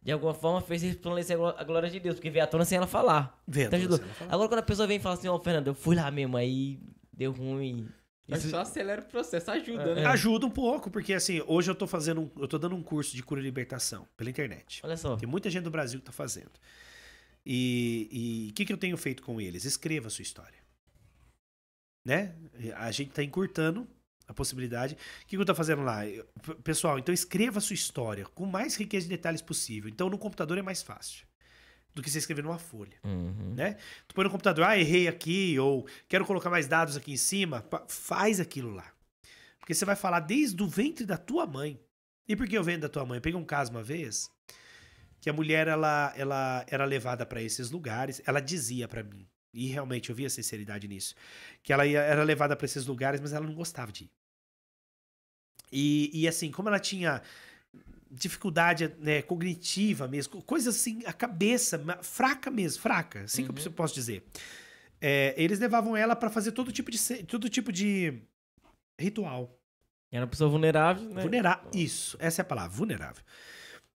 de alguma forma fez resplandecer a glória de Deus, porque veio à tona sem ela falar. Veio então, ajudou. Agora, quando a pessoa vem e fala assim, ó, oh, Fernando, eu fui lá mesmo, aí deu ruim. Isso só é- acelera o processo, ajuda, é, né? É. Ajuda um pouco, porque assim, hoje eu tô fazendo, um, eu tô dando um curso de cura e libertação pela internet. Olha só. Tem muita gente do Brasil que tá fazendo. E o que, que eu tenho feito com eles? Escreva a sua história. Né? A gente tá encurtando a possibilidade. O que, que eu tô fazendo lá? pessoal, então escreva a sua história com mais riqueza de detalhes possível. Então no computador é mais fácil do que você escrever numa folha, uhum. né? Tu põe no computador, ah, errei aqui, ou quero colocar mais dados aqui em cima, faz aquilo lá. Porque você vai falar desde o ventre da tua mãe. E por que eu venho da tua mãe? Eu peguei um caso uma vez que a mulher ela, ela era levada para esses lugares, ela dizia para mim, e realmente eu via sinceridade nisso, que ela ia, era levada para esses lugares, mas ela não gostava de ir. E, e assim, como ela tinha dificuldade né, cognitiva mesmo, coisas assim, a cabeça fraca mesmo, fraca, assim uhum. que eu uhum. posso dizer. É, eles levavam ela para fazer todo tipo de todo tipo de ritual. Era uma pessoa vulnerável, né? Vulnerável, então isso. Essa é a palavra, vulnerável.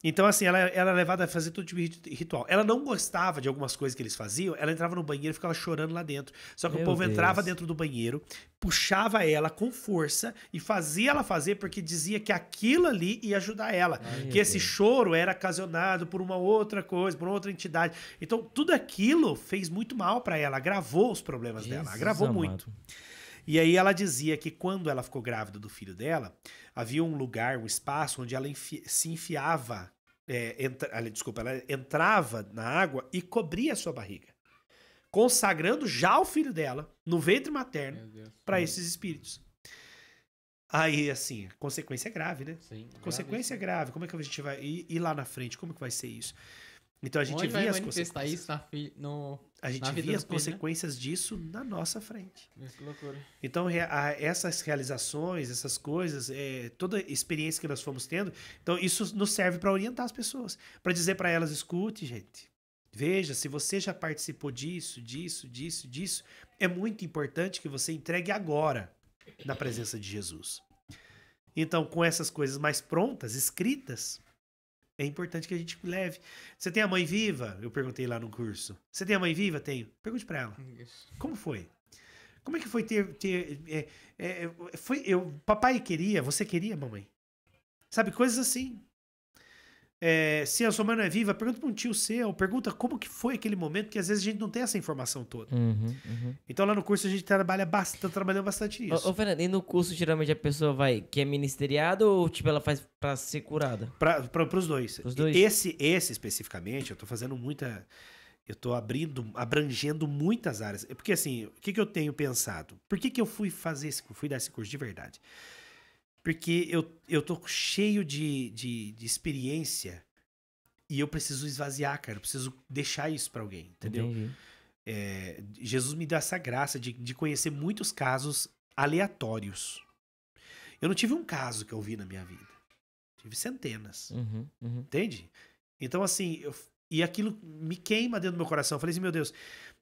Então, assim, ela, ela era é levada a fazer todo tipo de ritual. Ela não gostava de algumas coisas que eles faziam, ela entrava no banheiro e ficava chorando lá dentro. Só que Meu o povo Deus. entrava dentro do banheiro, puxava ela com força e fazia ela fazer porque dizia que aquilo ali ia ajudar ela. Ai, que esse Deus. choro era ocasionado por uma outra coisa, por outra entidade. Então, tudo aquilo fez muito mal para ela, agravou os problemas Jesus dela, agravou amado. muito. E aí ela dizia que quando ela ficou grávida do filho dela, havia um lugar, um espaço onde ela enfi se enfiava, é, entra desculpa, ela entrava na água e cobria a sua barriga, consagrando já o filho dela no ventre materno para esses espíritos. Aí, assim, consequência grave, né? Sim, consequência grave. grave. Como é que a gente vai ir, ir lá na frente? Como é que vai ser isso? Então a gente Onde via vai as manifestar isso na, no, a gente via as né? consequências né? disso na nossa frente. É, que loucura. Então, a, essas realizações, essas coisas, é, toda experiência que nós fomos tendo, então isso nos serve para orientar as pessoas, para dizer para elas: escute, gente, veja, se você já participou disso, disso, disso, disso, é muito importante que você entregue agora na presença de Jesus. Então, com essas coisas mais prontas, escritas, é importante que a gente leve. Você tem a mãe viva? Eu perguntei lá no curso. Você tem a mãe viva? Tenho. Pergunte para ela. Isso. Como foi? Como é que foi ter. ter é, é, é foi, eu, papai queria, você queria, mamãe? Sabe, coisas assim. É, se a sua mãe não é viva, pergunta para um tio seu, pergunta como que foi aquele momento, que às vezes a gente não tem essa informação toda. Uhum, uhum. Então lá no curso a gente trabalha bastante, tá trabalhando bastante isso Ô, ô Fernando, e no curso geralmente a pessoa vai que é ministeriada ou tipo ela faz para ser curada? Para os dois. dois. Esse, esse especificamente, eu estou fazendo muita, eu estou abrindo, abrangendo muitas áreas, porque assim, o que, que eu tenho pensado? Por que que eu fui fazer esse, fui dar esse curso de verdade? Porque eu, eu tô cheio de, de, de experiência e eu preciso esvaziar, cara. Eu preciso deixar isso para alguém, entendeu? É, Jesus me dá essa graça de, de conhecer muitos casos aleatórios. Eu não tive um caso que eu vi na minha vida. Tive centenas. Uhum, uhum. Entende? Então, assim, eu, e aquilo me queima dentro do meu coração. Eu falei assim, meu Deus.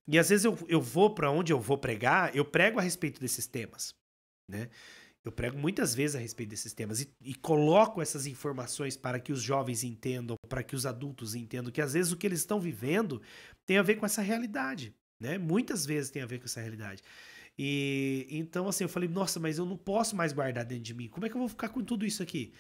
E às vezes eu, eu vou para onde eu vou pregar, eu prego a respeito desses temas, né? Eu prego muitas vezes a respeito desses temas e, e, coloco essas informações para que os jovens entendam, para que os adultos entendam que às vezes o que eles estão vivendo tem a ver com essa realidade, né? Muitas vezes tem a ver com essa realidade. E então assim, eu falei: "Nossa, mas eu não posso mais guardar dentro de mim. Como é que eu vou ficar com tudo isso aqui?"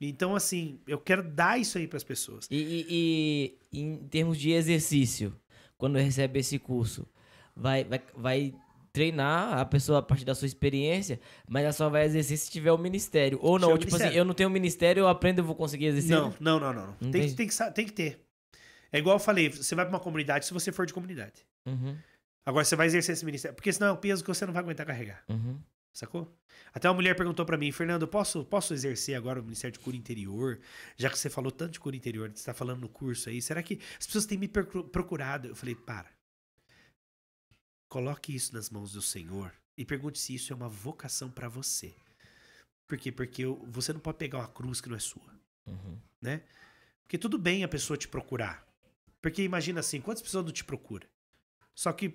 Então assim, eu quero dar isso aí para as pessoas. E, e, e, em termos de exercício, quando recebe esse curso, vai vai, vai treinar a pessoa a partir da sua experiência, mas ela só vai exercer se tiver o um ministério. Ou não, tipo assim, eu não tenho ministério, eu aprendo, e vou conseguir exercer. Não, não, não, não. não. Tem, que, tem, que, tem que ter. É igual eu falei, você vai pra uma comunidade se você for de comunidade. Uhum. Agora você vai exercer esse ministério, porque senão é um peso que você não vai aguentar carregar. Uhum. Sacou? Até uma mulher perguntou para mim, Fernando, posso, posso exercer agora o Ministério de Cura Interior? Já que você falou tanto de cura interior, você tá falando no curso aí, será que as pessoas têm me procurado? Eu falei, para. Coloque isso nas mãos do Senhor e pergunte se isso é uma vocação para você. Por quê? Porque você não pode pegar uma cruz que não é sua. Uhum. Né? Porque tudo bem a pessoa te procurar. Porque imagina assim, quantas pessoas não te procuram? Só que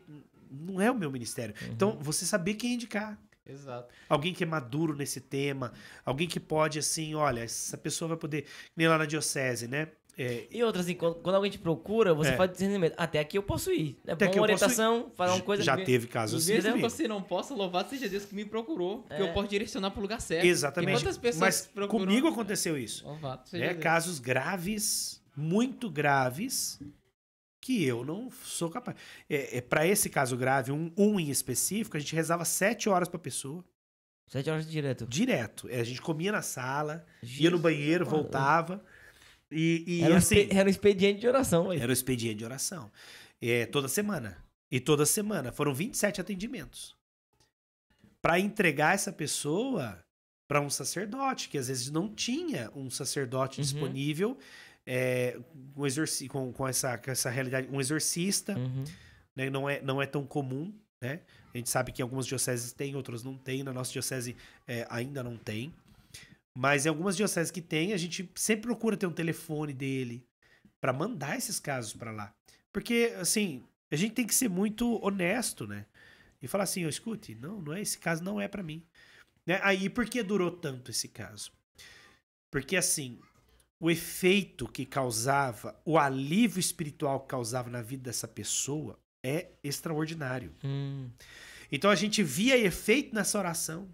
não é o meu ministério. Uhum. Então, você saber quem indicar. Exato. Alguém que é maduro nesse tema, alguém que pode, assim, olha, essa pessoa vai poder. Nem lá na diocese, né? É, e outras, assim, quando, quando, alguém te procura, você é. faz discernimento. Até aqui eu posso ir. Né? uma orientação, falar uma coisa. Já que... teve casos assim. Mesmo você não possa, louvado seja Deus que me procurou, é. que eu posso direcionar para o lugar certo. Exatamente. Quantas pessoas Mas procuram... comigo aconteceu isso. Louvado seja é, Deus. Casos graves, muito graves, que eu não sou capaz. É, é para esse caso grave, um, um em específico, a gente rezava sete horas para pessoa. Sete horas direto? Direto. É, a gente comia na sala, Jesus. ia no banheiro, voltava. E, e era, assim, um era um expediente de oração. Era um expediente de oração. É, toda semana. E toda semana. Foram 27 atendimentos. Para entregar essa pessoa para um sacerdote, que às vezes não tinha um sacerdote uhum. disponível é, um exorci com, com, essa, com essa realidade, um exorcista. Uhum. Né, não, é, não é tão comum. Né? A gente sabe que algumas dioceses têm, outras não têm. Na nossa diocese é, ainda não tem. Mas em algumas dioceses que tem, a gente sempre procura ter um telefone dele para mandar esses casos para lá. Porque, assim, a gente tem que ser muito honesto, né? E falar assim, escute, não, não é esse caso, não é para mim. Né? Aí, por que durou tanto esse caso? Porque, assim, o efeito que causava, o alívio espiritual que causava na vida dessa pessoa é extraordinário. Hum. Então a gente via efeito nessa oração.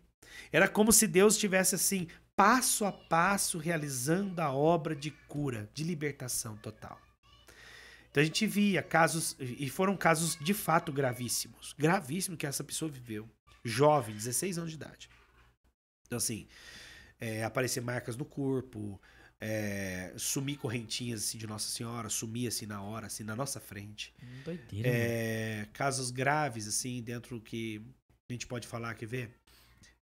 Era como se Deus tivesse assim passo a passo realizando a obra de cura, de libertação total. Então a gente via casos, e foram casos de fato gravíssimos, gravíssimo que essa pessoa viveu, jovem, 16 anos de idade. Então assim, é, aparecer marcas no corpo, é, sumir correntinhas assim, de Nossa Senhora, sumir assim na hora, assim, na nossa frente. Doideira, né? é, casos graves, assim, dentro que a gente pode falar, quer ver?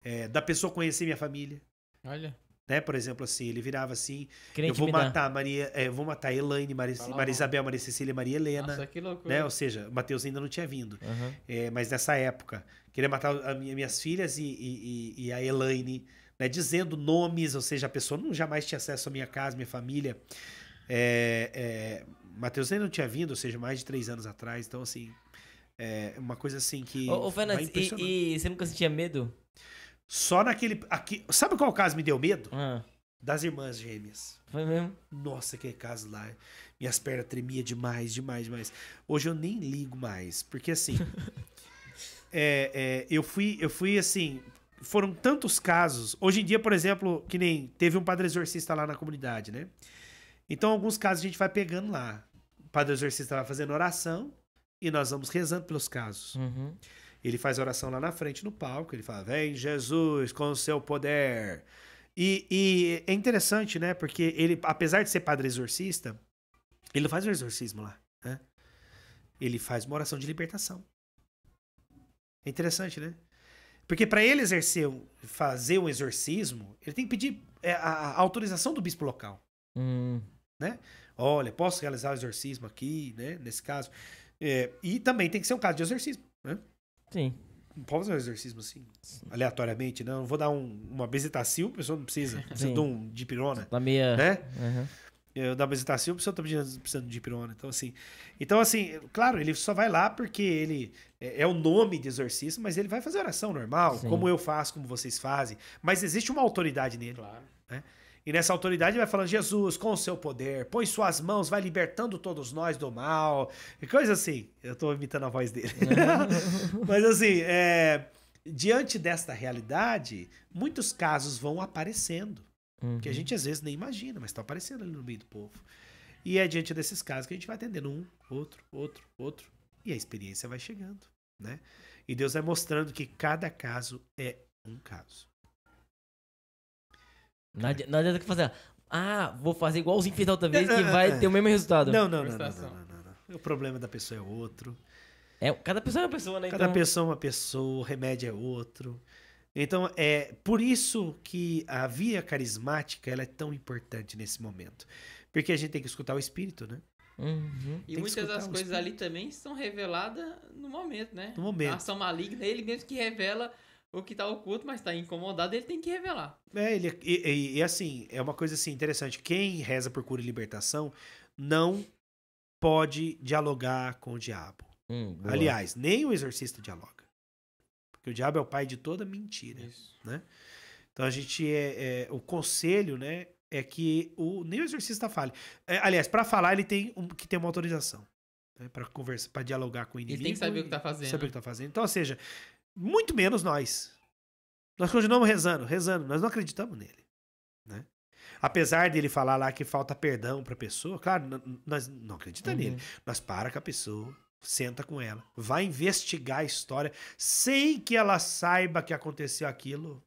É, da pessoa conhecer minha família. Olha. Né? Por exemplo, assim, ele virava assim: Crente Eu vou matar Maria, é, vou matar Elaine, tá Maria, Maria Isabel, Maria Cecília, Maria Helena. Nossa, que loucura. Né? Ou seja, o Mateus ainda não tinha vindo. Uhum. É, mas nessa época, queria matar a, minhas filhas e, e, e a Elaine, né? dizendo nomes, ou seja, a pessoa não jamais tinha acesso à minha casa, minha família. É, é, Mateus ainda não tinha vindo, ou seja, mais de três anos atrás. Então, assim, é uma coisa assim que. Ô, ô e, e você nunca sentia medo? Só naquele. Aqui, sabe qual é caso me deu medo? Ah. Das irmãs gêmeas. Foi mesmo? Nossa, aquele caso lá. Minhas pernas tremiam demais, demais, demais. Hoje eu nem ligo mais, porque assim. é, é, eu fui, eu fui assim. Foram tantos casos. Hoje em dia, por exemplo, que nem teve um padre exorcista lá na comunidade, né? Então, alguns casos a gente vai pegando lá. O padre exorcista vai fazendo oração e nós vamos rezando pelos casos. Uhum. Ele faz oração lá na frente no palco, ele fala: Vem Jesus com o seu poder. E, e é interessante, né? Porque ele, apesar de ser padre exorcista, ele faz o exorcismo lá. Né? Ele faz uma oração de libertação. É interessante, né? Porque para ele exercer, fazer um exorcismo, ele tem que pedir é, a, autorização do bispo local. Hum. Né? Olha, posso realizar o exorcismo aqui, né? Nesse caso. É, e também tem que ser um caso de exorcismo. Né? Sim. Pode fazer um exercício assim, Sim. aleatoriamente, né? não. Vou dar um, uma bezetacil, a pessoa não precisa. Precisa de um dipirona. Da meia. Né? Uhum. Eu dar bezetacil, a pessoa tá precisando de dipirona. Então, assim. Então, assim, claro, ele só vai lá porque ele é, é, o nome de exorcismo, mas ele vai fazer oração normal, Sim. como eu faço, como vocês fazem. Mas existe uma autoridade nele. Claro. Né? E nessa autoridade vai falando: Jesus, com o seu poder, põe suas mãos, vai libertando todos nós do mal. E coisa assim. Eu tô imitando a voz dele. Mas assim, é, diante desta realidade, muitos casos vão aparecendo. Uhum. Que a uhum. gente às vezes nem imagina, mas estão tá aparecendo ali no meio do povo. E é diante desses casos que a gente vai atendendo um, outro, outro, outro. E a experiência vai chegando, né? E Deus vai mostrando que cada caso é um caso. Não adianta, não adianta fazer, ah, vou fazer igualzinho fez da outra vez que vai ter o mesmo resultado. Não, não, não, não, O problema da pessoa é outro. É, cada pessoa é uma pessoa, né? Cada então. pessoa é uma pessoa, o remédio é outro. Então, é por isso que a via carismática ela é tão importante nesse momento. Porque a gente tem que escutar o espírito, né? Uhum. E muitas das coisas espírito. ali também são reveladas no momento, né? No momento. A ação maligna, ele mesmo que revela o que está oculto, mas está incomodado, ele tem que revelar. É, ele, e, e, e, assim, é uma coisa assim interessante. Quem reza por cura e libertação não pode dialogar com o diabo. Hum, Aliás, nem o exorcista dialoga. Porque o diabo é o pai de toda mentira. Isso. Né? Então a gente é, é, o conselho, né, é que o nem o exorcista fale. É, aliás, para falar ele tem um, que ter uma autorização, né, para conversar, para dialogar com o inimigo. Ele tem que saber o que tá fazendo. Saber o que tá fazendo. Então, ou seja, muito menos nós. Nós continuamos rezando, rezando. Nós não acreditamos nele. Né? Apesar dele falar lá que falta perdão para a pessoa, claro, nós não acreditamos uhum. nele. Nós para com a pessoa, senta com ela, vai investigar a história, sem que ela saiba que aconteceu aquilo.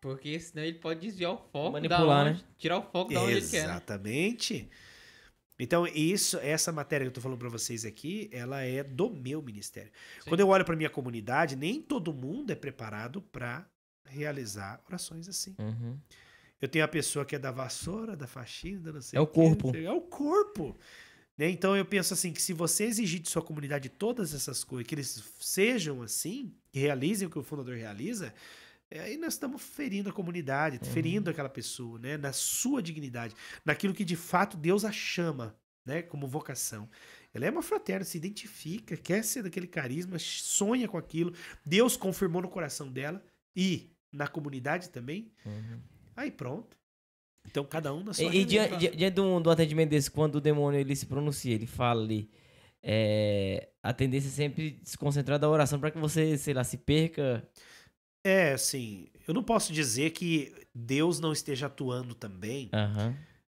Porque senão ele pode desviar o foco, manipular, onde, né? tirar o foco da onde ele quer. Né? Exatamente. Né? Então, isso, essa matéria que eu estou falando para vocês aqui, ela é do meu ministério. Sim. Quando eu olho para minha comunidade, nem todo mundo é preparado para realizar orações assim. Uhum. Eu tenho a pessoa que é da vassoura, da faxina, não sei. É o, corpo. é o corpo. Né? Então eu penso assim que se você exigir de sua comunidade todas essas coisas, que eles sejam assim, que realizem o que o fundador realiza, é, aí nós estamos ferindo a comunidade, uhum. ferindo aquela pessoa, né? Na sua dignidade, naquilo que de fato Deus a chama, né? Como vocação. Ela é uma fraterna, se identifica, quer ser daquele carisma, sonha com aquilo. Deus confirmou no coração dela e na comunidade também. Uhum. Aí pronto. Então cada um na sua. E, e diante, diante do, do atendimento desse, quando o demônio ele se pronuncia, ele fala ali. É, a tendência é sempre desconcentrar da oração para que você, sei lá, se perca é, assim, eu não posso dizer que Deus não esteja atuando também uhum.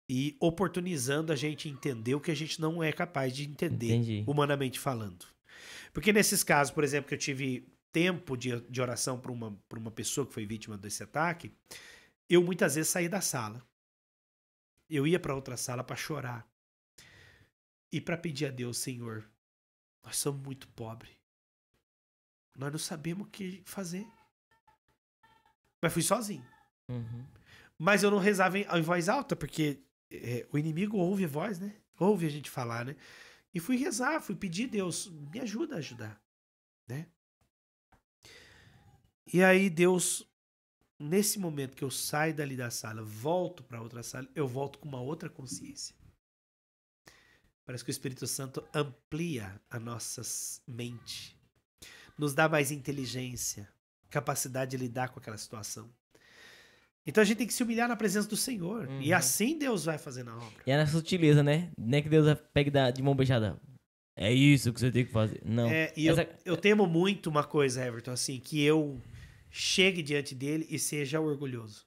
e oportunizando a gente entender o que a gente não é capaz de entender, Entendi. humanamente falando. Porque nesses casos, por exemplo, que eu tive tempo de, de oração para uma, uma pessoa que foi vítima desse ataque, eu muitas vezes saí da sala. Eu ia para outra sala para chorar e para pedir a Deus, Senhor, nós somos muito pobres. Nós não sabemos o que fazer. Mas fui sozinho. Uhum. Mas eu não rezava em, em voz alta, porque é, o inimigo ouve a voz, né? Ouve a gente falar, né? E fui rezar, fui pedir, a Deus, me ajuda a ajudar, né? E aí Deus, nesse momento que eu saio dali da sala, volto para outra sala, eu volto com uma outra consciência. Parece que o Espírito Santo amplia a nossa mente, nos dá mais inteligência, capacidade de lidar com aquela situação. Então a gente tem que se humilhar na presença do Senhor. Uhum. E assim Deus vai fazer na obra. E é nessa sutileza, né? Não é que Deus pegue de mão beijada. É isso que você tem que fazer. Não. É, e Essa... eu, eu temo muito uma coisa, Everton, assim, que eu chegue diante dele e seja orgulhoso.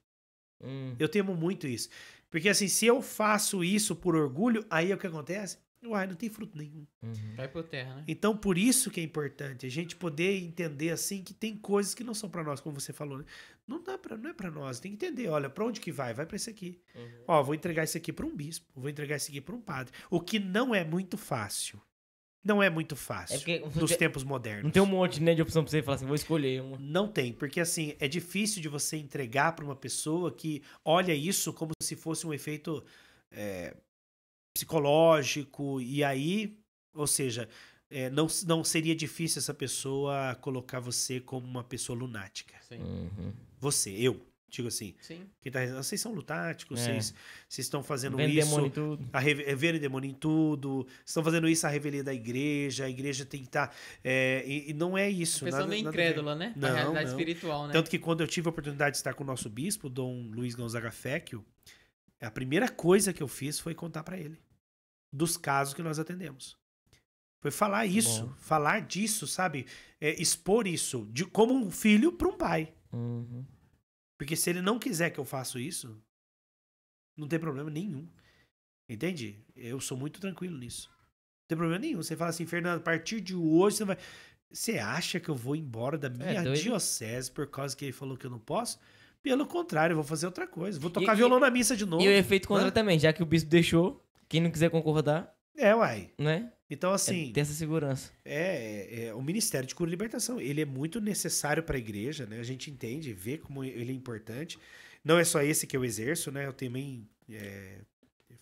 Hum. Eu temo muito isso. Porque assim, se eu faço isso por orgulho, aí é o que acontece? Uai, não tem fruto nenhum. Uhum. Vai por terra, né? Então, por isso que é importante a gente poder entender assim que tem coisas que não são para nós, como você falou, né? Não dá para, não é para nós, tem que entender, olha, para onde que vai? Vai para esse aqui. Uhum. Ó, vou entregar isso aqui para um bispo, vou entregar isso aqui para um padre, o que não é muito fácil. Não é muito fácil é porque, nos tempos modernos. Não tem um monte né, de opção pra você falar assim, vou escolher uma. Não tem, porque assim, é difícil de você entregar para uma pessoa que olha isso como se fosse um efeito é, psicológico, e aí, ou seja, é, não, não seria difícil essa pessoa colocar você como uma pessoa lunática. Uhum. Você, eu. Digo assim. Sim. Quem tá, vocês são lutáticos, é. vocês, vocês estão fazendo Vendo isso. Demônio em tudo. A re, é, verem demônio em tudo. Estão fazendo isso à revelia da igreja. A igreja tem que estar. Tá, é, e, e, não é isso. A pessoa meio incrédula, né? Não, realidade não. espiritual, né? Tanto que quando eu tive a oportunidade de estar com o nosso bispo, Dom Luiz Gonzaga Fecchio, a primeira coisa que eu fiz foi contar para ele dos casos que nós atendemos. Foi falar isso, Bom. falar disso, sabe? É, expor isso de, como um filho para um pai. Uhum. Porque se ele não quiser que eu faça isso, não tem problema nenhum. Entende? Eu sou muito tranquilo nisso. Não tem problema nenhum. Você fala assim, Fernando, a partir de hoje você vai. Você acha que eu vou embora da é minha é diocese por causa que ele falou que eu não posso? Pelo contrário, vou fazer outra coisa. Vou tocar e, violão e, na missa de novo. E o efeito contra né? também, já que o bispo deixou, quem não quiser concordar. É, uai. Né? Então, assim. É, tem essa segurança. É, é, é, o Ministério de Cura e Libertação. Ele é muito necessário para a igreja, né? A gente entende, vê como ele é importante. Não é só esse que eu exerço, né? Eu também é,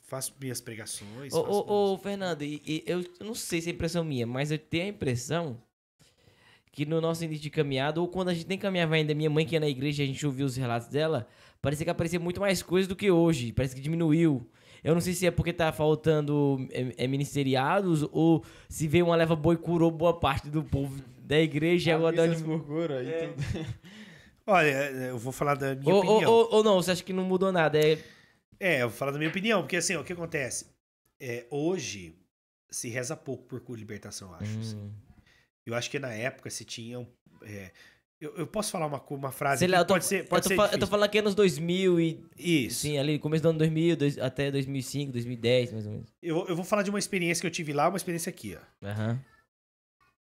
faço minhas pregações. Ô, ô, ô Fernando, e, e, eu não sei se é impressão minha, mas eu tenho a impressão que no nosso início de caminhada, ou quando a gente nem caminhava ainda, minha mãe que ia na igreja, a gente ouvia os relatos dela, parecia que aparecia muito mais coisa do que hoje, parece que diminuiu. Eu não sei se é porque tá faltando é, é ministeriados ou se veio uma leva boa e curou boa parte do povo da igreja a agora dá de é. Olha, eh, eu vou falar da minha ou, opinião. Ou, ou, ou, não, você acha que não mudou nada? É... é, eu vou falar da minha opinião, porque assim, ó, o que acontece? É, hoje se reza pouco por libertação, eu acho. Hum. Assim. Eu acho que na época se tinha. É, eu, eu, posso falar uma, uma frase? Sei lá, pode ser, pode eu, tô ser eu tô falando que é anos 2000 e. Isso. Sim, ali, começo do ano 2000 dois, até 2005, 2010, mais ou menos. Eu, eu vou falar de uma experiência que eu tive lá, uma experiência aqui, ó. Uhum.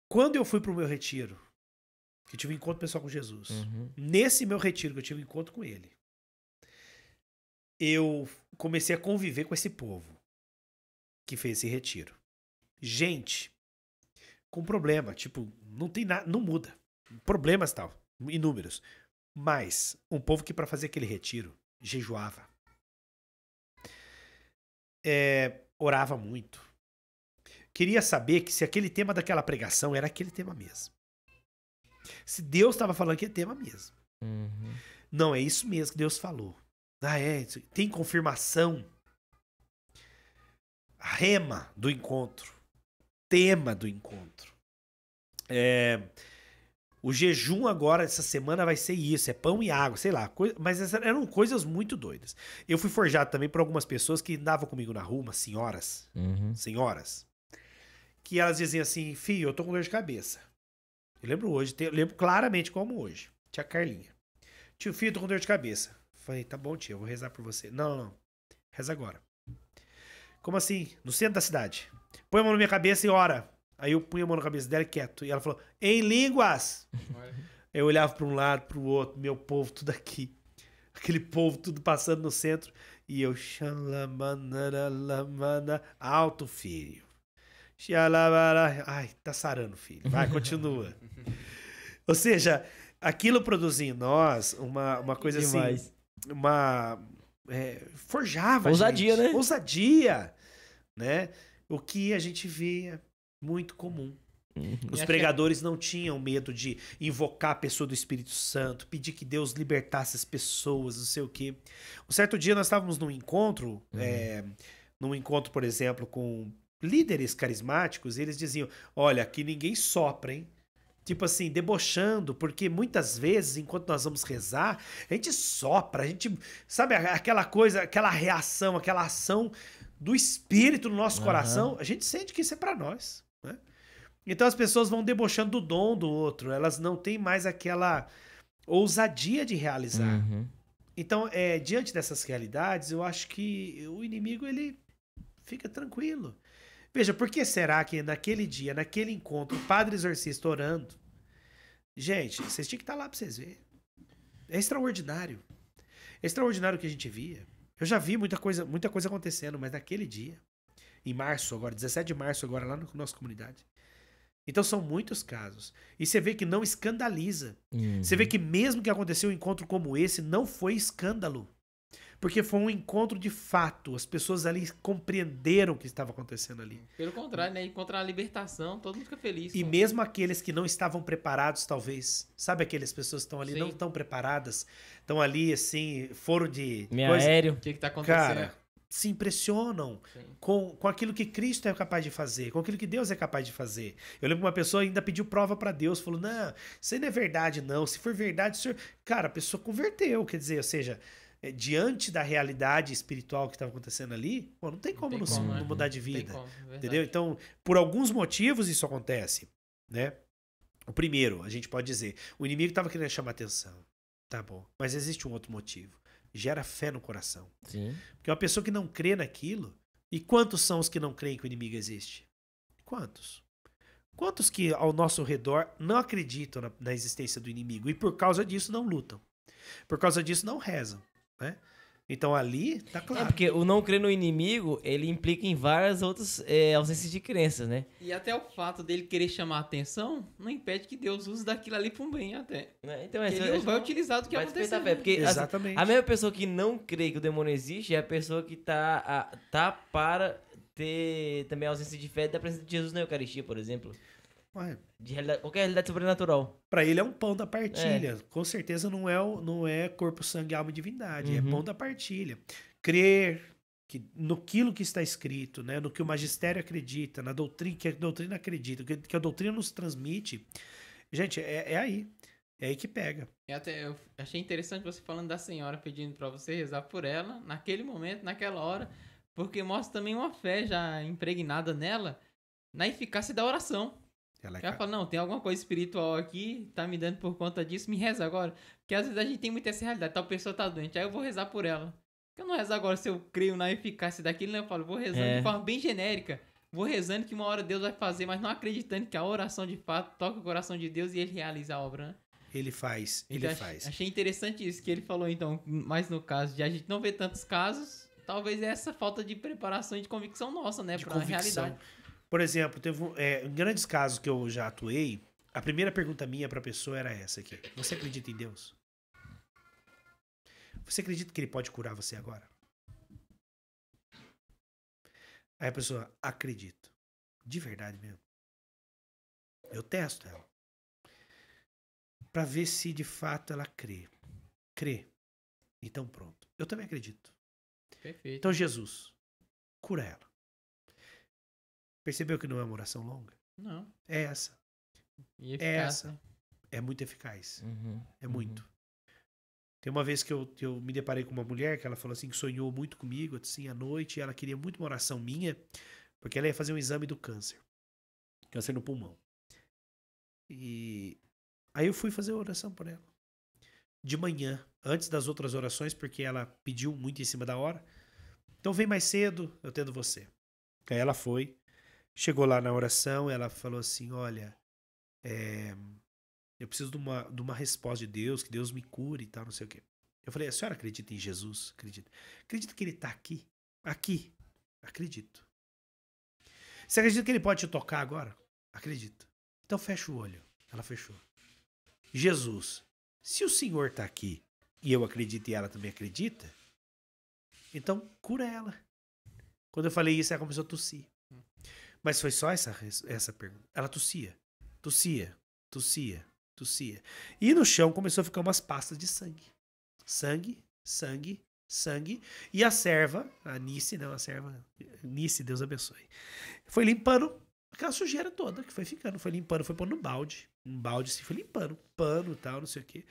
Quando eu fui pro meu retiro, que eu tive um encontro pessoal com Jesus, uhum. nesse meu retiro que eu tive um encontro com ele, eu comecei a conviver com esse povo que fez esse retiro. Gente, com problema. Tipo, não tem nada, não muda. Problemas tal, inúmeros. Mas um povo que para fazer aquele retiro jejuava, é, orava muito. Queria saber que se aquele tema daquela pregação era aquele tema mesmo. Se Deus estava falando que é tema mesmo. Uhum. Não, é isso mesmo que Deus falou. Ah, é. Tem confirmação. A rema do encontro tema do encontro. É, o jejum agora, essa semana, vai ser isso: é pão e água, sei lá. mas eram coisas muito doidas. Eu fui forjado também por algumas pessoas que andavam comigo na rua, umas senhoras. Uhum. Senhoras. Que elas diziam assim: Fio, eu tô com dor de cabeça. Eu lembro hoje, eu lembro claramente como hoje. Tia Carlinha. Tio Fio, eu tô com dor de cabeça. falei: tá bom, tia, eu vou rezar por você. Não, não, não. Reza agora. Como assim? No centro da cidade põe a mão na minha cabeça e ora. Aí eu punha a mão na cabeça dela quieto. E ela falou, em línguas! eu olhava para um lado, para o outro, meu povo tudo aqui. Aquele povo tudo passando no centro. E eu, alto filho. ai, tá sarando filho. Vai, continua. Ou seja, aquilo produzia em nós uma, uma coisa assim, Demais. assim, uma... É, forjava, Ousadia, gente. né? Ousadia, né? o que a gente vê é muito comum. Uhum. Os é pregadores não tinham medo de invocar a pessoa do Espírito Santo, pedir que Deus libertasse as pessoas, não sei o quê. Um certo dia nós estávamos num encontro, uhum. é, num encontro, por exemplo, com líderes carismáticos, e eles diziam: Olha, aqui ninguém sopra, hein? Tipo assim, debochando, porque muitas vezes, enquanto nós vamos rezar, a gente sopra, a gente. Sabe aquela coisa, aquela reação, aquela ação do espírito no nosso uhum. coração, a gente sente que isso é para nós. Né? Então as pessoas vão debochando do dom do outro, elas não têm mais aquela ousadia de realizar. Uhum. Então, é, diante dessas realidades, eu acho que o inimigo ele fica tranquilo. Veja, por que será que naquele dia, naquele encontro, o padre exorcista orando? Gente, vocês tinham que estar lá para vocês verem. É extraordinário. É extraordinário o que a gente via. Eu já vi muita coisa, muita coisa acontecendo, mas naquele dia, em março agora, 17 de março agora, lá na no, nossa comunidade. Então são muitos casos. E você vê que não escandaliza. Uhum. Você vê uhum. que mesmo que aconteceu um encontro como esse, não foi escândalo porque foi um encontro de fato. As pessoas ali compreenderam o que estava acontecendo ali. Pelo contrário, né? Encontrar a libertação, todo mundo fica feliz. E mesmo aqueles que não estavam preparados, talvez. Sabe aquelas pessoas que estão ali, Sim. não estão preparadas, estão ali assim, foram de. Meio coisa... aéreo. O que está acontecendo? Cara, se impressionam com, com aquilo que Cristo é capaz de fazer, com aquilo que Deus é capaz de fazer. Eu lembro que uma pessoa ainda pediu prova para Deus, falou: Não, isso aí não é verdade, não. Se for verdade, senhor. Cara, a pessoa converteu, quer dizer, ou seja, é, diante da realidade espiritual que estava acontecendo ali, pô, não tem como não, tem não, como, não né? mudar de vida. Como, é entendeu? Então, por alguns motivos isso acontece, né? O primeiro, a gente pode dizer, o inimigo estava querendo chamar atenção. Tá bom. Mas existe um outro motivo. Gera fé no coração. Sim. Porque uma pessoa que não crê naquilo, e quantos são os que não creem que o inimigo existe? Quantos? Quantos que ao nosso redor não acreditam na, na existência do inimigo e por causa disso não lutam? Por causa disso não rezam. Né? Então ali tá é, claro. É porque o não crer no inimigo, ele implica em várias outras é, ausências de crenças, né? E até o fato dele querer chamar a atenção não impede que Deus use daquilo ali para um bem até. É, então é, ele vai, vai utilizar do que acontecer Fé, porque, assim, Exatamente. Assim, a mesma pessoa que não crê que o demônio existe é a pessoa que tá, a, tá para ter também a ausência de fé da presença de Jesus na Eucaristia, por exemplo. Ué. De realidade, qualquer realidade sobrenatural. Para ele é um pão da partilha. É. Com certeza não é, não é corpo, sangue, alma e divindade. É uhum. É pão da partilha. Crer que, no aquilo que está escrito, né? no que o magistério acredita, na doutrina que a doutrina acredita, que, que a doutrina nos transmite. Gente, é, é aí. É aí que pega. Eu, até, eu achei interessante você falando da senhora pedindo para você rezar por ela, naquele momento, naquela hora, porque mostra também uma fé já impregnada nela na eficácia da oração. Ela, é ela fala, não, tem alguma coisa espiritual aqui, tá me dando por conta disso, me reza agora. Porque às vezes a gente tem muita essa realidade, tal pessoa tá doente, aí eu vou rezar por ela. Eu não rezo agora se eu creio na eficácia daquilo, né? Eu falo, vou rezando é. de forma bem genérica. Vou rezando que uma hora Deus vai fazer, mas não acreditando que a oração de fato toca o coração de Deus e ele realiza a obra, né? Ele faz, então, ele então, faz. Achei interessante isso que ele falou, então, mas no caso de a gente não ver tantos casos, talvez é essa falta de preparação e de convicção nossa, né? De pra convicção. realidade. Por exemplo, teve um, é, em grandes casos que eu já atuei, a primeira pergunta minha para a pessoa era essa aqui: Você acredita em Deus? Você acredita que ele pode curar você agora? Aí a pessoa, acredito. De verdade mesmo. Eu testo ela. Para ver se de fato ela crê. Crê. Então pronto. Eu também acredito. Perfeito. Então Jesus, cura ela. Percebeu que não é uma oração longa? Não. É essa. É eficaz, é essa. Né? É muito eficaz. Uhum, é muito. Uhum. Tem uma vez que eu, eu me deparei com uma mulher que ela falou assim que sonhou muito comigo, assim, à noite, e ela queria muito uma oração minha, porque ela ia fazer um exame do câncer. Câncer no pulmão. E aí eu fui fazer a oração por ela. De manhã, antes das outras orações, porque ela pediu muito em cima da hora. Então vem mais cedo, eu tendo você. Aí ela foi. Chegou lá na oração, ela falou assim: Olha, é, eu preciso de uma, de uma resposta de Deus, que Deus me cure e tal, não sei o quê. Eu falei: A senhora acredita em Jesus? Acredito. Acredito que ele está aqui? Aqui. Acredito. Você acredita que ele pode te tocar agora? Acredito. Então fecha o olho. Ela fechou. Jesus, se o senhor está aqui e eu acredito e ela também acredita, então cura ela. Quando eu falei isso, ela começou a tossir. Mas foi só essa, essa pergunta. Ela tossia, tossia, tossia, tossia. E no chão começou a ficar umas pastas de sangue. Sangue, sangue, sangue. E a serva, a Nice, não, a serva, Nice, Deus abençoe, foi limpando aquela sujeira toda que foi ficando. Foi limpando, foi pondo um balde. Um balde assim, foi limpando, pano e tal, não sei o quê.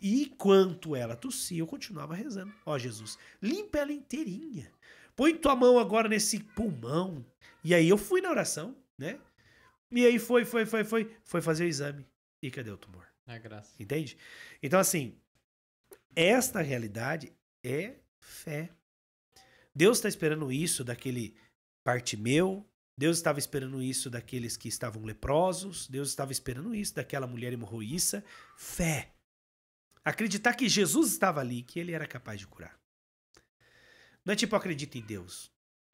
E enquanto ela tossia, eu continuava rezando. Ó, Jesus, limpa ela inteirinha. Põe tua mão agora nesse pulmão. E aí eu fui na oração, né? E aí foi, foi, foi, foi, foi fazer o exame. E cadê o tumor? É graça. Entende? Então, assim, esta realidade é fé. Deus está esperando isso daquele parte meu. Deus estava esperando isso daqueles que estavam leprosos, Deus estava esperando isso daquela mulher hemorroíça. Fé. Acreditar que Jesus estava ali, que ele era capaz de curar. Não é tipo, acredita em Deus.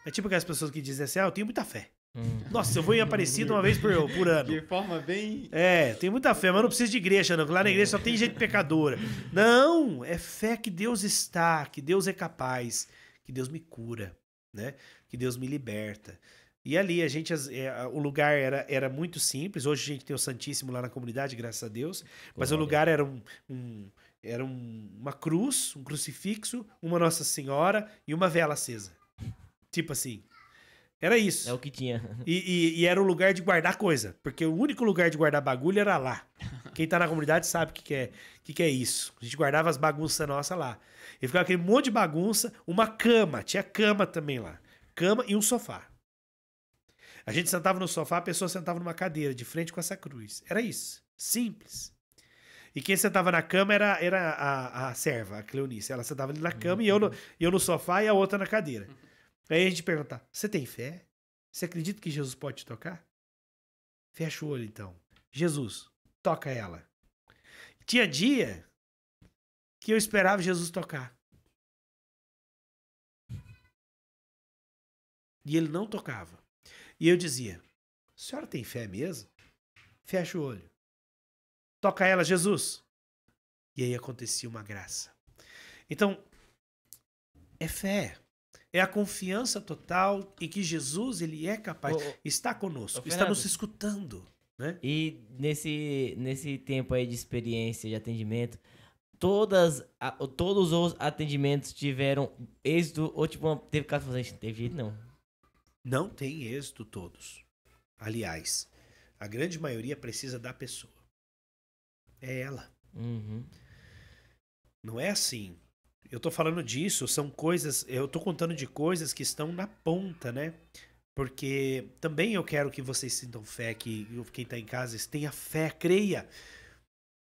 É tipo aquelas pessoas que dizem assim, ah, eu tenho muita fé. Hum. Nossa, eu vou em Aparecida uma vez por, por, ano. De forma bem. É, tenho muita fé, mas não preciso de igreja, não. Lá na igreja só tem gente pecadora. Não, é fé que Deus está, que Deus é capaz, que Deus me cura, né? Que Deus me liberta. E ali a gente, é, o lugar era, era muito simples. Hoje a gente tem o Santíssimo lá na comunidade, graças a Deus. Mas Glória. o lugar era um, um era um, uma cruz, um crucifixo, uma Nossa Senhora e uma vela acesa. Tipo assim. Era isso. É o que tinha. E, e, e, era o lugar de guardar coisa. Porque o único lugar de guardar bagulho era lá. Quem tá na comunidade sabe o que, que, é, que, que é isso. A gente guardava as bagunças nossas lá. E ficava aquele monte de bagunça, uma cama. Tinha cama também lá. Cama e um sofá. A gente sentava no sofá, a pessoa sentava numa cadeira, de frente com essa cruz. Era isso. Simples. E quem sentava na cama era, era a, a serva, a Cleonice. Ela sentava ali na cama uhum. e eu no, uhum. eu no sofá e a outra na cadeira. Uhum. Aí a gente pergunta: Você tem fé? Você acredita que Jesus pode te tocar? Fecha o olho então. Jesus, toca ela. Tinha dia que eu esperava Jesus tocar. E ele não tocava. E eu dizia: A senhora tem fé mesmo? Fecha o olho. Toca ela, Jesus. E aí acontecia uma graça. Então, é fé. É a confiança total em que Jesus ele é capaz, ô, está conosco, ô, está nos escutando. Né? E nesse, nesse tempo aí de experiência, de atendimento, todas, a, todos os atendimentos tiveram êxito ou tipo, teve caso falando, teve jeito não? Não tem êxito todos. Aliás, a grande maioria precisa da pessoa é ela. Uhum. Não é assim. Eu tô falando disso, são coisas. Eu tô contando de coisas que estão na ponta, né? Porque também eu quero que vocês sintam fé, que quem tá em casa tenha fé, creia.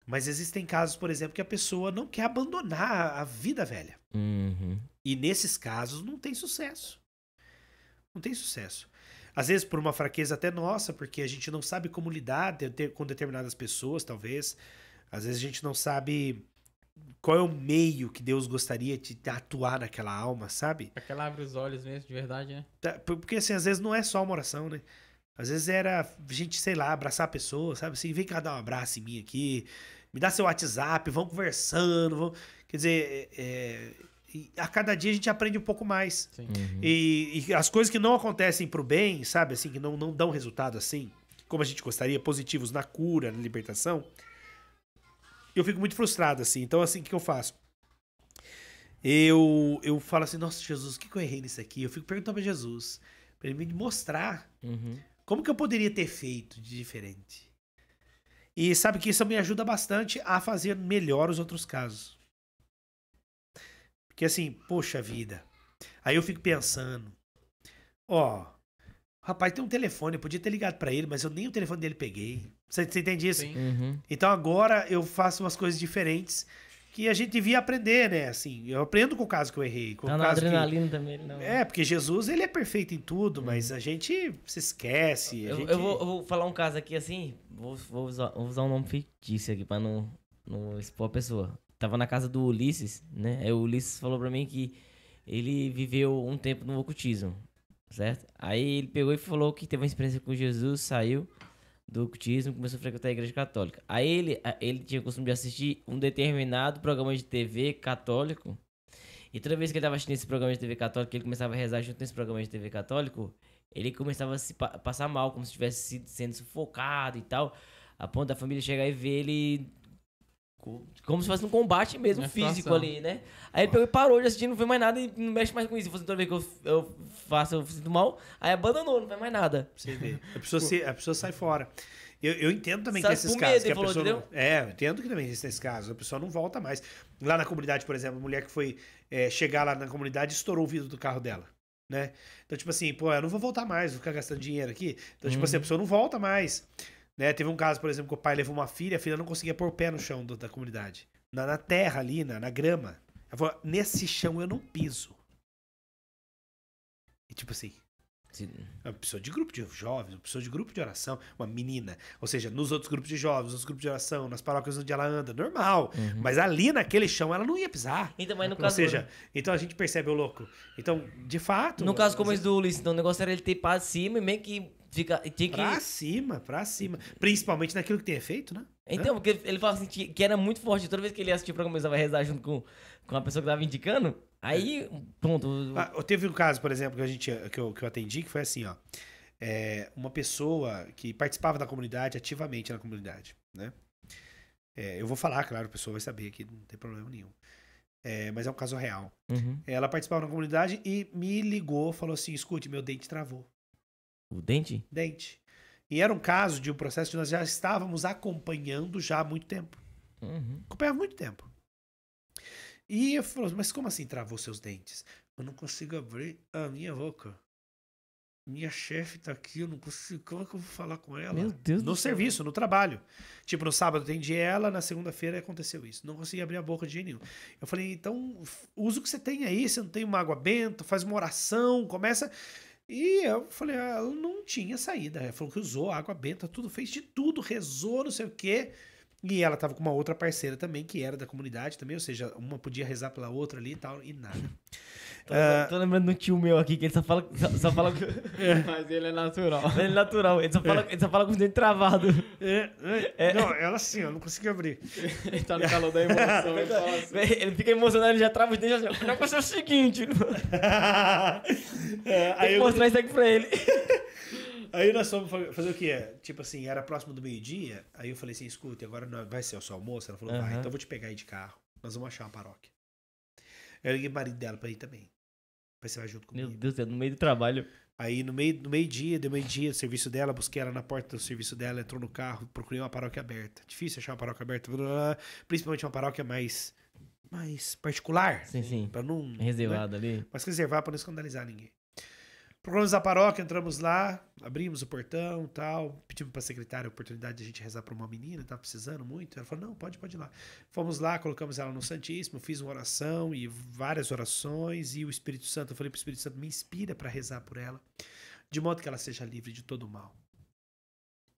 Mas existem casos, por exemplo, que a pessoa não quer abandonar a vida velha. Uhum. E nesses casos não tem sucesso. Não tem sucesso. Às vezes por uma fraqueza até nossa, porque a gente não sabe como lidar com determinadas pessoas, talvez. Às vezes a gente não sabe qual é o meio que Deus gostaria de atuar naquela alma, sabe? Aquela é abre os olhos mesmo, de verdade, né? Tá, porque assim, às vezes não é só uma oração, né? Às vezes era a gente, sei lá, abraçar a pessoa, sabe? Assim, vem cá dar um abraço em mim aqui, me dá seu WhatsApp, vamos conversando, vamos... Quer dizer, é... é a cada dia a gente aprende um pouco mais. Uhum. E, e, as coisas que não acontecem pro bem, sabe? Assim, que não, não dão resultado assim, como a gente gostaria, positivos na cura, na libertação eu fico muito frustrado, assim. Então, assim, o que eu faço? Eu, eu falo assim, nossa, Jesus, o que, que eu errei nisso aqui? Eu fico perguntando pra Jesus, pra ele me mostrar uhum. como que eu poderia ter feito de diferente. E sabe que isso me ajuda bastante a fazer melhor os outros casos. Porque assim, poxa vida. Aí eu fico pensando, ó, rapaz tem um telefone, eu podia ter ligado para ele, mas eu nem o telefone dele peguei. Você, você entende isso? Uhum. Então agora eu faço umas coisas diferentes que a gente devia aprender, né? Assim, eu aprendo com o caso que eu errei. Com não, tá o caso adrenalina que... também, não. É, porque Jesus, ele é perfeito em tudo, mas uhum. a gente se esquece. Eu, gente... eu, vou, eu vou, falar um caso aqui, assim, vou, vou, usar, vou usar um nome fictício aqui pra não, não expor a pessoa. Tava na casa do Ulisses, né? Aí o Ulisses falou pra mim que ele viveu um tempo no ocultismo, certo? Aí ele pegou e falou que teve uma experiência com Jesus, saiu do cultismo começou a frequentar a igreja católica. Aí ele, ele tinha o costume de assistir um determinado programa de TV católico. E toda vez que ele estava assistindo esse programa de TV católico, ele começava a rezar junto nesse programa de TV católico, ele começava a se pa passar mal, como se estivesse sendo sufocado e tal. A ponto da família chegar e ver ele como se fosse um combate mesmo físico ali, né? Aí ele pegou e parou de assistir, não vê mais nada e não mexe mais com isso. Você assim, toda vez que eu, eu faço, eu sinto mal, aí abandonou, não vê mais nada. Você vê. A pessoa, se, a pessoa sai fora. Eu, eu entendo também Sabe, que esses casos. Que a falou, pessoa é, eu entendo que também existem esses casos. A pessoa não volta mais. Lá na comunidade, por exemplo, a mulher que foi é, chegar lá na comunidade estourou o vidro do carro dela. Né? Então, tipo assim, pô, eu não vou voltar mais, vou ficar gastando dinheiro aqui. Então, tipo uhum. assim, a pessoa não volta mais. Né? Teve um caso, por exemplo, que o pai levou uma filha, a filha não conseguia pôr o pé no chão do, da comunidade. Na, na, terra ali, na, na grama. Ela falou, nesse chão eu não piso. E tipo assim, é uma pessoa de grupo de jovens, uma pessoa de grupo de oração, uma menina. Ou seja, nos outros grupos de jovens, nos outros grupos de oração, nas paróquias onde ela anda, normal. Uhum. Mas ali naquele chão ela não ia pisar. Então, mas no Ou caso, seja, então a gente percebe o louco. Então, de fato. No caso é, como esse do Ulisses, então, o negócio era ele ter para cima e meio que Fica, que... Pra cima, pra cima. Principalmente naquilo que tem efeito, né? Então, porque ele fala assim que, era muito forte. Toda vez que ele assistia o programa, ele estava rezar junto com, com a pessoa que estava indicando. Aí, é. pronto. Ah, eu teve um caso, por exemplo, que, a gente, que, eu, que eu atendi, que foi assim, ó. É, uma pessoa que participava da comunidade, ativamente na comunidade, né? É, eu vou falar, claro, a pessoa vai saber aqui, não tem problema nenhum. É, mas é um caso real. Uhum. Ela participava na comunidade e me ligou, falou assim, escute, meu dente travou. O Dente? Dente. E era um caso de um processo que nós já estávamos acompanhando já há muito tempo. Uhum. Acompanhava muito tempo. E eu falou, mas como assim travou seus dentes? Eu não consigo abrir a minha boca. Minha chefe tá aqui, eu não consigo. Como é que eu vou falar com ela? Meu Deus No serviço, céu. no trabalho. Tipo, no sábado atendi ela, na segunda-feira aconteceu isso. Não consegui abrir a boca de jeito nenhum. Eu falei, então, usa o que você tem aí, você não tem uma água benta, faz uma oração, começa. E eu falei, ah, ela não tinha saída. Ela falou que usou água benta, tudo, fez de tudo, rezou, não sei o quê. E ela tava com uma outra parceira também, que era da comunidade também, ou seja, uma podia rezar pela outra ali e tal, e nada. tô, uh... tô lembrando do tio meu aqui, que ele só fala. Só, só fala é. Mas ele é natural. Ele é natural, ele só fala, é. ele só fala com os dentes travados. É. é. é. Não, ela assim, eu não consigo abrir. ele tá no calor da emoção, ele fala assim. Ele fica emocionado, ele já trava os dentes assim, o negócio é o seguinte. é, aí Tem que eu... mostrar isso aqui pra ele. Aí nós fomos fazer o quê? Tipo assim, era próximo do meio-dia. Aí eu falei assim: escuta, agora é, vai ser o seu almoço? Ela falou: uhum. vai, então eu vou te pegar aí de carro. Nós vamos achar uma paróquia. Eu liguei o marido dela pra ir também. Pra você vai junto comigo. Meu Deus, é no meio do trabalho. Aí no meio do meio-dia, deu meio-dia, serviço dela, busquei ela na porta do serviço dela, entrou no carro, procurei uma paróquia aberta. Difícil achar uma paróquia aberta, principalmente uma paróquia mais mais particular. Sim, sim. Pra não. Né? Reservada né? ali. Mas reservar pra não escandalizar ninguém. Problemas a paróquia, entramos lá, abrimos o portão tal. Pedimos para a secretária a oportunidade de a gente rezar para uma menina, estava precisando muito. Ela falou: não, pode, pode ir lá. Fomos lá, colocamos ela no Santíssimo, fiz uma oração e várias orações. E o Espírito Santo, eu falei para o Espírito Santo: me inspira para rezar por ela, de modo que ela seja livre de todo o mal.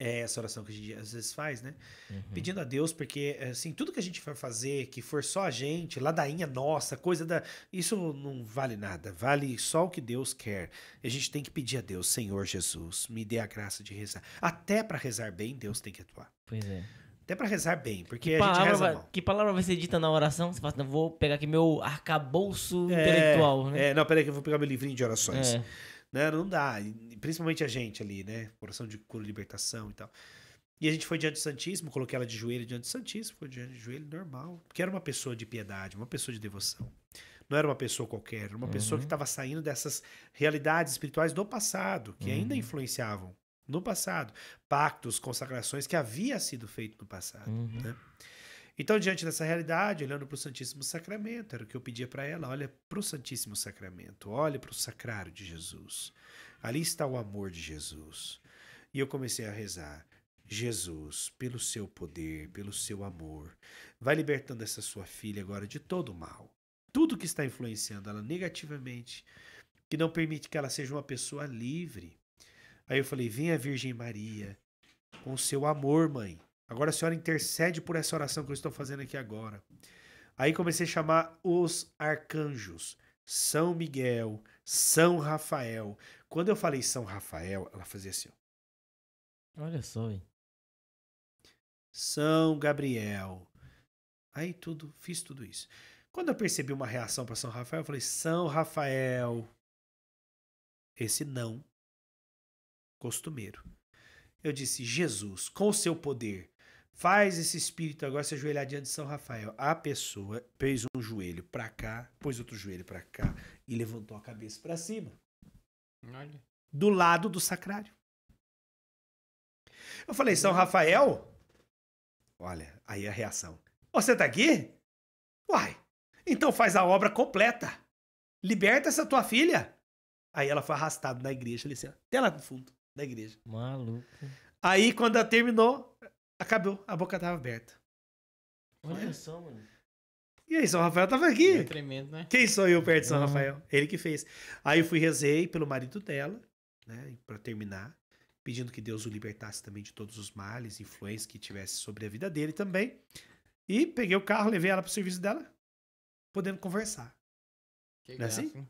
É essa oração que a gente às vezes faz, né? Uhum. Pedindo a Deus, porque, assim, tudo que a gente for fazer, que for só a gente, ladainha nossa, coisa da. Isso não vale nada, vale só o que Deus quer. A gente tem que pedir a Deus, Senhor Jesus, me dê a graça de rezar. Até para rezar bem, Deus tem que atuar. Pois é. Até para rezar bem, porque que a gente reza mal. Que palavra vai ser dita na oração? Você fala, assim, vou pegar aqui meu arcabouço é, intelectual, né? É, não, peraí que eu vou pegar meu livrinho de orações. É. Né? Não dá. principalmente a gente ali, né? coração de cura, libertação e tal. E a gente foi diante do Santíssimo, coloquei ela de joelho diante do Santíssimo, foi diante de joelho, normal. Porque era uma pessoa de piedade, uma pessoa de devoção. Não era uma pessoa qualquer, era uma uhum. pessoa que estava uhum. saindo dessas realidades espirituais do passado, que uhum. ainda influenciavam no passado. Pactos, consagrações que havia sido feito no passado. Uhum. Né? Então, diante dessa realidade, olhando para o Santíssimo Sacramento, era o que eu pedia para ela: olha para o Santíssimo Sacramento, olha para o sacrário de Jesus. Ali está o amor de Jesus. E eu comecei a rezar. Jesus, pelo seu poder, pelo seu amor, vai libertando essa sua filha agora de todo o mal. Tudo que está influenciando ela negativamente, que não permite que ela seja uma pessoa livre. Aí eu falei: vem a Virgem Maria, com o seu amor, mãe, Agora a senhora intercede por essa oração que eu estou fazendo aqui agora. Aí comecei a chamar os arcanjos. São Miguel, São Rafael. Quando eu falei São Rafael, ela fazia assim. Olha só, hein? São Gabriel. Aí tudo, fiz tudo isso. Quando eu percebi uma reação para São Rafael, eu falei: São Rafael. Esse não. Costumeiro. Eu disse: Jesus, com o seu poder, Faz esse espírito agora se ajoelhar diante de São Rafael. A pessoa fez um joelho para cá, pôs outro joelho para cá e levantou a cabeça para cima. Olha. Do lado do sacrário. Eu falei, São Rafael? Olha, aí a reação. Você tá aqui? Uai, então faz a obra completa. Liberta essa tua filha. Aí ela foi arrastada na igreja, ali, assim, até lá no fundo da igreja. Maluco. Aí quando ela terminou, Acabou, a boca tava aberta. Olha só, mano. E aí, São Rafael tava aqui. É tremendo, né? Quem sou eu perto de São uhum. Rafael? Ele que fez. Aí eu fui rezei pelo marido dela, né? Pra terminar, pedindo que Deus o libertasse também de todos os males, influências que tivesse sobre a vida dele também. E peguei o carro, levei ela pro serviço dela, podendo conversar. Que Não é assim?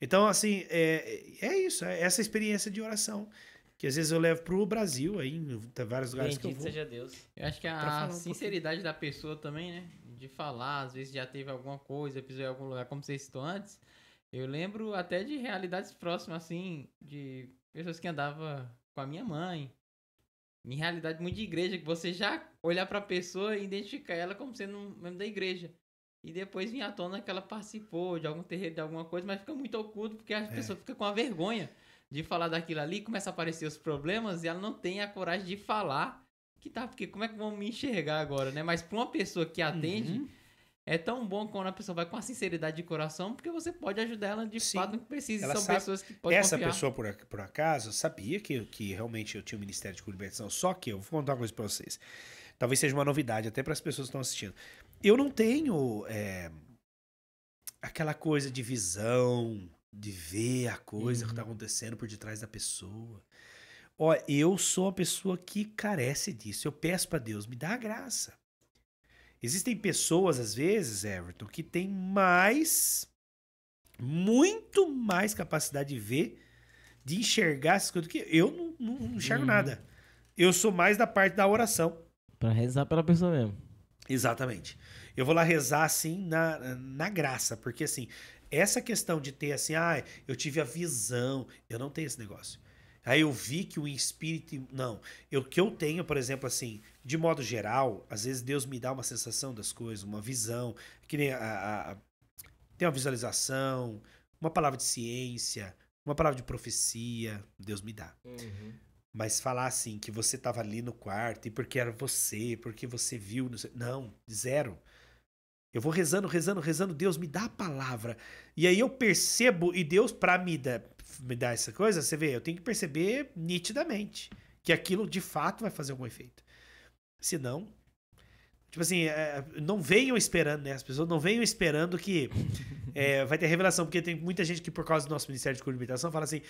Então, assim, é, é isso, é essa experiência de oração que às vezes eu levo pro Brasil aí, em vários lugares Bendito que eu vou. seja Deus. Eu acho que a sinceridade um da pessoa também, né? De falar, às vezes já teve alguma coisa, pisou em algum lugar, como você citou antes. Eu lembro até de realidades próximas, assim, de pessoas que andava com a minha mãe. Em realidade, muito de igreja, que você já olhar pra pessoa e identificar ela como sendo um membro da igreja. E depois vinha à tona que ela participou de algum terreiro, de alguma coisa, mas fica muito oculto porque a é. pessoa fica com a vergonha de falar daquilo ali, começa a aparecer os problemas e ela não tem a coragem de falar que tá, porque como é que vão me enxergar agora, né? Mas para uma pessoa que atende, uhum. é tão bom quando a pessoa vai com a sinceridade de coração, porque você pode ajudar ela de Sim. fato no que precisa. Ela São sabe... pessoas que podem Essa confiar. pessoa, por, por acaso, sabia que, que realmente eu tinha o um Ministério de Comunicação, só que eu vou contar uma coisa para vocês. Talvez seja uma novidade até para as pessoas que estão assistindo. Eu não tenho é, aquela coisa de visão, de ver a coisa uhum. que tá uhum. acontecendo por detrás da pessoa. Ó, eu sou uma pessoa que carece disso. Eu peço para Deus, me dá a graça. Existem pessoas, às vezes, Everton, que tem mais, muito mais capacidade de ver, de enxergar essas coisas do que eu não, não, não enxergo uhum. nada. Eu sou mais da parte da oração. Para rezar pela pessoa mesmo. Exatamente. Eu vou lá rezar assim na, na graça, porque assim, essa questão de ter assim, ah, eu tive a visão, eu não tenho esse negócio. Aí eu vi que o espírito. Não. O que eu tenho, por exemplo, assim, de modo geral, às vezes Deus me dá uma sensação das coisas, uma visão, que nem a, a, a, tem uma visualização, uma palavra de ciência, uma palavra de profecia, Deus me dá. Uhum. Mas falar assim, que você estava ali no quarto e porque era você, porque você viu. Não, sei, não zero. Eu vou rezando, rezando, rezando, Deus me dá a palavra. E aí eu percebo, e Deus, para me dar, me dar essa coisa, você vê, eu tenho que perceber nitidamente que aquilo de fato vai fazer algum efeito. Se não, tipo assim, é, não venham esperando, né? As pessoas não venham esperando que é, vai ter revelação, porque tem muita gente que, por causa do nosso Ministério de Cura e Libertação, fala assim: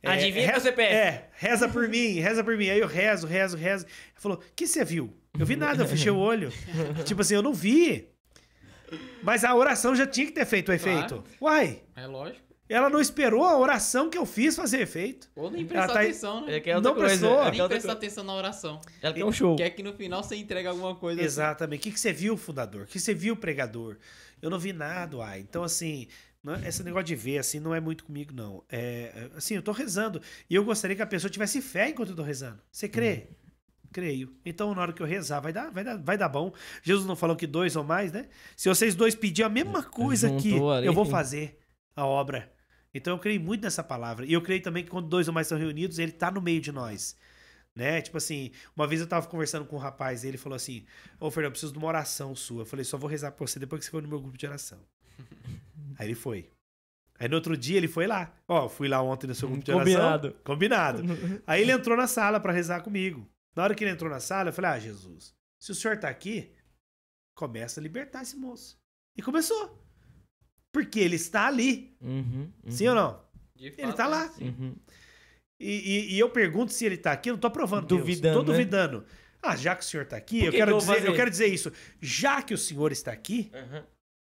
é, Adivinha reza, CPF. É, reza por mim, reza por mim. Aí eu rezo, rezo, rezo. Ele falou: que você viu? Eu vi nada, eu fechei o olho. tipo assim, eu não vi. Mas a oração já tinha que ter feito o efeito. Claro. Uai. É lógico. Ela não esperou a oração que eu fiz fazer efeito. Ou nem prestar tá... atenção, né? É, é não prestou. É, é nem prestar atenção na oração. Ela quer um show. Quer que no final você entregue alguma coisa. Assim. Exatamente. O assim. que, que você viu, fundador? O que você viu, pregador? Eu não vi nada, uai. Então, assim, é, esse negócio de ver, assim, não é muito comigo, não. É, assim, eu tô rezando. E eu gostaria que a pessoa tivesse fé enquanto eu tô rezando. Você crê? Uhum. Creio. Então, na hora que eu rezar, vai dar, vai dar, vai dar bom. Jesus não falou que dois ou mais, né? Se vocês dois pedirem a mesma coisa que eu vou fazer a obra. Então, eu creio muito nessa palavra. E eu creio também que quando dois ou mais são reunidos, ele está no meio de nós. Né? Tipo assim, uma vez eu tava conversando com um rapaz e ele falou assim: Ô, Fernando, preciso de uma oração sua. Eu falei: só vou rezar por você depois que você for no meu grupo de oração. Aí ele foi. Aí no outro dia ele foi lá. Ó, oh, fui lá ontem no seu grupo de oração. Combinado. Combinado. Aí ele entrou na sala para rezar comigo. Na hora que ele entrou na sala, eu falei: Ah, Jesus, se o senhor tá aqui, começa a libertar esse moço. E começou. Porque ele está ali. Uhum, uhum. Sim ou não? De ele está é. lá. Uhum. E, e, e, eu pergunto se ele está aqui, eu não estou provando. Duvidando. Estou né? duvidando. Ah, já que o senhor está aqui, eu, quero que eu, dizer, eu quero dizer isso. Já que o senhor está aqui,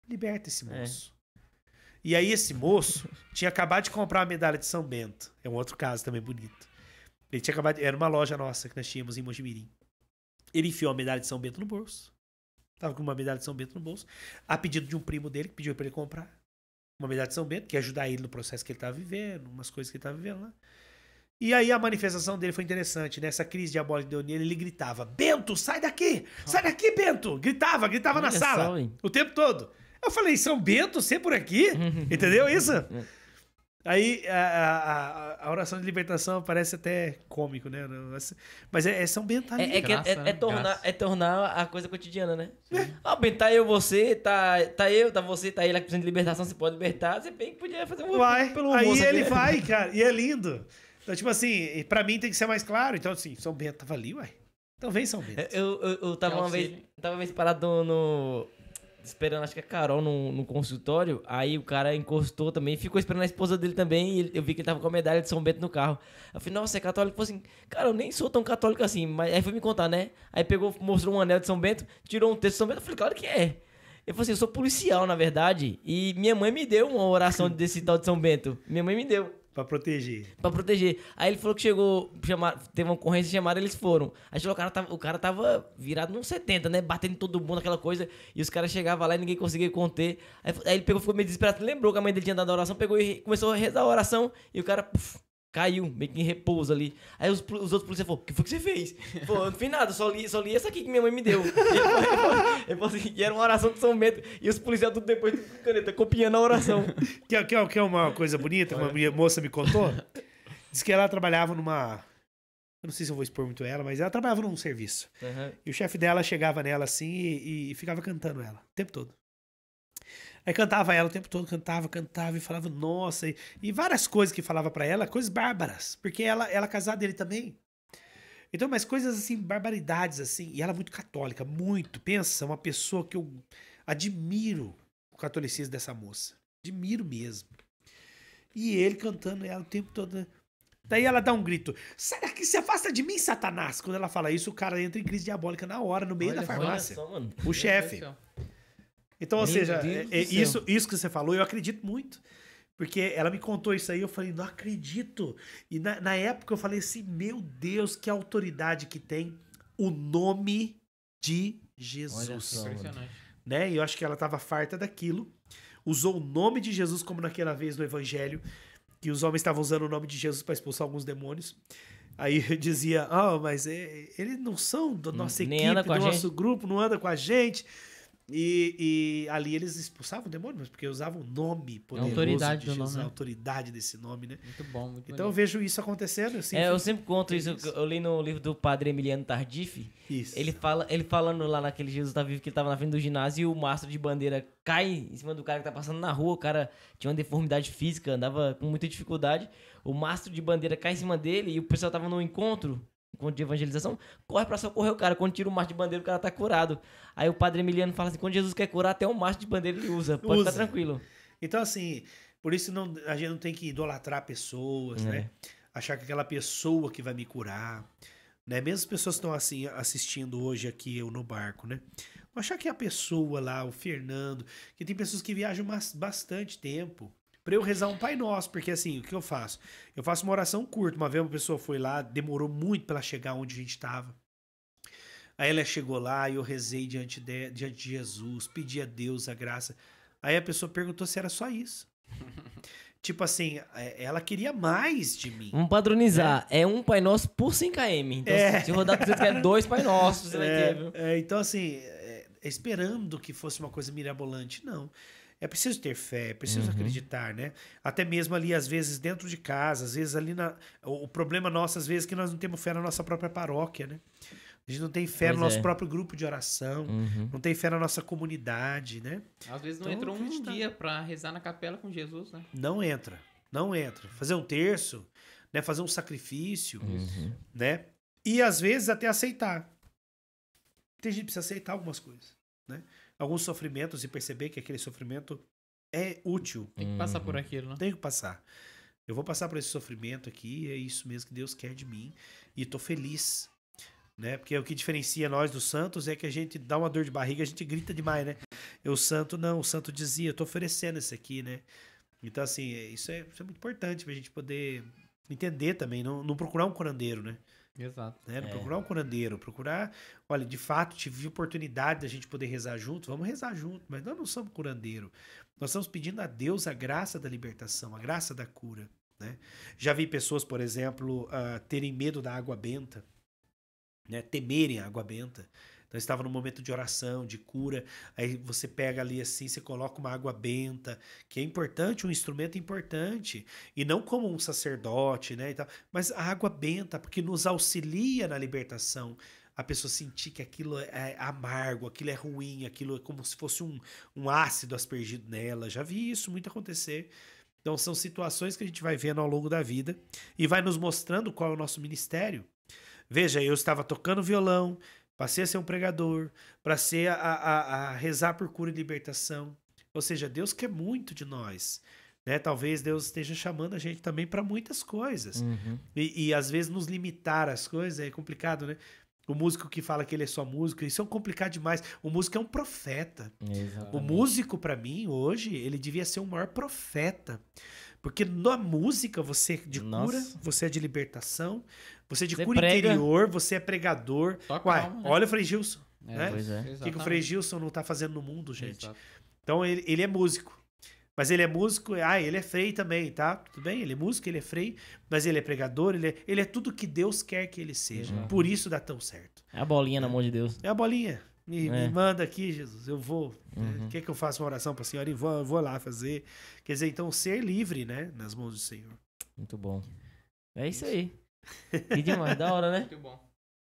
liberta esse é. moço. É. E aí, esse moço tinha acabado de comprar a medalha de São Bento. É um outro caso também bonito. Ele tinha acabado. Era uma loja nossa que nós tínhamos em Mojimirim. Ele enfiou a medalha de São Bento no bolso. Tava com uma medalha de São Bento no bolso. A pedido de um primo dele que pediu para ele comprar uma medalha de São Bento, que ia ajudar ele no processo que ele tava vivendo, umas coisas que ele tava vivendo lá. E aí a manifestação dele foi interessante, né? Essa crise diabólica deu nele, ele gritava: Bento, sai daqui! Sai daqui, Bento! Gritava, gritava Olha na sala. Só, o tempo todo. Eu falei, São Bento, você por aqui? Entendeu isso? É. Aí a, a, a, oração de libertação parece até cômico, né? Mas é, é são bentalista. É, é, graça, é, é, é tornar, é tornar a coisa cotidiana, né? Ah, bem, tá eu, você, tá, tá eu, tá você, tá ele, que tá precisa de libertação, você pode libertar, você bem que podia fazer um Vai, pelo aí ele né? vai, cara, e é lindo. Então, tipo assim, pra mim tem que ser mais claro. Então, assim, São Bento tava ali, uai. Então vem, São Bento. Eu, eu, eu tava, uma vez, tava uma vez parado no, esperando, acho que a Carol no, no, consultório. Aí o cara encostou também, ficou esperando a esposa dele também. E eu vi que ele tava com a medalha de São Bento no carro. Eu falei, nossa, é católico? Ele falou assim, cara, eu nem sou tão católico assim. Mas aí foi me contar, né? Aí pegou, mostrou um anel de São Bento, tirou um texto de São Bento. Eu falei, claro que é. Eu falei assim, eu sou policial, na verdade. E minha mãe me deu uma oração desse tal de São Bento. Minha mãe me deu. Pra proteger. Pra proteger. Aí ele falou que chegou, chamar, teve uma ocorrência chamada, eles foram. Aí chegou, o cara tava, o cara tava virado num 70, né? Batendo todo mundo, aquela coisa. E os caras chegavam lá e ninguém conseguia conter. Aí, aí, ele pegou, ficou meio desesperado. Lembrou que a mãe dele tinha dado a oração, pegou e começou a rezar a oração. E o cara puf, Caiu, meio que em repouso ali. Aí os, os outros policiais falaram, o que foi que você fez? Pô, eu não fiz nada, só li, só li essa aqui que minha mãe me deu. Assim, e, era uma oração de São Bento. E os policiais tudo depois, com caneta, copiando a oração. Quer, quer, quer uma coisa bonita? Uma minha moça me contou. Diz que ela trabalhava numa... Eu não sei se eu vou expor muito ela, mas ela trabalhava num serviço. Uhum. E o chefe dela chegava nela assim e, e ficava cantando ela o tempo todo. Aí cantava ela o tempo todo, cantava, cantava e falava, nossa, e, e várias coisas que falava para ela, coisas bárbaras, porque ela, ela casada dele também. Então, mas coisas assim, barbaridades assim, e ela é muito católica, muito, pensa, uma pessoa que eu admiro o catolicismo dessa moça, admiro mesmo. E ele cantando ela o tempo todo, né? Daí ela dá um grito: será que se afasta de mim, Satanás! Quando ela fala isso, o cara entra em crise diabólica na hora, no meio olha, da farmácia. Só, o chefe. Então, Meu ou seja, é, é isso, isso que você falou, eu acredito muito. Porque ela me contou isso aí, eu falei, não acredito. E na, na, época eu falei assim, meu Deus, que autoridade que tem o nome de Jesus. Só, né? E eu acho que ela estava farta daquilo. Usou o nome de Jesus, como naquela vez no Evangelho, que os homens estavam usando o nome de Jesus para expulsar alguns demônios. Aí dizia, ah, oh, mas é, eles não são da hum, nossa equipe, do nosso gente. grupo, não anda com a gente. E, e, ali eles expulsavam demônios, porque usavam o nome é poderoso. A autoridade de Jesus, nome, né? A autoridade desse nome, né? Muito bom, muito Então bonito. eu vejo isso acontecendo. é, eu sempre conto é isso. isso. Eu li no livro do padre Emiliano Tardif. Isso. Ele, fala, ele falando lá naquele Jesus tá vivo que ele tava na frente do ginásio e o mastro de bandeira cai em cima do cara que tá passando na rua. O cara tinha uma deformidade física, andava com muita dificuldade. O mastro de bandeira cai em cima dele e o pessoal tava num encontro encontro de evangelização, corre para socorrer o cara. Quando tira o macho de bandeira, o cara tá curado. Aí o padre Emiliano fala assim: quando Jesus quer curar, até o macho de bandeira ele usa. Pode usa. ficar tranquilo. Então, assim, por isso não, a gente não tem que idolatrar pessoas, né? é. né? Achar que aquela pessoa que vai me curar. Né? Mesmo as pessoas que estão assim, assistindo hoje aqui, eu no barco, né? Achar que a pessoa lá, o Fernando, que tem pessoas que viajam bastante tempo, para eu rezar um Pai Nosso, porque assim, o que eu faço? Eu faço uma oração curta. Uma vez uma pessoa foi lá, demorou muito para chegar onde a gente estava. Aí ela chegou lá e eu rezei diante de, diante de Jesus, pedi a Deus a graça. Aí a pessoa perguntou se era só isso. tipo assim, é, ela queria mais de mim. Vamos padronizar. É. é, um Pai Nosso por 5km. Então, é. se rodar você quer dois Pai Nossos. É, é, então, assim, é, esperando que fosse uma coisa mirabolante. Não. Não. É preciso ter fé, é preciso uhum. acreditar, né? Até mesmo ali, às vezes, dentro de casa, às vezes ali na. O problema nosso, às vezes, é que nós não temos fé na nossa própria paróquia, né? A gente não tem fé pois no nosso é. próprio grupo de oração, uhum. não tem fé na nossa comunidade, né? Às vezes não então, entrou um acreditar. dia para rezar na capela com Jesus, né? Não entra, não entra. Fazer um terço, né? Fazer um sacrifício, uhum. né? E às vezes até aceitar. Tem gente que precisa aceitar algumas coisas, né? alguns sofrimentos e perceber que aquele sofrimento é útil. Tem que passar por uhum. aquilo, né? tem que passar. Eu vou passar por esse sofrimento aqui, é isso mesmo que Deus quer de mim. E tô feliz. Né? Porque o que diferencia nós dos santos é que a gente dá uma dor de barriga, a gente grita demais, né? eu o santo não, o santo dizia, eu tô oferecendo isso aqui, né? Então, assim, é, isso é, isso é muito importante pra gente poder entender também, não, não procurar um curandeiro, né? Exato. Né? É. Procurar um curandeiro, procurar. Olha, de fato, tive oportunidade da gente poder rezar junto, vamos rezar junto, mas nós não somos curandeiro. Nós estamos pedindo a Deus a graça da libertação, a graça da cura. Né? Já vi pessoas, por exemplo, uh, terem medo da água benta, né? temerem a água benta. Então estava no momento de oração, de cura. Aí você pega ali assim, você coloca uma água benta, que é importante, um instrumento importante, e não como um sacerdote, né, e tal, mas a água benta, porque nos auxilia na libertação. A pessoa sentir que aquilo é, é amargo, aquilo é ruim, aquilo é como se fosse um, um ácido aspergido nela. Já vi isso muito acontecer. Então são situações que a gente vai vendo ao longo da vida e vai nos mostrando qual é o nosso ministério. Veja, eu estava tocando violão, Passei a ser um pregador, para a, a, a rezar por cura e libertação. Ou seja, Deus quer muito de nós. Né? Talvez Deus esteja chamando a gente também para muitas coisas. Uhum. E, e, às vezes nos limitar às coisas é complicado, né? O músico que fala que ele é só músico, isso é um complicado demais. O músico é um profeta. Exatamente. O músico, para mim, hoje, ele devia ser o maior profeta. Porque na música você é de Nossa. cura, você é de libertação, você é de você cura prega. interior, você é pregador. Toca Uai, né? olha o Frei Gilson. É, né? Pois é. O que, que o Frei Gilson não tá fazendo no mundo, gente? Exato. Então ele, ele é músico. Mas ele é músico, ah, ele é frei também, tá? Tudo bem, ele é músico, ele é frei, mas ele é pregador, ele é, ele é tudo que Deus quer que ele seja. Uhum. Por isso dá tão certo. É a bolinha é. na mão de Deus. É a bolinha. Me, é. me, manda aqui, Jesus, eu vou. É, uhum. que eu faço uma oração para a senhora? Eu vou, eu vou lá fazer. Quer dizer, então, ser livre, né? Nas mãos do Senhor. Muito bom. É isso, isso. aí. Que demais, da hora, né? Muito bom.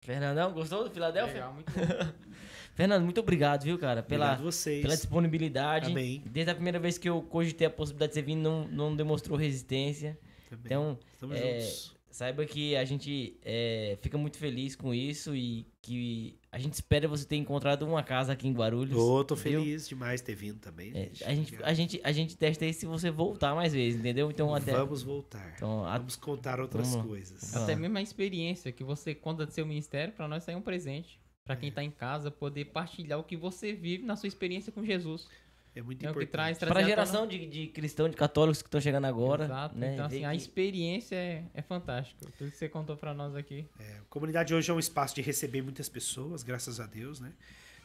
Fernandão, gostou do Filadélfia? Legal, muito bom. Fernando, muito obrigado, viu, cara? Pela, pela disponibilidade. Amém. Desde a primeira vez que eu cogitei a possibilidade de você vir, não, não demonstrou resistência. Também. Então, Estamos é, juntos Saiba que a gente é, fica muito feliz com isso e que a gente espera você ter encontrado uma casa aqui em Guarulhos. Ô, tô entendeu? feliz demais ter vindo também. É, a, gente, a, gente, a gente testa aí se você voltar mais vezes, entendeu? Então até. Vamos voltar. Então, a... Vamos contar outras Vamos. coisas. Até mesmo a experiência que você conta é do seu ministério, para nós sair é um presente. para quem é. tá em casa, poder partilhar o que você vive na sua experiência com Jesus. É muito é importante. Traz, para a geração de, de cristãos, de católicos que estão chegando agora. Exato. Né? Então, assim, que... a experiência é, é fantástica. Tudo que você contou para nós aqui. É, a comunidade hoje é um espaço de receber muitas pessoas, graças a Deus, né?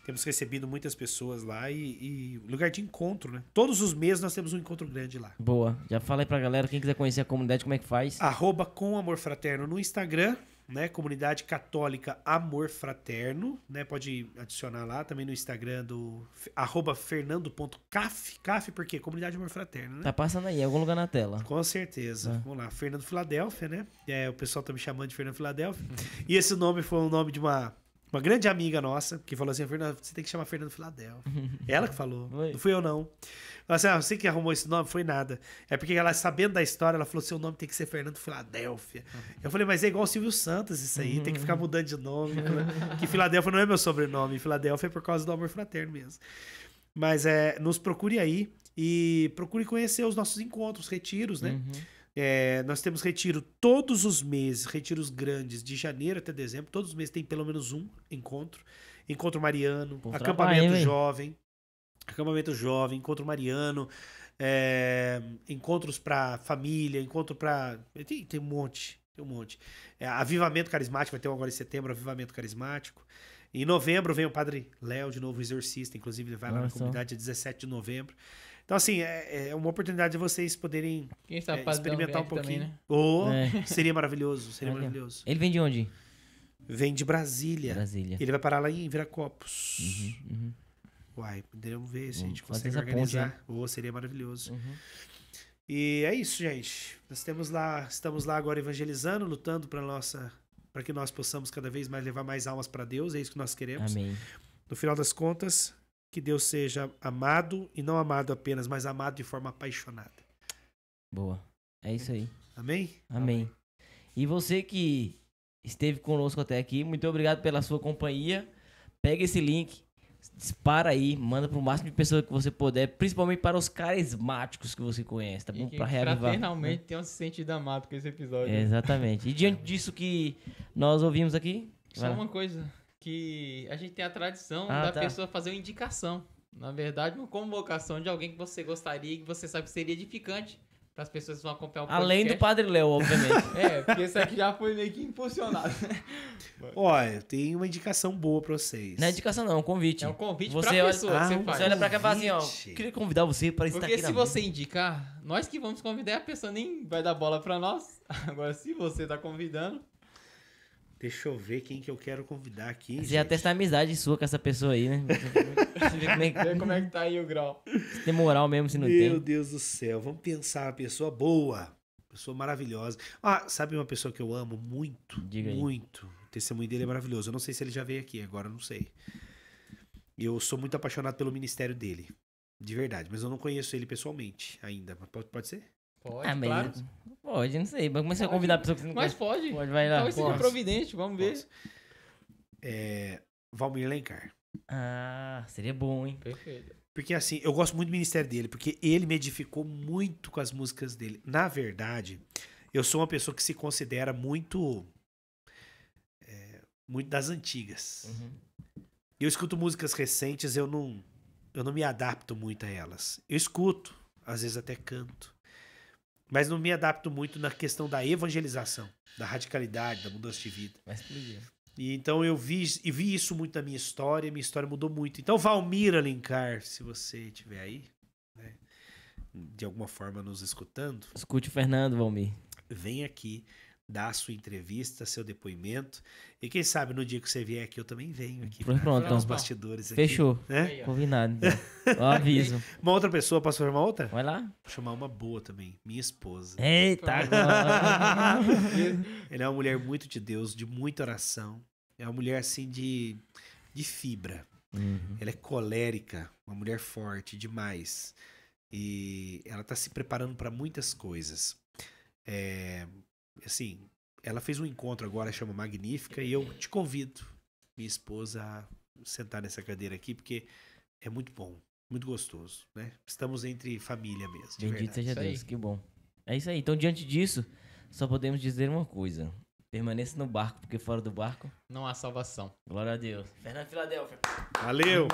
Temos recebido muitas pessoas lá e, e, lugar de encontro, né? Todos os meses nós temos um encontro grande lá. Boa. Já fala aí galera, quem quiser conhecer a comunidade, como é que faz? Arroba com amor fraterno no Instagram né? Comunidade Católica Amor Fraterno, né? Pode adicionar lá também no Instagram do arroba fernando.caf, caf porque Comunidade Amor Fraterno, né? Tá passando aí, em algum lugar na tela. Com certeza. Tá. Vamos lá, Fernando Filadélfia, né? É, o pessoal tá me chamando de Fernando Filadélfia. e esse nome foi o nome de uma uma grande amiga nossa, que falou assim, Fernando, você tem que chamar Fernando Filadel. ela que falou, Oi. não fui eu não. Ela assim, ah, você que arrumou esse nome, foi nada. É porque ela, sabendo da história, ela falou, seu nome tem que ser Fernando Filadélfia. Uhum. Eu falei, mas é igual o Silvio Santos isso aí, uhum. tem que ficar uhum. mudando de nome. que Filadélfia não é meu sobrenome, Filadélfia é por causa do amor fraterno mesmo. Mas é, nos procure aí e procure conhecer os nossos encontros, retiros, né? Uhum. É, nós temos retiro todos os meses, retiros grandes, de janeiro até dezembro. Todos os meses tem pelo menos um encontro. Encontro Mariano, Bom acampamento trabalho, jovem, acampamento jovem, encontro Mariano, é, encontros para família, encontro para. Tem, tem um monte, tem um monte. É, avivamento carismático, vai ter um agora em setembro, avivamento carismático. Em novembro vem o padre Léo, de novo exorcista, inclusive ele vai Nossa. lá na comunidade, 17 de novembro. Então, assim, é, é uma oportunidade de vocês poderem é, experimentar um pouquinho. Também, né? oh, é. Seria maravilhoso, seria Olha. maravilhoso. Ele vem de onde? Vem de Brasília. Brasília. Ele vai parar lá em Viracopos. Uhum, uhum. Uai, poderíamos ver se a gente consegue organizar. Ponte, né? oh, seria maravilhoso. Uhum. E é isso, gente. Nós temos lá, estamos lá agora evangelizando, lutando para nossa para que nós possamos cada vez mais levar mais almas para Deus, é isso que nós queremos. Amém. No final das contas, que Deus seja amado e não amado apenas, mas amado de forma apaixonada. Boa. É isso aí. Amém? Amém. Amém. E você que esteve conosco até aqui, muito obrigado pela sua companhia. Pega esse link, dispara aí, manda para o máximo de pessoas que você puder, principalmente para os carismáticos que você conhece, tá bom? Para reavivar. Né? Fraternalmente né? tem um sentido amado com esse episódio. É, exatamente. E diante disso que nós ouvimos aqui... Só uma coisa que a gente tem a tradição ah, da tá. pessoa fazer uma indicação. Na verdade, uma convocação de alguém que você gostaria e que você sabe que seria edificante para as pessoas que vão acompanhar o podcast. Além do Padre Léo, obviamente. é, porque isso aqui já foi meio que impulsionado. Olha, tem uma indicação boa para vocês. Não é indicação não, é um convite. É um convite para a pessoa olha, ah, que você faz. Você olha para cá e fala assim, ó, queria convidar você para estar aqui Porque se você indicar, nós que vamos convidar, a pessoa nem vai dar bola para nós. Agora, se você está convidando, Deixa eu ver quem que eu quero convidar aqui. Você gente. ia testar a amizade sua com essa pessoa aí, né? ver como é que, ver é como é que tá aí o grau. Se tem moral mesmo, se não Meu tem. Meu Deus do céu, vamos pensar, pessoa boa, pessoa maravilhosa. Ah, sabe uma pessoa que eu amo muito? Diga aí. Muito. O testemunho dele é maravilhoso. Eu não sei se ele já veio aqui, agora não sei. Eu sou muito apaixonado pelo ministério dele. De verdade, mas eu não conheço ele pessoalmente ainda. Pode, pode ser? Pode, ah, claro. Pode, não sei. Mas como é você vai convidar a pessoa que você não Mas conhece? pode. Pode, vai lá. Talvez então, seja é providente, vamos ver. É, Valmir Lencar. Ah, seria bom, hein? Perfeito. Porque assim, eu gosto muito do ministério dele, porque ele me edificou muito com as músicas dele. Na verdade, eu sou uma pessoa que se considera muito. É, muito das antigas. Uhum. Eu escuto músicas recentes, eu não, eu não me adapto muito a elas. Eu escuto, às vezes até canto. Mas não me adapto muito na questão da evangelização, da radicalidade, da mudança de vida. Mas E então eu vi, e vi isso muito na minha história, minha história mudou muito. Então, Valmira Alencar, se você estiver aí, né, de alguma forma nos escutando. Escute o Fernando, Valmir. Vem aqui dar a sua entrevista, seu depoimento. E quem sabe no dia que você vier aqui, eu também venho aqui. Pronto, pronto. Então, bastidores aqui, Fechou. Né? Combinado. Então. Eu aviso. Uma outra pessoa, posso chamar outra? Vai lá. Vou chamar uma boa também. Minha esposa. Eita! Tá. Ela é uma mulher muito de Deus, de muita oração. É uma mulher assim de, de fibra. Uhum. Ela é colérica, uma mulher forte demais. E ela está se preparando para muitas coisas. É, assim, ela fez um encontro agora, chama Magnífica, e eu te convido, minha esposa, a sentar nessa cadeira aqui, porque é muito bom, muito gostoso, né? Estamos entre família mesmo. Bendito seja Deus, que bom. É isso aí. Então, diante disso, só podemos dizer uma coisa. Permaneça no barco, porque fora do barco... Não há salvação. Glória a Deus. Fernando Filadélfia. Valeu!